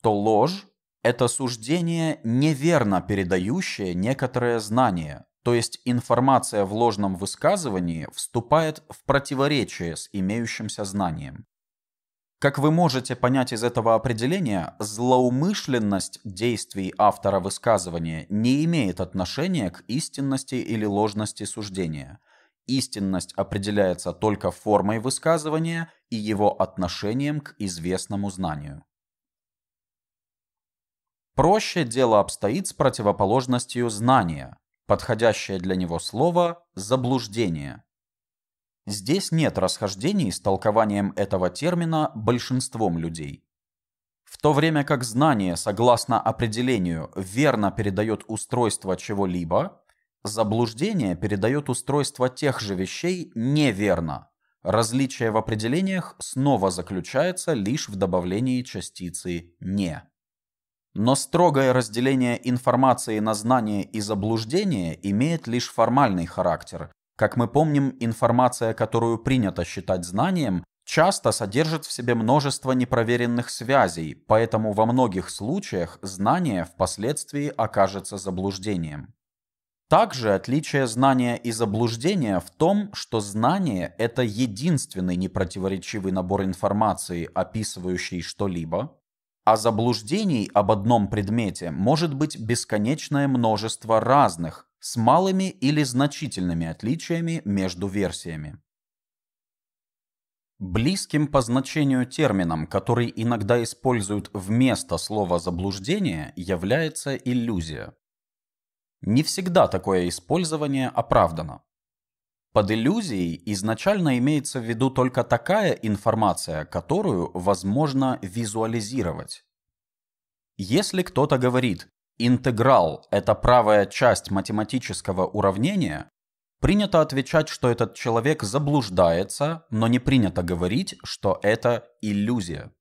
то ложь – это суждение, неверно передающее некоторое знание, то есть информация в ложном высказывании вступает в противоречие с имеющимся знанием. Как вы можете понять из этого определения, злоумышленность действий автора высказывания не имеет отношения к истинности или ложности суждения. Истинность определяется только формой высказывания и его отношением к известному знанию. Проще дело обстоит с противоположностью знания. Подходящее для него слово – заблуждение – Здесь нет расхождений с толкованием этого термина большинством людей. В то время как знание, согласно определению, верно передает устройство чего-либо, заблуждение передает устройство тех же вещей неверно. Различие в определениях снова заключается лишь в добавлении частицы «не». Но строгое разделение информации на знание и заблуждение имеет лишь формальный характер как мы помним, информация, которую принято считать знанием, часто содержит в себе множество непроверенных связей, поэтому во многих случаях знание впоследствии окажется заблуждением. Также отличие знания и заблуждения в том, что знание – это единственный непротиворечивый набор информации, описывающий что-либо, а заблуждений об одном предмете может быть бесконечное множество разных, с малыми или значительными отличиями между версиями. Близким по значению термином, который иногда используют вместо слова «заблуждение», является иллюзия. Не всегда такое использование оправдано. Под иллюзией изначально имеется в виду только такая информация, которую возможно визуализировать. Если кто-то говорит интеграл – это правая часть математического уравнения, принято отвечать, что этот человек заблуждается, но не принято говорить, что это иллюзия.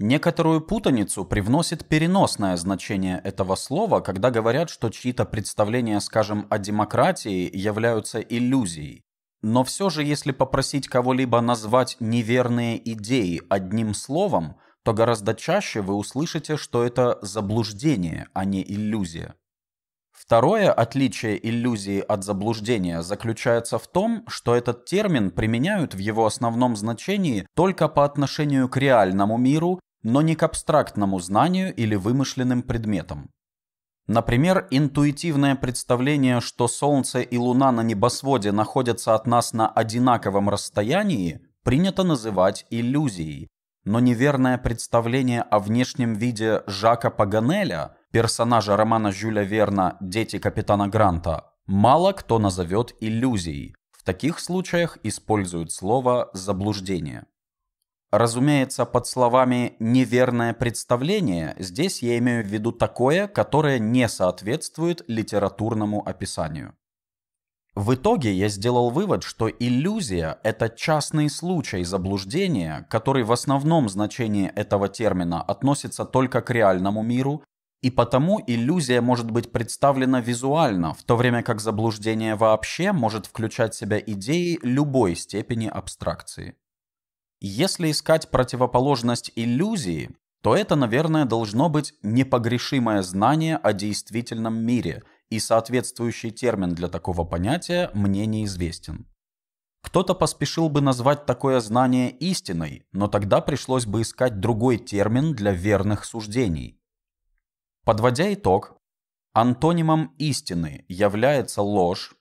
Некоторую путаницу привносит переносное значение этого слова, когда говорят, что чьи-то представления, скажем, о демократии являются иллюзией. Но все же, если попросить кого-либо назвать неверные идеи одним словом – то гораздо чаще вы услышите, что это заблуждение, а не иллюзия. Второе отличие иллюзии от заблуждения заключается в том, что этот термин применяют в его основном значении только по отношению к реальному миру, но не к абстрактному знанию или вымышленным предметам. Например, интуитивное представление, что Солнце и Луна на небосводе находятся от нас на одинаковом расстоянии, принято называть иллюзией, но неверное представление о внешнем виде Жака Паганеля, персонажа романа Жюля Верна «Дети капитана Гранта», мало кто назовет иллюзией. В таких случаях используют слово «заблуждение». Разумеется, под словами «неверное представление» здесь я имею в виду такое, которое не соответствует литературному описанию. В итоге я сделал вывод, что иллюзия – это частный случай заблуждения, который в основном значении этого термина относится только к реальному миру, и потому иллюзия может быть представлена визуально, в то время как заблуждение вообще может включать в себя идеи любой степени абстракции. Если искать противоположность иллюзии, то это, наверное, должно быть непогрешимое знание о действительном мире – и соответствующий термин для такого понятия мне неизвестен. Кто-то поспешил бы назвать такое знание истиной, но тогда пришлось бы искать другой термин для верных суждений. Подводя итог, антонимом истины является ложь,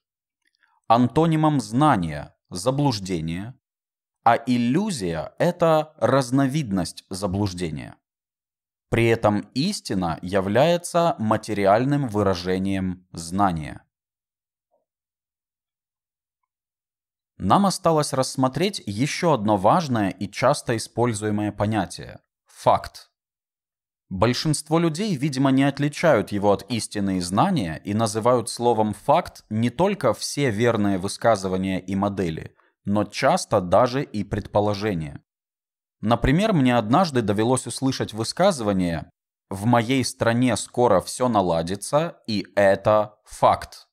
антонимом знания – заблуждение, а иллюзия – это разновидность заблуждения. При этом истина является материальным выражением знания. Нам осталось рассмотреть еще одно важное и часто используемое понятие – факт. Большинство людей, видимо, не отличают его от истины и знания и называют словом «факт» не только все верные высказывания и модели, но часто даже и предположения. Например, мне однажды довелось услышать высказывание «В моей стране скоро все наладится, и это факт».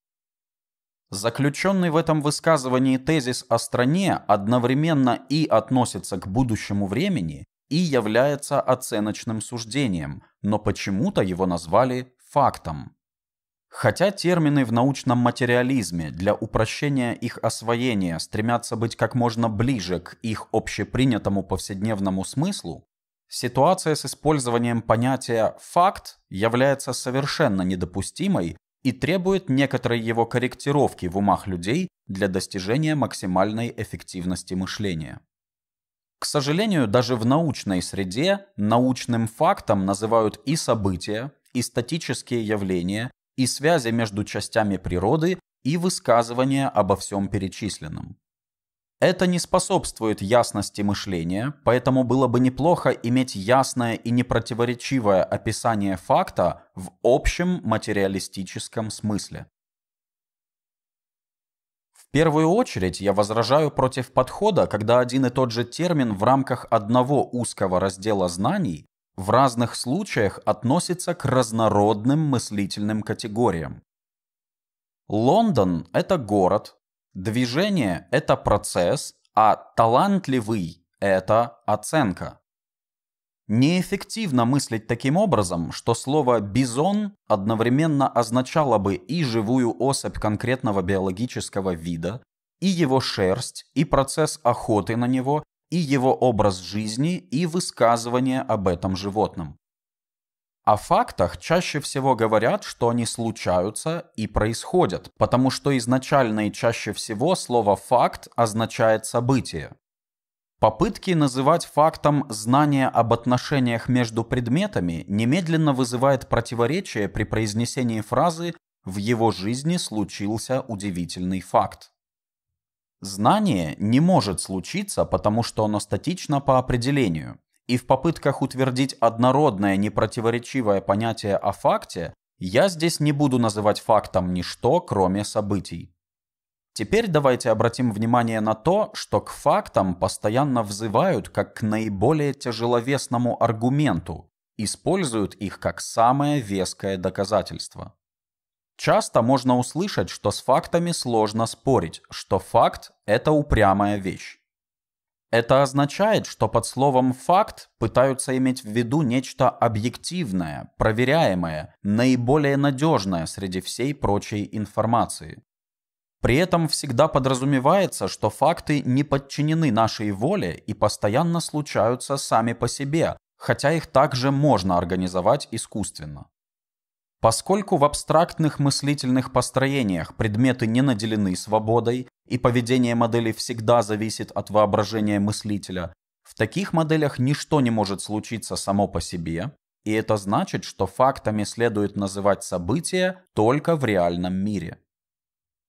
Заключенный в этом высказывании тезис о стране одновременно и относится к будущему времени, и является оценочным суждением, но почему-то его назвали фактом. Хотя термины в научном материализме для упрощения их освоения стремятся быть как можно ближе к их общепринятому повседневному смыслу, ситуация с использованием понятия «факт» является совершенно недопустимой и требует некоторой его корректировки в умах людей для достижения максимальной эффективности мышления. К сожалению, даже в научной среде научным фактом называют и события, и статические явления, и связи между частями природы и высказывания обо всем перечисленном. Это не способствует ясности мышления, поэтому было бы неплохо иметь ясное и непротиворечивое описание факта в общем материалистическом смысле. В первую очередь я возражаю против подхода, когда один и тот же термин в рамках одного узкого раздела знаний в разных случаях относится к разнородным мыслительным категориям. Лондон – это город, движение – это процесс, а талантливый – это оценка. Неэффективно мыслить таким образом, что слово «бизон» одновременно означало бы и живую особь конкретного биологического вида, и его шерсть, и процесс охоты на него, и его образ жизни, и высказывания об этом животном. О фактах чаще всего говорят, что они случаются и происходят, потому что изначально и чаще всего слово «факт» означает «событие». Попытки называть фактом знание об отношениях между предметами немедленно вызывает противоречие при произнесении фразы «в его жизни случился удивительный факт». Знание не может случиться, потому что оно статично по определению. И в попытках утвердить однородное непротиворечивое понятие о факте, я здесь не буду называть фактом ничто, кроме событий. Теперь давайте обратим внимание на то, что к фактам постоянно взывают как к наиболее тяжеловесному аргументу, используют их как самое веское доказательство. Часто можно услышать, что с фактами сложно спорить, что факт – это упрямая вещь. Это означает, что под словом «факт» пытаются иметь в виду нечто объективное, проверяемое, наиболее надежное среди всей прочей информации. При этом всегда подразумевается, что факты не подчинены нашей воле и постоянно случаются сами по себе, хотя их также можно организовать искусственно. Поскольку в абстрактных мыслительных построениях предметы не наделены свободой, и поведение модели всегда зависит от воображения мыслителя, в таких моделях ничто не может случиться само по себе, и это значит, что фактами следует называть события только в реальном мире.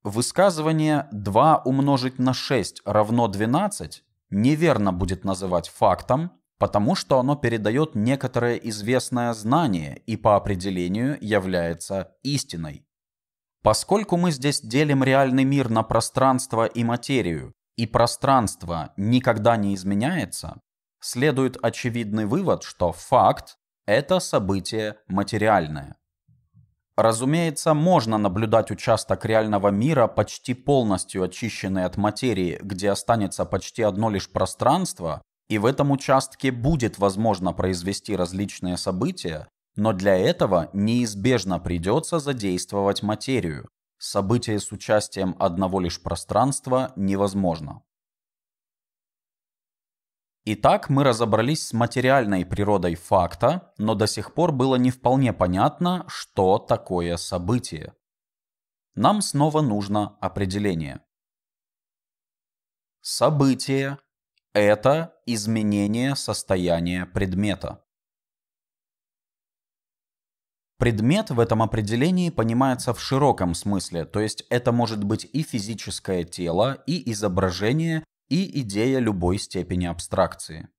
Высказывание 2 умножить на 6 равно 12 неверно будет называть фактом, потому что оно передает некоторое известное знание и по определению является истиной. Поскольку мы здесь делим реальный мир на пространство и материю, и пространство никогда не изменяется, следует очевидный вывод, что факт – это событие материальное. Разумеется, можно наблюдать участок реального мира, почти полностью очищенный от материи, где останется почти одно лишь пространство, и в этом участке будет возможно произвести различные события, но для этого неизбежно придется задействовать материю. Событие с участием одного лишь пространства невозможно. Итак, мы разобрались с материальной природой факта, но до сих пор было не вполне понятно, что такое событие. Нам снова нужно определение. Событие это изменение состояния предмета. Предмет в этом определении понимается в широком смысле, то есть это может быть и физическое тело, и изображение, и идея любой степени абстракции.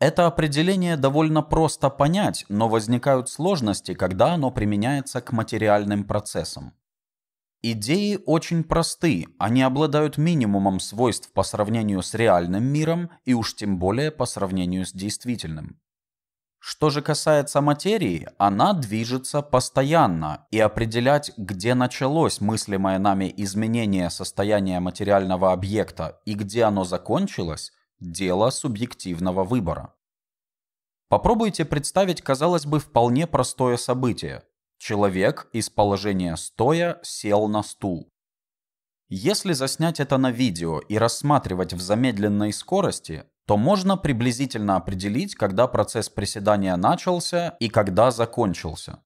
Это определение довольно просто понять, но возникают сложности, когда оно применяется к материальным процессам. Идеи очень просты, они обладают минимумом свойств по сравнению с реальным миром и уж тем более по сравнению с действительным. Что же касается материи, она движется постоянно, и определять, где началось мыслимое нами изменение состояния материального объекта и где оно закончилось – дело субъективного выбора. Попробуйте представить, казалось бы, вполне простое событие. Человек из положения стоя сел на стул. Если заснять это на видео и рассматривать в замедленной скорости, то можно приблизительно определить, когда процесс приседания начался и когда закончился.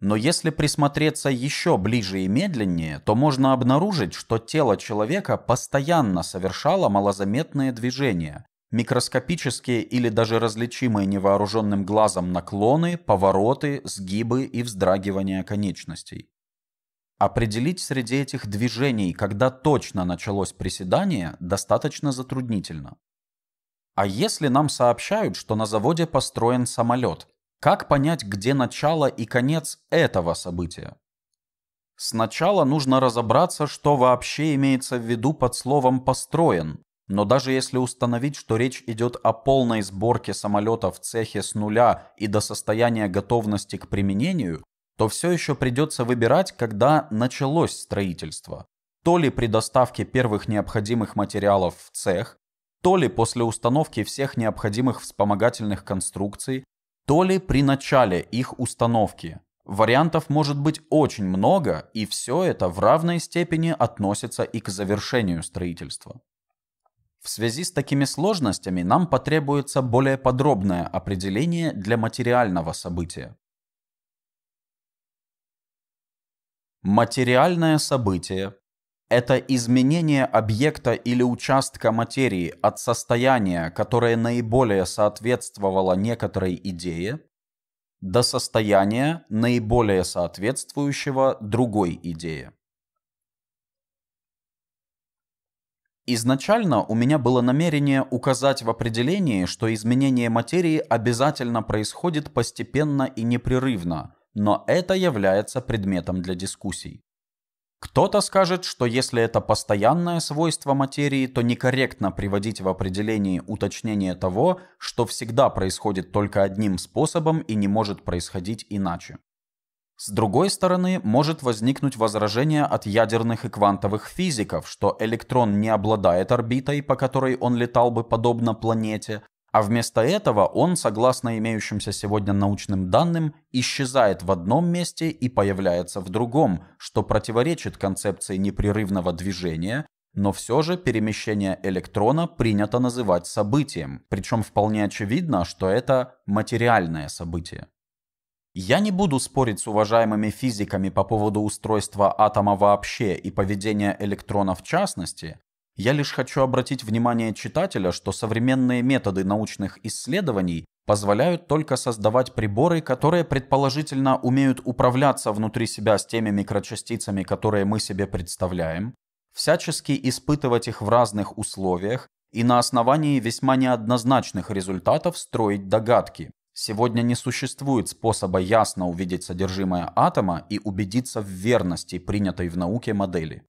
Но если присмотреться еще ближе и медленнее, то можно обнаружить, что тело человека постоянно совершало малозаметные движения, Микроскопические или даже различимые невооруженным глазом наклоны, повороты, сгибы и вздрагивания конечностей. Определить среди этих движений, когда точно началось приседание, достаточно затруднительно. А если нам сообщают, что на заводе построен самолет, как понять, где начало и конец этого события? Сначала нужно разобраться, что вообще имеется в виду под словом «построен», но даже если установить, что речь идет о полной сборке самолета в цехе с нуля и до состояния готовности к применению, то все еще придется выбирать, когда началось строительство. То ли при доставке первых необходимых материалов в цех, то ли после установки всех необходимых вспомогательных конструкций, то ли при начале их установки. Вариантов может быть очень много, и все это в равной степени относится и к завершению строительства. В связи с такими сложностями нам потребуется более подробное определение для материального события. Материальное событие – это изменение объекта или участка материи от состояния, которое наиболее соответствовало некоторой идее, до состояния, наиболее соответствующего другой идее. Изначально у меня было намерение указать в определении, что изменение материи обязательно происходит постепенно и непрерывно, но это является предметом для дискуссий. Кто-то скажет, что если это постоянное свойство материи, то некорректно приводить в определении уточнение того, что всегда происходит только одним способом и не может происходить иначе. С другой стороны, может возникнуть возражение от ядерных и квантовых физиков, что электрон не обладает орбитой, по которой он летал бы подобно планете, а вместо этого он, согласно имеющимся сегодня научным данным, исчезает в одном месте и появляется в другом, что противоречит концепции непрерывного движения, но все же перемещение электрона принято называть событием, причем вполне очевидно, что это материальное событие. Я не буду спорить с уважаемыми физиками по поводу устройства атома вообще и поведения электрона в частности. Я лишь хочу обратить внимание читателя, что современные методы научных исследований позволяют только создавать приборы, которые предположительно умеют управляться внутри себя с теми микрочастицами, которые мы себе представляем, всячески испытывать их в разных условиях и на основании весьма неоднозначных результатов строить догадки. Сегодня не существует способа ясно увидеть содержимое атома и убедиться в верности принятой в науке модели.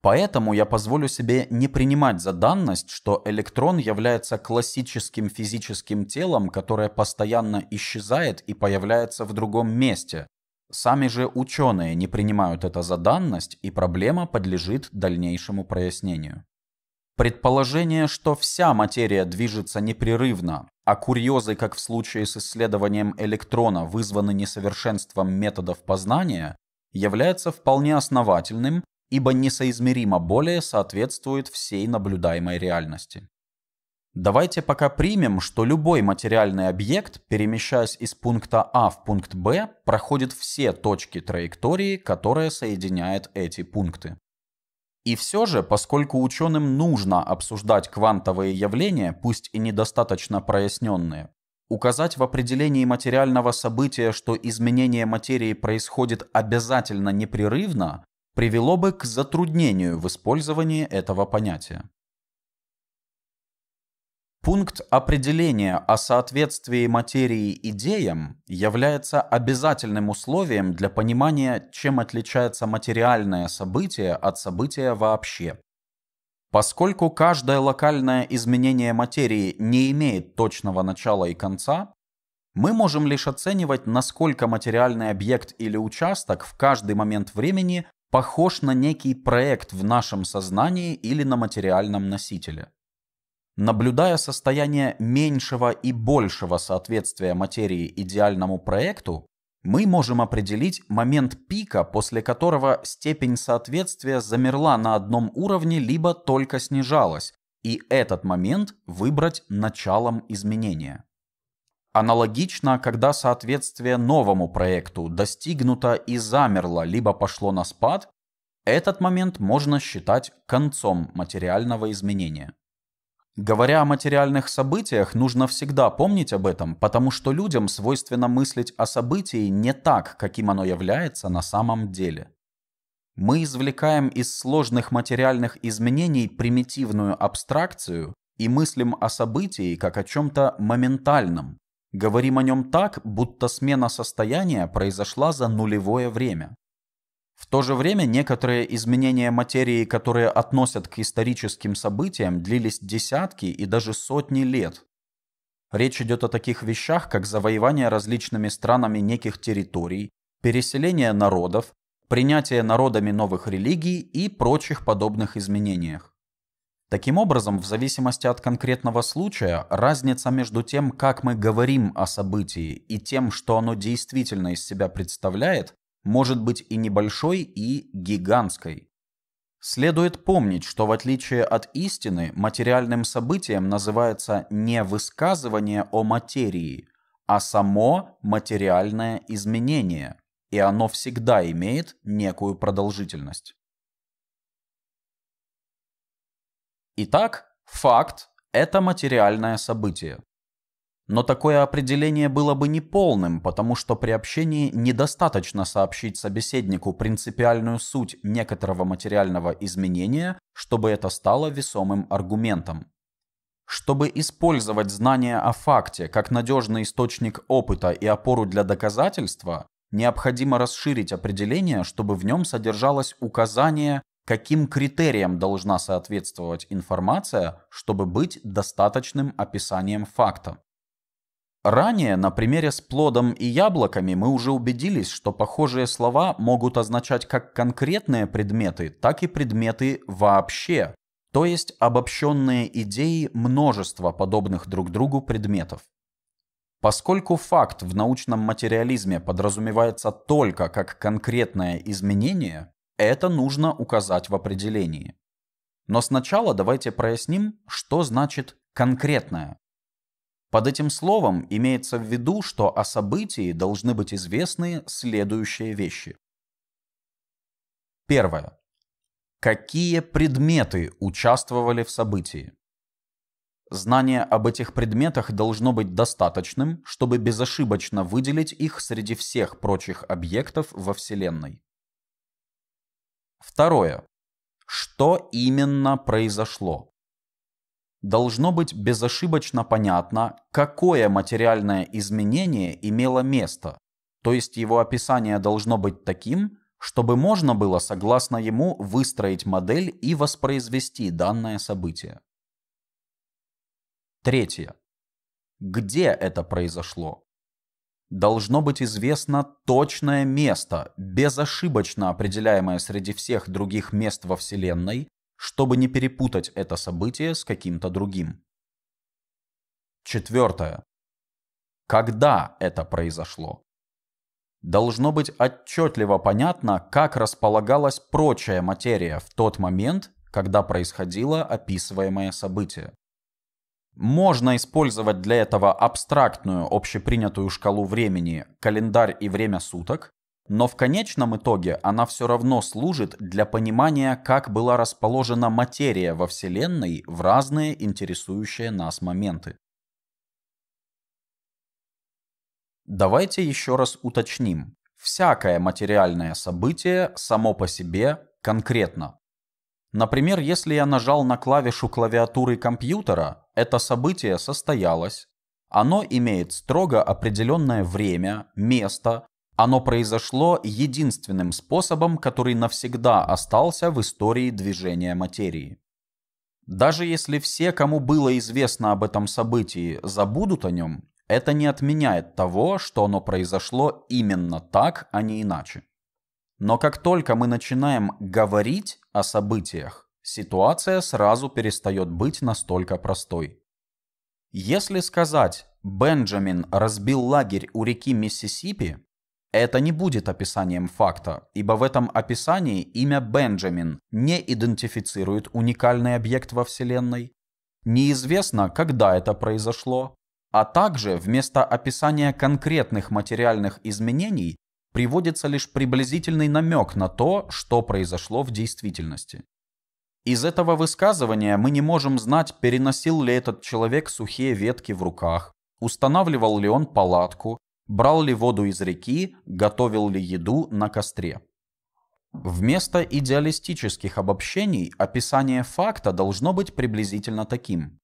Поэтому я позволю себе не принимать за данность, что электрон является классическим физическим телом, которое постоянно исчезает и появляется в другом месте. Сами же ученые не принимают это за данность, и проблема подлежит дальнейшему прояснению. Предположение, что вся материя движется непрерывно, а курьезы, как в случае с исследованием электрона, вызваны несовершенством методов познания, является вполне основательным, ибо несоизмеримо более соответствует всей наблюдаемой реальности. Давайте пока примем, что любой материальный объект, перемещаясь из пункта А в пункт Б, проходит все точки траектории, которая соединяет эти пункты. И все же, поскольку ученым нужно обсуждать квантовые явления, пусть и недостаточно проясненные, указать в определении материального события, что изменение материи происходит обязательно непрерывно, привело бы к затруднению в использовании этого понятия. Пункт определения о соответствии материи идеям является обязательным условием для понимания, чем отличается материальное событие от события вообще. Поскольку каждое локальное изменение материи не имеет точного начала и конца, мы можем лишь оценивать, насколько материальный объект или участок в каждый момент времени похож на некий проект в нашем сознании или на материальном носителе. Наблюдая состояние меньшего и большего соответствия материи идеальному проекту, мы можем определить момент пика, после которого степень соответствия замерла на одном уровне либо только снижалась, и этот момент выбрать началом изменения. Аналогично, когда соответствие новому проекту достигнуто и замерло, либо пошло на спад, этот момент можно считать концом материального изменения. Говоря о материальных событиях, нужно всегда помнить об этом, потому что людям свойственно мыслить о событии не так, каким оно является на самом деле. Мы извлекаем из сложных материальных изменений примитивную абстракцию и мыслим о событии как о чем-то моментальном. Говорим о нем так, будто смена состояния произошла за нулевое время. В то же время некоторые изменения материи, которые относят к историческим событиям, длились десятки и даже сотни лет. Речь идет о таких вещах, как завоевание различными странами неких территорий, переселение народов, принятие народами новых религий и прочих подобных изменениях. Таким образом, в зависимости от конкретного случая, разница между тем, как мы говорим о событии, и тем, что оно действительно из себя представляет, может быть и небольшой, и гигантской. Следует помнить, что в отличие от истины, материальным событием называется не высказывание о материи, а само материальное изменение, и оно всегда имеет некую продолжительность. Итак, факт – это материальное событие. Но такое определение было бы неполным, потому что при общении недостаточно сообщить собеседнику принципиальную суть некоторого материального изменения, чтобы это стало весомым аргументом. Чтобы использовать знания о факте как надежный источник опыта и опору для доказательства, необходимо расширить определение, чтобы в нем содержалось указание, каким критериям должна соответствовать информация, чтобы быть достаточным описанием факта. Ранее на примере с плодом и яблоками мы уже убедились, что похожие слова могут означать как конкретные предметы, так и предметы вообще, то есть обобщенные идеи множества подобных друг другу предметов. Поскольку факт в научном материализме подразумевается только как конкретное изменение, это нужно указать в определении. Но сначала давайте проясним, что значит «конкретное». Под этим словом имеется в виду, что о событии должны быть известны следующие вещи. Первое. Какие предметы участвовали в событии? Знание об этих предметах должно быть достаточным, чтобы безошибочно выделить их среди всех прочих объектов во Вселенной. Второе. Что именно произошло? должно быть безошибочно понятно, какое материальное изменение имело место, то есть его описание должно быть таким, чтобы можно было согласно ему выстроить модель и воспроизвести данное событие. Третье. Где это произошло? Должно быть известно точное место, безошибочно определяемое среди всех других мест во Вселенной, чтобы не перепутать это событие с каким-то другим. Четвертое. Когда это произошло? Должно быть отчетливо понятно, как располагалась прочая материя в тот момент, когда происходило описываемое событие. Можно использовать для этого абстрактную общепринятую шкалу времени, календарь и время суток, но в конечном итоге она все равно служит для понимания, как была расположена материя во Вселенной в разные интересующие нас моменты. Давайте еще раз уточним. Всякое материальное событие само по себе конкретно. Например, если я нажал на клавишу клавиатуры компьютера, это событие состоялось. Оно имеет строго определенное время, место, оно произошло единственным способом, который навсегда остался в истории движения материи. Даже если все, кому было известно об этом событии, забудут о нем, это не отменяет того, что оно произошло именно так, а не иначе. Но как только мы начинаем говорить о событиях, ситуация сразу перестает быть настолько простой. Если сказать «Бенджамин разбил лагерь у реки Миссисипи», это не будет описанием факта, ибо в этом описании имя Бенджамин не идентифицирует уникальный объект во Вселенной. Неизвестно, когда это произошло, а также вместо описания конкретных материальных изменений приводится лишь приблизительный намек на то, что произошло в действительности. Из этого высказывания мы не можем знать, переносил ли этот человек сухие ветки в руках, устанавливал ли он палатку, брал ли воду из реки, готовил ли еду на костре. Вместо идеалистических обобщений описание факта должно быть приблизительно таким.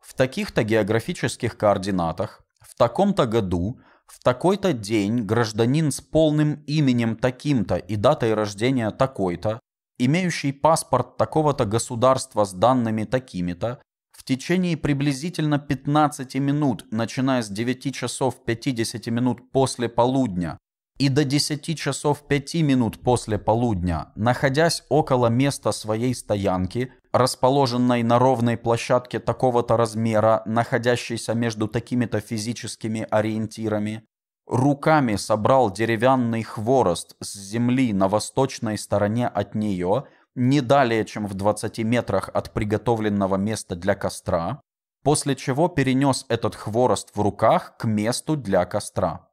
В таких-то географических координатах, в таком-то году, в такой-то день гражданин с полным именем таким-то и датой рождения такой-то, имеющий паспорт такого-то государства с данными такими-то, течение приблизительно 15 минут, начиная с 9 часов 50 минут после полудня и до 10 часов 5 минут после полудня, находясь около места своей стоянки, расположенной на ровной площадке такого-то размера, находящейся между такими-то физическими ориентирами, руками собрал деревянный хворост с земли на восточной стороне от нее – не далее, чем в 20 метрах от приготовленного места для костра, после чего перенес этот хворост в руках к месту для костра.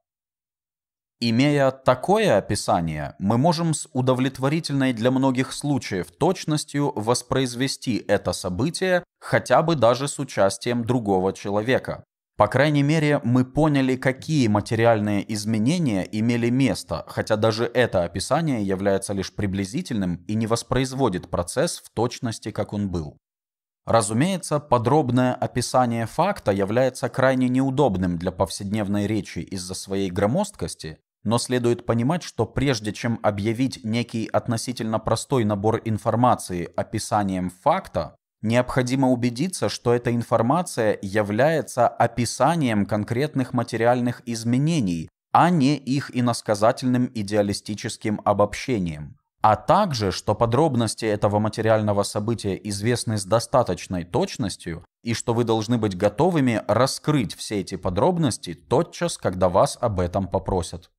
Имея такое описание, мы можем с удовлетворительной для многих случаев точностью воспроизвести это событие хотя бы даже с участием другого человека, по крайней мере, мы поняли, какие материальные изменения имели место, хотя даже это описание является лишь приблизительным и не воспроизводит процесс в точности, как он был. Разумеется, подробное описание факта является крайне неудобным для повседневной речи из-за своей громоздкости, но следует понимать, что прежде чем объявить некий относительно простой набор информации описанием факта, необходимо убедиться, что эта информация является описанием конкретных материальных изменений, а не их иносказательным идеалистическим обобщением. А также, что подробности этого материального события известны с достаточной точностью, и что вы должны быть готовыми раскрыть все эти подробности тотчас, когда вас об этом попросят.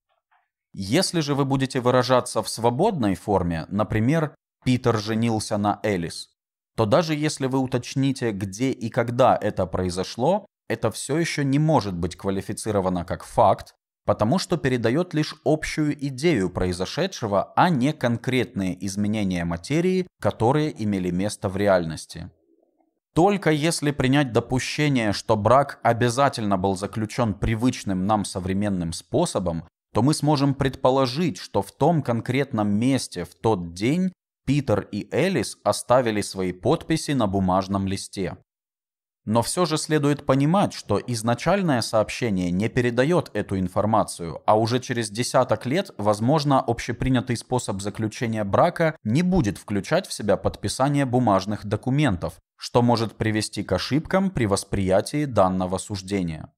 Если же вы будете выражаться в свободной форме, например, «Питер женился на Элис», то даже если вы уточните, где и когда это произошло, это все еще не может быть квалифицировано как факт, потому что передает лишь общую идею произошедшего, а не конкретные изменения материи, которые имели место в реальности. Только если принять допущение, что брак обязательно был заключен привычным нам современным способом, то мы сможем предположить, что в том конкретном месте в тот день Питер и Элис оставили свои подписи на бумажном листе. Но все же следует понимать, что изначальное сообщение не передает эту информацию, а уже через десяток лет, возможно, общепринятый способ заключения брака не будет включать в себя подписание бумажных документов, что может привести к ошибкам при восприятии данного суждения.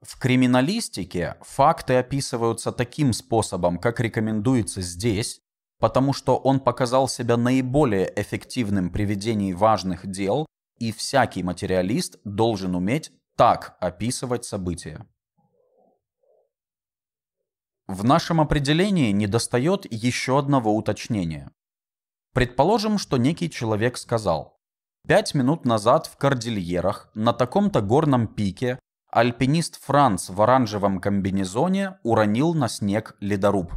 В криминалистике факты описываются таким способом, как рекомендуется здесь, потому что он показал себя наиболее эффективным при ведении важных дел, и всякий материалист должен уметь так описывать события. В нашем определении недостает еще одного уточнения. Предположим, что некий человек сказал, «Пять минут назад в Кордильерах на таком-то горном пике альпинист Франц в оранжевом комбинезоне уронил на снег ледоруб».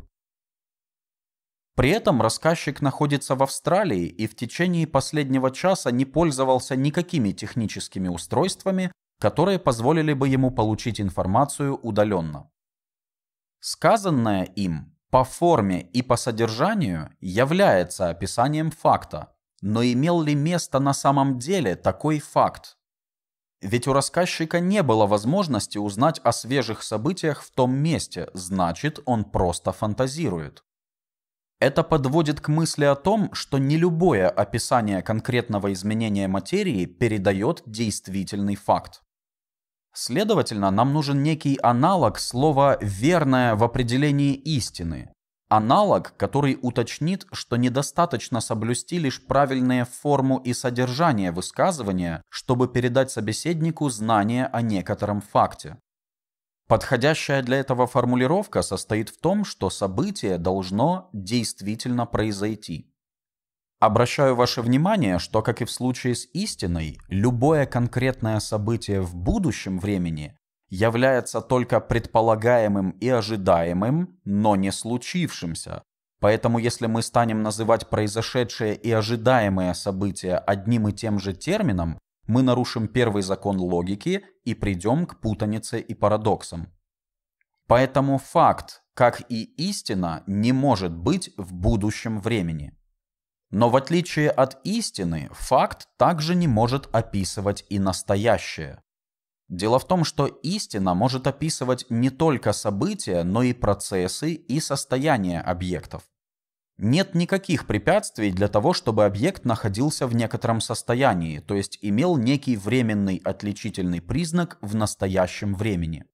При этом рассказчик находится в Австралии и в течение последнего часа не пользовался никакими техническими устройствами, которые позволили бы ему получить информацию удаленно. Сказанное им по форме и по содержанию является описанием факта, но имел ли место на самом деле такой факт? Ведь у рассказчика не было возможности узнать о свежих событиях в том месте, значит, он просто фантазирует. Это подводит к мысли о том, что не любое описание конкретного изменения материи передает действительный факт. Следовательно, нам нужен некий аналог слова «верное» в определении истины. Аналог, который уточнит, что недостаточно соблюсти лишь правильные форму и содержание высказывания, чтобы передать собеседнику знание о некотором факте. Подходящая для этого формулировка состоит в том, что событие должно действительно произойти. Обращаю ваше внимание, что, как и в случае с истиной, любое конкретное событие в будущем времени является только предполагаемым и ожидаемым, но не случившимся. Поэтому если мы станем называть произошедшее и ожидаемое событие одним и тем же термином, мы нарушим первый закон логики и придем к путанице и парадоксам. Поэтому факт, как и истина, не может быть в будущем времени. Но в отличие от истины, факт также не может описывать и настоящее. Дело в том, что истина может описывать не только события, но и процессы и состояние объектов. Нет никаких препятствий для того, чтобы объект находился в некотором состоянии, то есть имел некий временный отличительный признак в настоящем времени.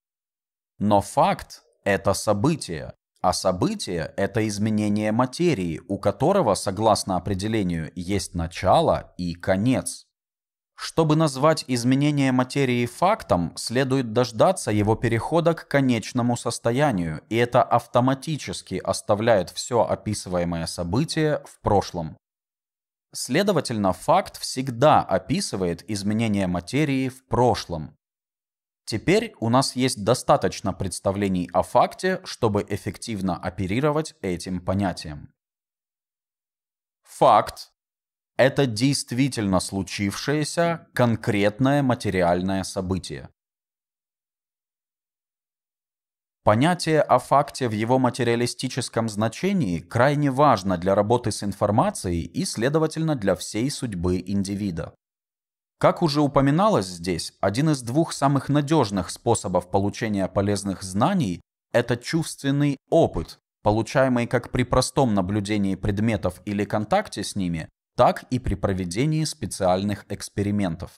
Но факт – это событие, а событие – это изменение материи, у которого, согласно определению, есть начало и конец. Чтобы назвать изменение материи фактом, следует дождаться его перехода к конечному состоянию, и это автоматически оставляет все описываемое событие в прошлом. Следовательно, факт всегда описывает изменение материи в прошлом. Теперь у нас есть достаточно представлений о факте, чтобы эффективно оперировать этим понятием. Факт это действительно случившееся конкретное материальное событие. Понятие о факте в его материалистическом значении крайне важно для работы с информацией и, следовательно, для всей судьбы индивида. Как уже упоминалось здесь, один из двух самых надежных способов получения полезных знаний – это чувственный опыт, получаемый как при простом наблюдении предметов или контакте с ними, так и при проведении специальных экспериментов.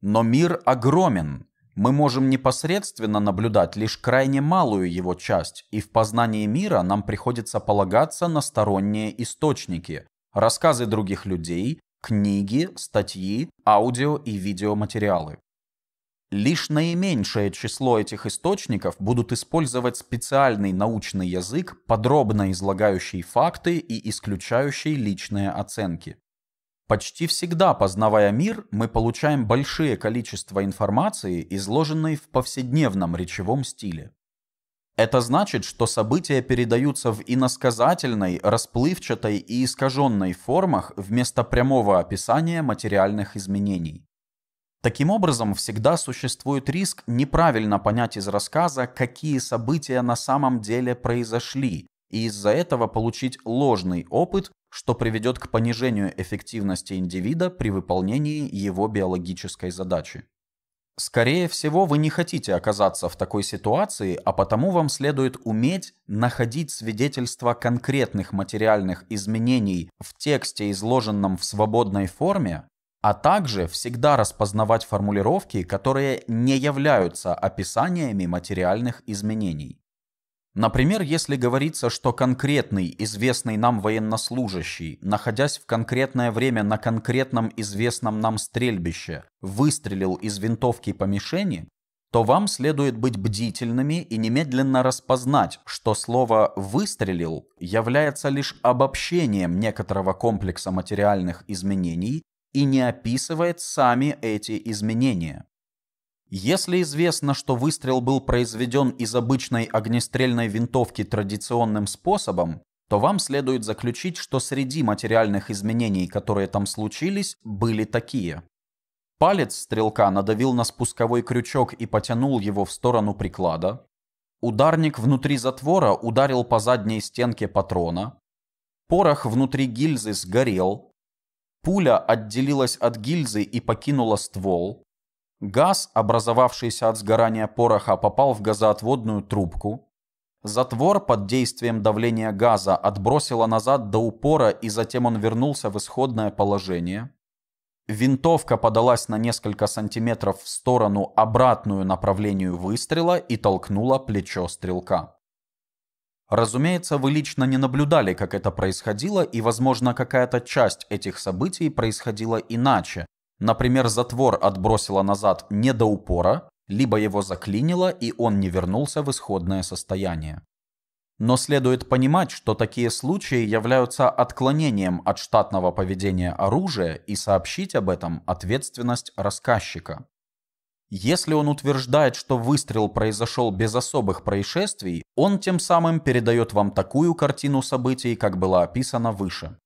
Но мир огромен. Мы можем непосредственно наблюдать лишь крайне малую его часть, и в познании мира нам приходится полагаться на сторонние источники, рассказы других людей, книги, статьи, аудио и видеоматериалы. Лишь наименьшее число этих источников будут использовать специальный научный язык, подробно излагающий факты и исключающий личные оценки. Почти всегда, познавая мир, мы получаем большое количество информации, изложенной в повседневном речевом стиле. Это значит, что события передаются в иносказательной, расплывчатой и искаженной формах вместо прямого описания материальных изменений. Таким образом, всегда существует риск неправильно понять из рассказа, какие события на самом деле произошли, и из-за этого получить ложный опыт, что приведет к понижению эффективности индивида при выполнении его биологической задачи. Скорее всего, вы не хотите оказаться в такой ситуации, а потому вам следует уметь находить свидетельства конкретных материальных изменений в тексте, изложенном в свободной форме, а также всегда распознавать формулировки, которые не являются описаниями материальных изменений. Например, если говорится, что конкретный известный нам военнослужащий, находясь в конкретное время на конкретном известном нам стрельбище, выстрелил из винтовки по мишени, то вам следует быть бдительными и немедленно распознать, что слово «выстрелил» является лишь обобщением некоторого комплекса материальных изменений, и не описывает сами эти изменения. Если известно, что выстрел был произведен из обычной огнестрельной винтовки традиционным способом, то вам следует заключить, что среди материальных изменений, которые там случились, были такие. Палец стрелка надавил на спусковой крючок и потянул его в сторону приклада. Ударник внутри затвора ударил по задней стенке патрона. Порох внутри гильзы сгорел. Пуля отделилась от гильзы и покинула ствол. Газ, образовавшийся от сгорания пороха, попал в газоотводную трубку. Затвор под действием давления газа отбросило назад до упора, и затем он вернулся в исходное положение. Винтовка подалась на несколько сантиметров в сторону, обратную направлению выстрела, и толкнула плечо стрелка. Разумеется, вы лично не наблюдали, как это происходило, и, возможно, какая-то часть этих событий происходила иначе. Например, затвор отбросило назад не до упора, либо его заклинило, и он не вернулся в исходное состояние. Но следует понимать, что такие случаи являются отклонением от штатного поведения оружия и сообщить об этом ответственность рассказчика. Если он утверждает, что выстрел произошел без особых происшествий, он тем самым передает вам такую картину событий, как была описана выше.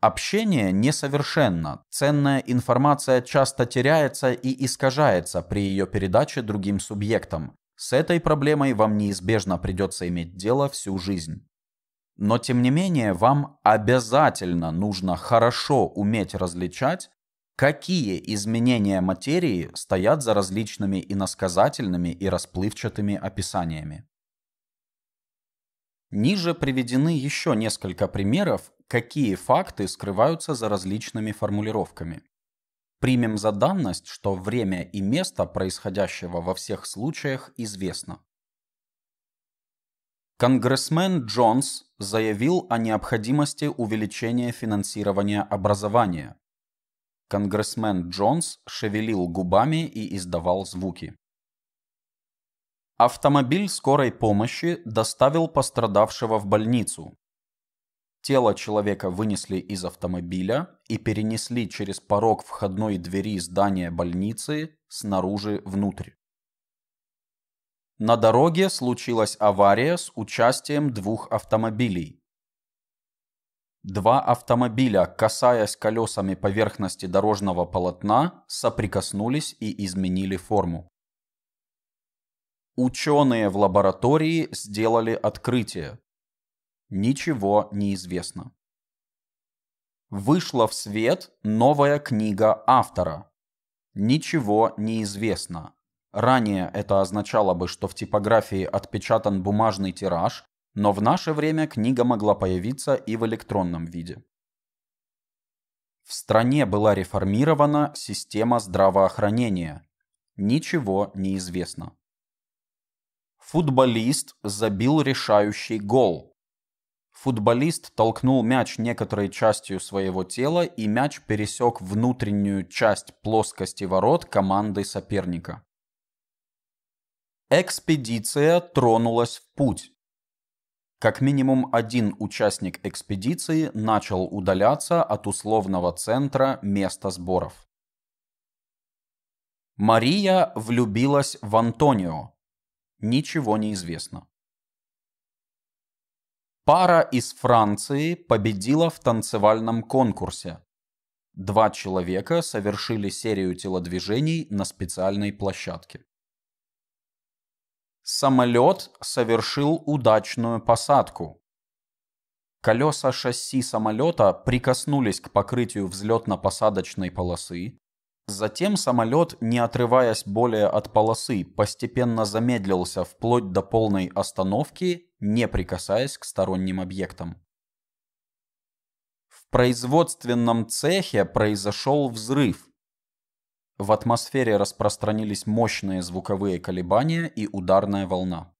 Общение несовершенно, ценная информация часто теряется и искажается при ее передаче другим субъектам. С этой проблемой вам неизбежно придется иметь дело всю жизнь. Но тем не менее, вам обязательно нужно хорошо уметь различать Какие изменения материи стоят за различными иносказательными и расплывчатыми описаниями? Ниже приведены еще несколько примеров, какие факты скрываются за различными формулировками. Примем за данность, что время и место происходящего во всех случаях известно. Конгрессмен Джонс заявил о необходимости увеличения финансирования образования, Конгрессмен Джонс шевелил губами и издавал звуки. Автомобиль скорой помощи доставил пострадавшего в больницу. Тело человека вынесли из автомобиля и перенесли через порог входной двери здания больницы снаружи внутрь. На дороге случилась авария с участием двух автомобилей. Два автомобиля, касаясь колесами поверхности дорожного полотна, соприкоснулись и изменили форму. Ученые в лаборатории сделали открытие. Ничего не известно. Вышла в свет новая книга автора. Ничего не известно. Ранее это означало бы, что в типографии отпечатан бумажный тираж, но в наше время книга могла появиться и в электронном виде. В стране была реформирована система здравоохранения. Ничего не известно. Футболист забил решающий гол. Футболист толкнул мяч некоторой частью своего тела, и мяч пересек внутреннюю часть плоскости ворот команды соперника. Экспедиция тронулась в путь. Как минимум один участник экспедиции начал удаляться от условного центра места сборов. Мария влюбилась в Антонио. Ничего не известно. Пара из Франции победила в танцевальном конкурсе. Два человека совершили серию телодвижений на специальной площадке. Самолет совершил удачную посадку. Колеса шасси самолета прикоснулись к покрытию взлетно-посадочной полосы. Затем самолет, не отрываясь более от полосы, постепенно замедлился вплоть до полной остановки, не прикасаясь к сторонним объектам. В производственном цехе произошел взрыв. В атмосфере распространились мощные звуковые колебания и ударная волна.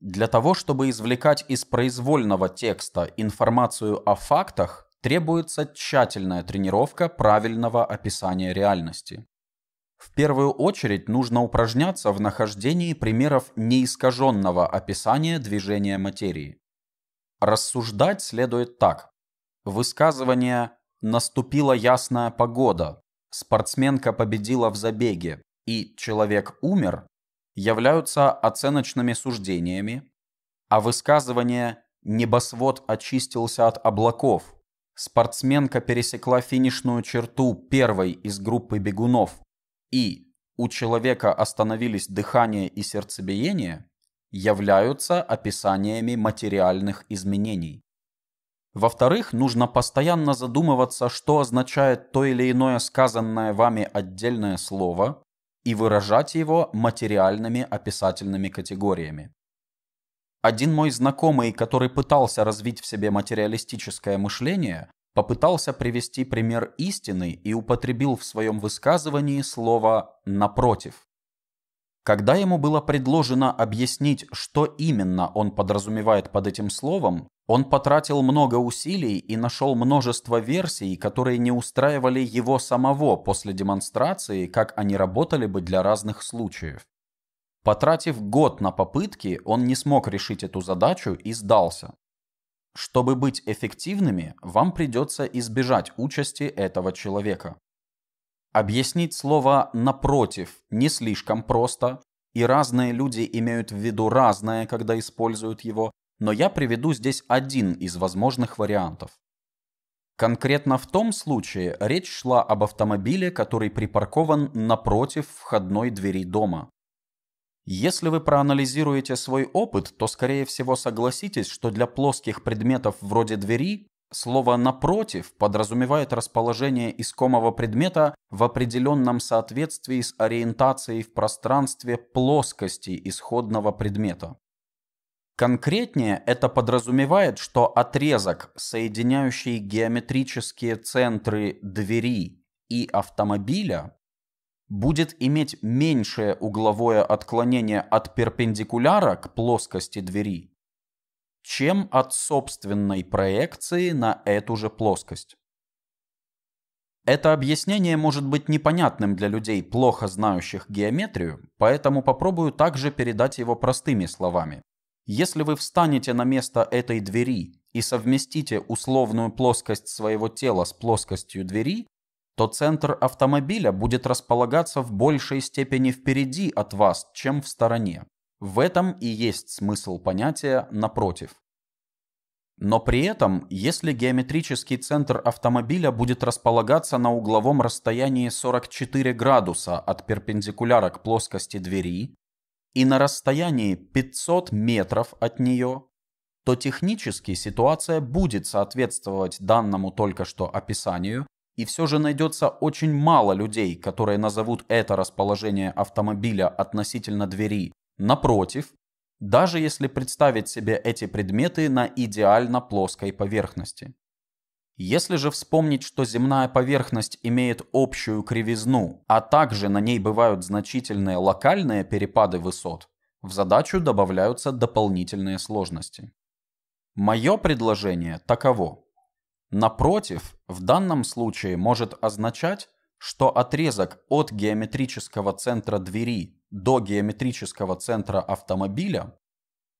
Для того, чтобы извлекать из произвольного текста информацию о фактах, требуется тщательная тренировка правильного описания реальности. В первую очередь нужно упражняться в нахождении примеров неискаженного описания движения материи. Рассуждать следует так. Высказывание Наступила ясная погода, спортсменка победила в забеге и человек умер, являются оценочными суждениями, а высказывание «небосвод очистился от облаков», спортсменка пересекла финишную черту первой из группы бегунов и у человека остановились дыхание и сердцебиение, являются описаниями материальных изменений. Во-вторых, нужно постоянно задумываться, что означает то или иное сказанное вами отдельное слово и выражать его материальными описательными категориями. Один мой знакомый, который пытался развить в себе материалистическое мышление, попытался привести пример истины и употребил в своем высказывании слово «напротив». Когда ему было предложено объяснить, что именно он подразумевает под этим словом, он потратил много усилий и нашел множество версий, которые не устраивали его самого после демонстрации, как они работали бы для разных случаев. Потратив год на попытки, он не смог решить эту задачу и сдался. Чтобы быть эффективными, вам придется избежать участи этого человека. Объяснить слово «напротив» не слишком просто, и разные люди имеют в виду разное, когда используют его, но я приведу здесь один из возможных вариантов. Конкретно в том случае речь шла об автомобиле, который припаркован напротив входной двери дома. Если вы проанализируете свой опыт, то скорее всего согласитесь, что для плоских предметов вроде двери Слово «напротив» подразумевает расположение искомого предмета в определенном соответствии с ориентацией в пространстве плоскости исходного предмета. Конкретнее это подразумевает, что отрезок, соединяющий геометрические центры двери и автомобиля, будет иметь меньшее угловое отклонение от перпендикуляра к плоскости двери – чем от собственной проекции на эту же плоскость. Это объяснение может быть непонятным для людей, плохо знающих геометрию, поэтому попробую также передать его простыми словами. Если вы встанете на место этой двери и совместите условную плоскость своего тела с плоскостью двери, то центр автомобиля будет располагаться в большей степени впереди от вас, чем в стороне. В этом и есть смысл понятия «напротив». Но при этом, если геометрический центр автомобиля будет располагаться на угловом расстоянии 44 градуса от перпендикуляра к плоскости двери и на расстоянии 500 метров от нее, то технически ситуация будет соответствовать данному только что описанию, и все же найдется очень мало людей, которые назовут это расположение автомобиля относительно двери Напротив, даже если представить себе эти предметы на идеально плоской поверхности. Если же вспомнить, что земная поверхность имеет общую кривизну, а также на ней бывают значительные локальные перепады высот, в задачу добавляются дополнительные сложности. Мое предложение таково. Напротив, в данном случае может означать, что отрезок от геометрического центра двери до геометрического центра автомобиля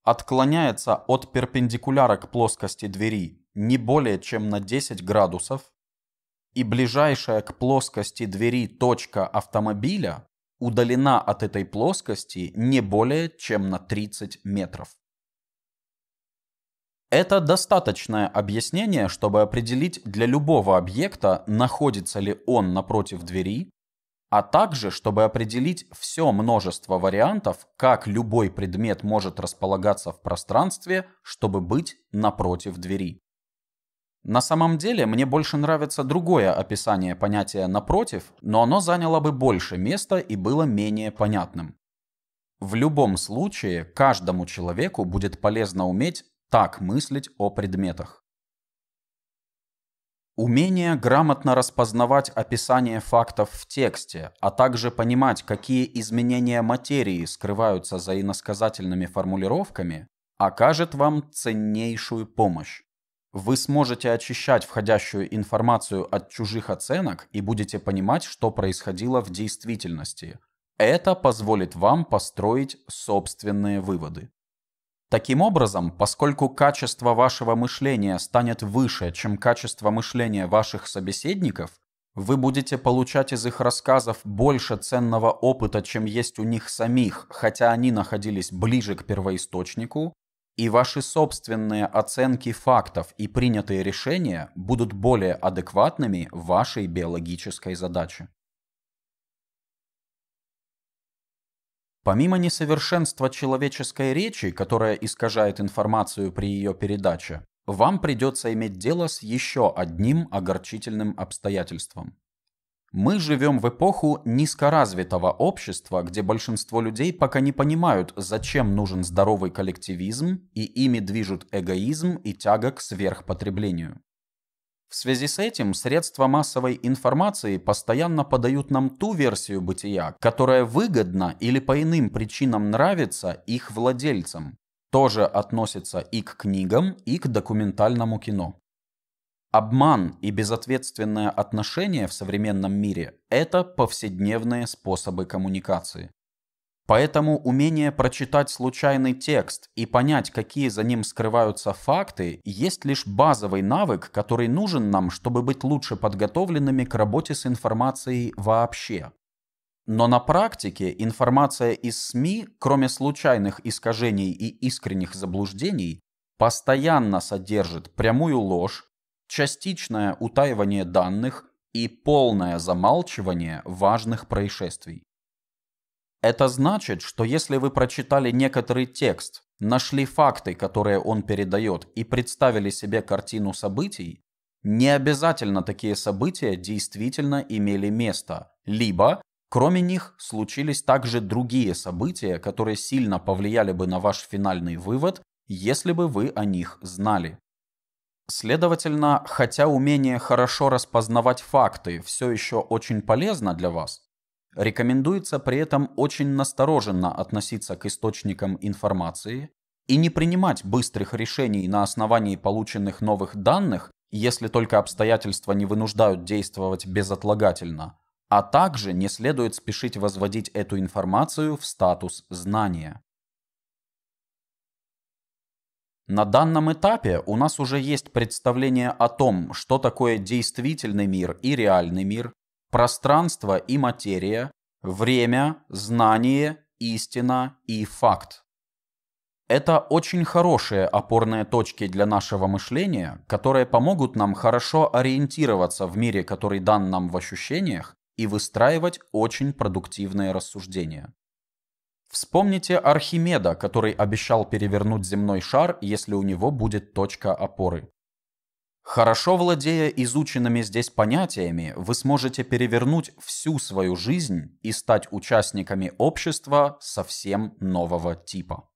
отклоняется от перпендикуляра к плоскости двери не более чем на 10 градусов, и ближайшая к плоскости двери точка автомобиля удалена от этой плоскости не более чем на 30 метров. Это достаточное объяснение, чтобы определить для любого объекта, находится ли он напротив двери, а также чтобы определить все множество вариантов, как любой предмет может располагаться в пространстве, чтобы быть напротив двери. На самом деле, мне больше нравится другое описание понятия «напротив», но оно заняло бы больше места и было менее понятным. В любом случае, каждому человеку будет полезно уметь так мыслить о предметах. Умение грамотно распознавать описание фактов в тексте, а также понимать, какие изменения материи скрываются за иносказательными формулировками, окажет вам ценнейшую помощь. Вы сможете очищать входящую информацию от чужих оценок и будете понимать, что происходило в действительности. Это позволит вам построить собственные выводы. Таким образом, поскольку качество вашего мышления станет выше, чем качество мышления ваших собеседников, вы будете получать из их рассказов больше ценного опыта, чем есть у них самих, хотя они находились ближе к первоисточнику, и ваши собственные оценки фактов и принятые решения будут более адекватными вашей биологической задаче. Помимо несовершенства человеческой речи, которая искажает информацию при ее передаче, вам придется иметь дело с еще одним огорчительным обстоятельством. Мы живем в эпоху низкоразвитого общества, где большинство людей пока не понимают, зачем нужен здоровый коллективизм, и ими движут эгоизм и тяга к сверхпотреблению. В связи с этим средства массовой информации постоянно подают нам ту версию бытия, которая выгодна или по иным причинам нравится их владельцам. Тоже относится и к книгам, и к документальному кино. Обман и безответственное отношение в современном мире – это повседневные способы коммуникации. Поэтому умение прочитать случайный текст и понять, какие за ним скрываются факты, есть лишь базовый навык, который нужен нам, чтобы быть лучше подготовленными к работе с информацией вообще. Но на практике информация из СМИ, кроме случайных искажений и искренних заблуждений, постоянно содержит прямую ложь, частичное утаивание данных и полное замалчивание важных происшествий. Это значит, что если вы прочитали некоторый текст, нашли факты, которые он передает, и представили себе картину событий, не обязательно такие события действительно имели место, либо, кроме них, случились также другие события, которые сильно повлияли бы на ваш финальный вывод, если бы вы о них знали. Следовательно, хотя умение хорошо распознавать факты все еще очень полезно для вас, Рекомендуется при этом очень настороженно относиться к источникам информации и не принимать быстрых решений на основании полученных новых данных, если только обстоятельства не вынуждают действовать безотлагательно, а также не следует спешить возводить эту информацию в статус знания. На данном этапе у нас уже есть представление о том, что такое действительный мир и реальный мир, пространство и материя, время, знание, истина и факт. Это очень хорошие опорные точки для нашего мышления, которые помогут нам хорошо ориентироваться в мире, который дан нам в ощущениях, и выстраивать очень продуктивные рассуждения. Вспомните Архимеда, который обещал перевернуть земной шар, если у него будет точка опоры. Хорошо владея изученными здесь понятиями, вы сможете перевернуть всю свою жизнь и стать участниками общества совсем нового типа.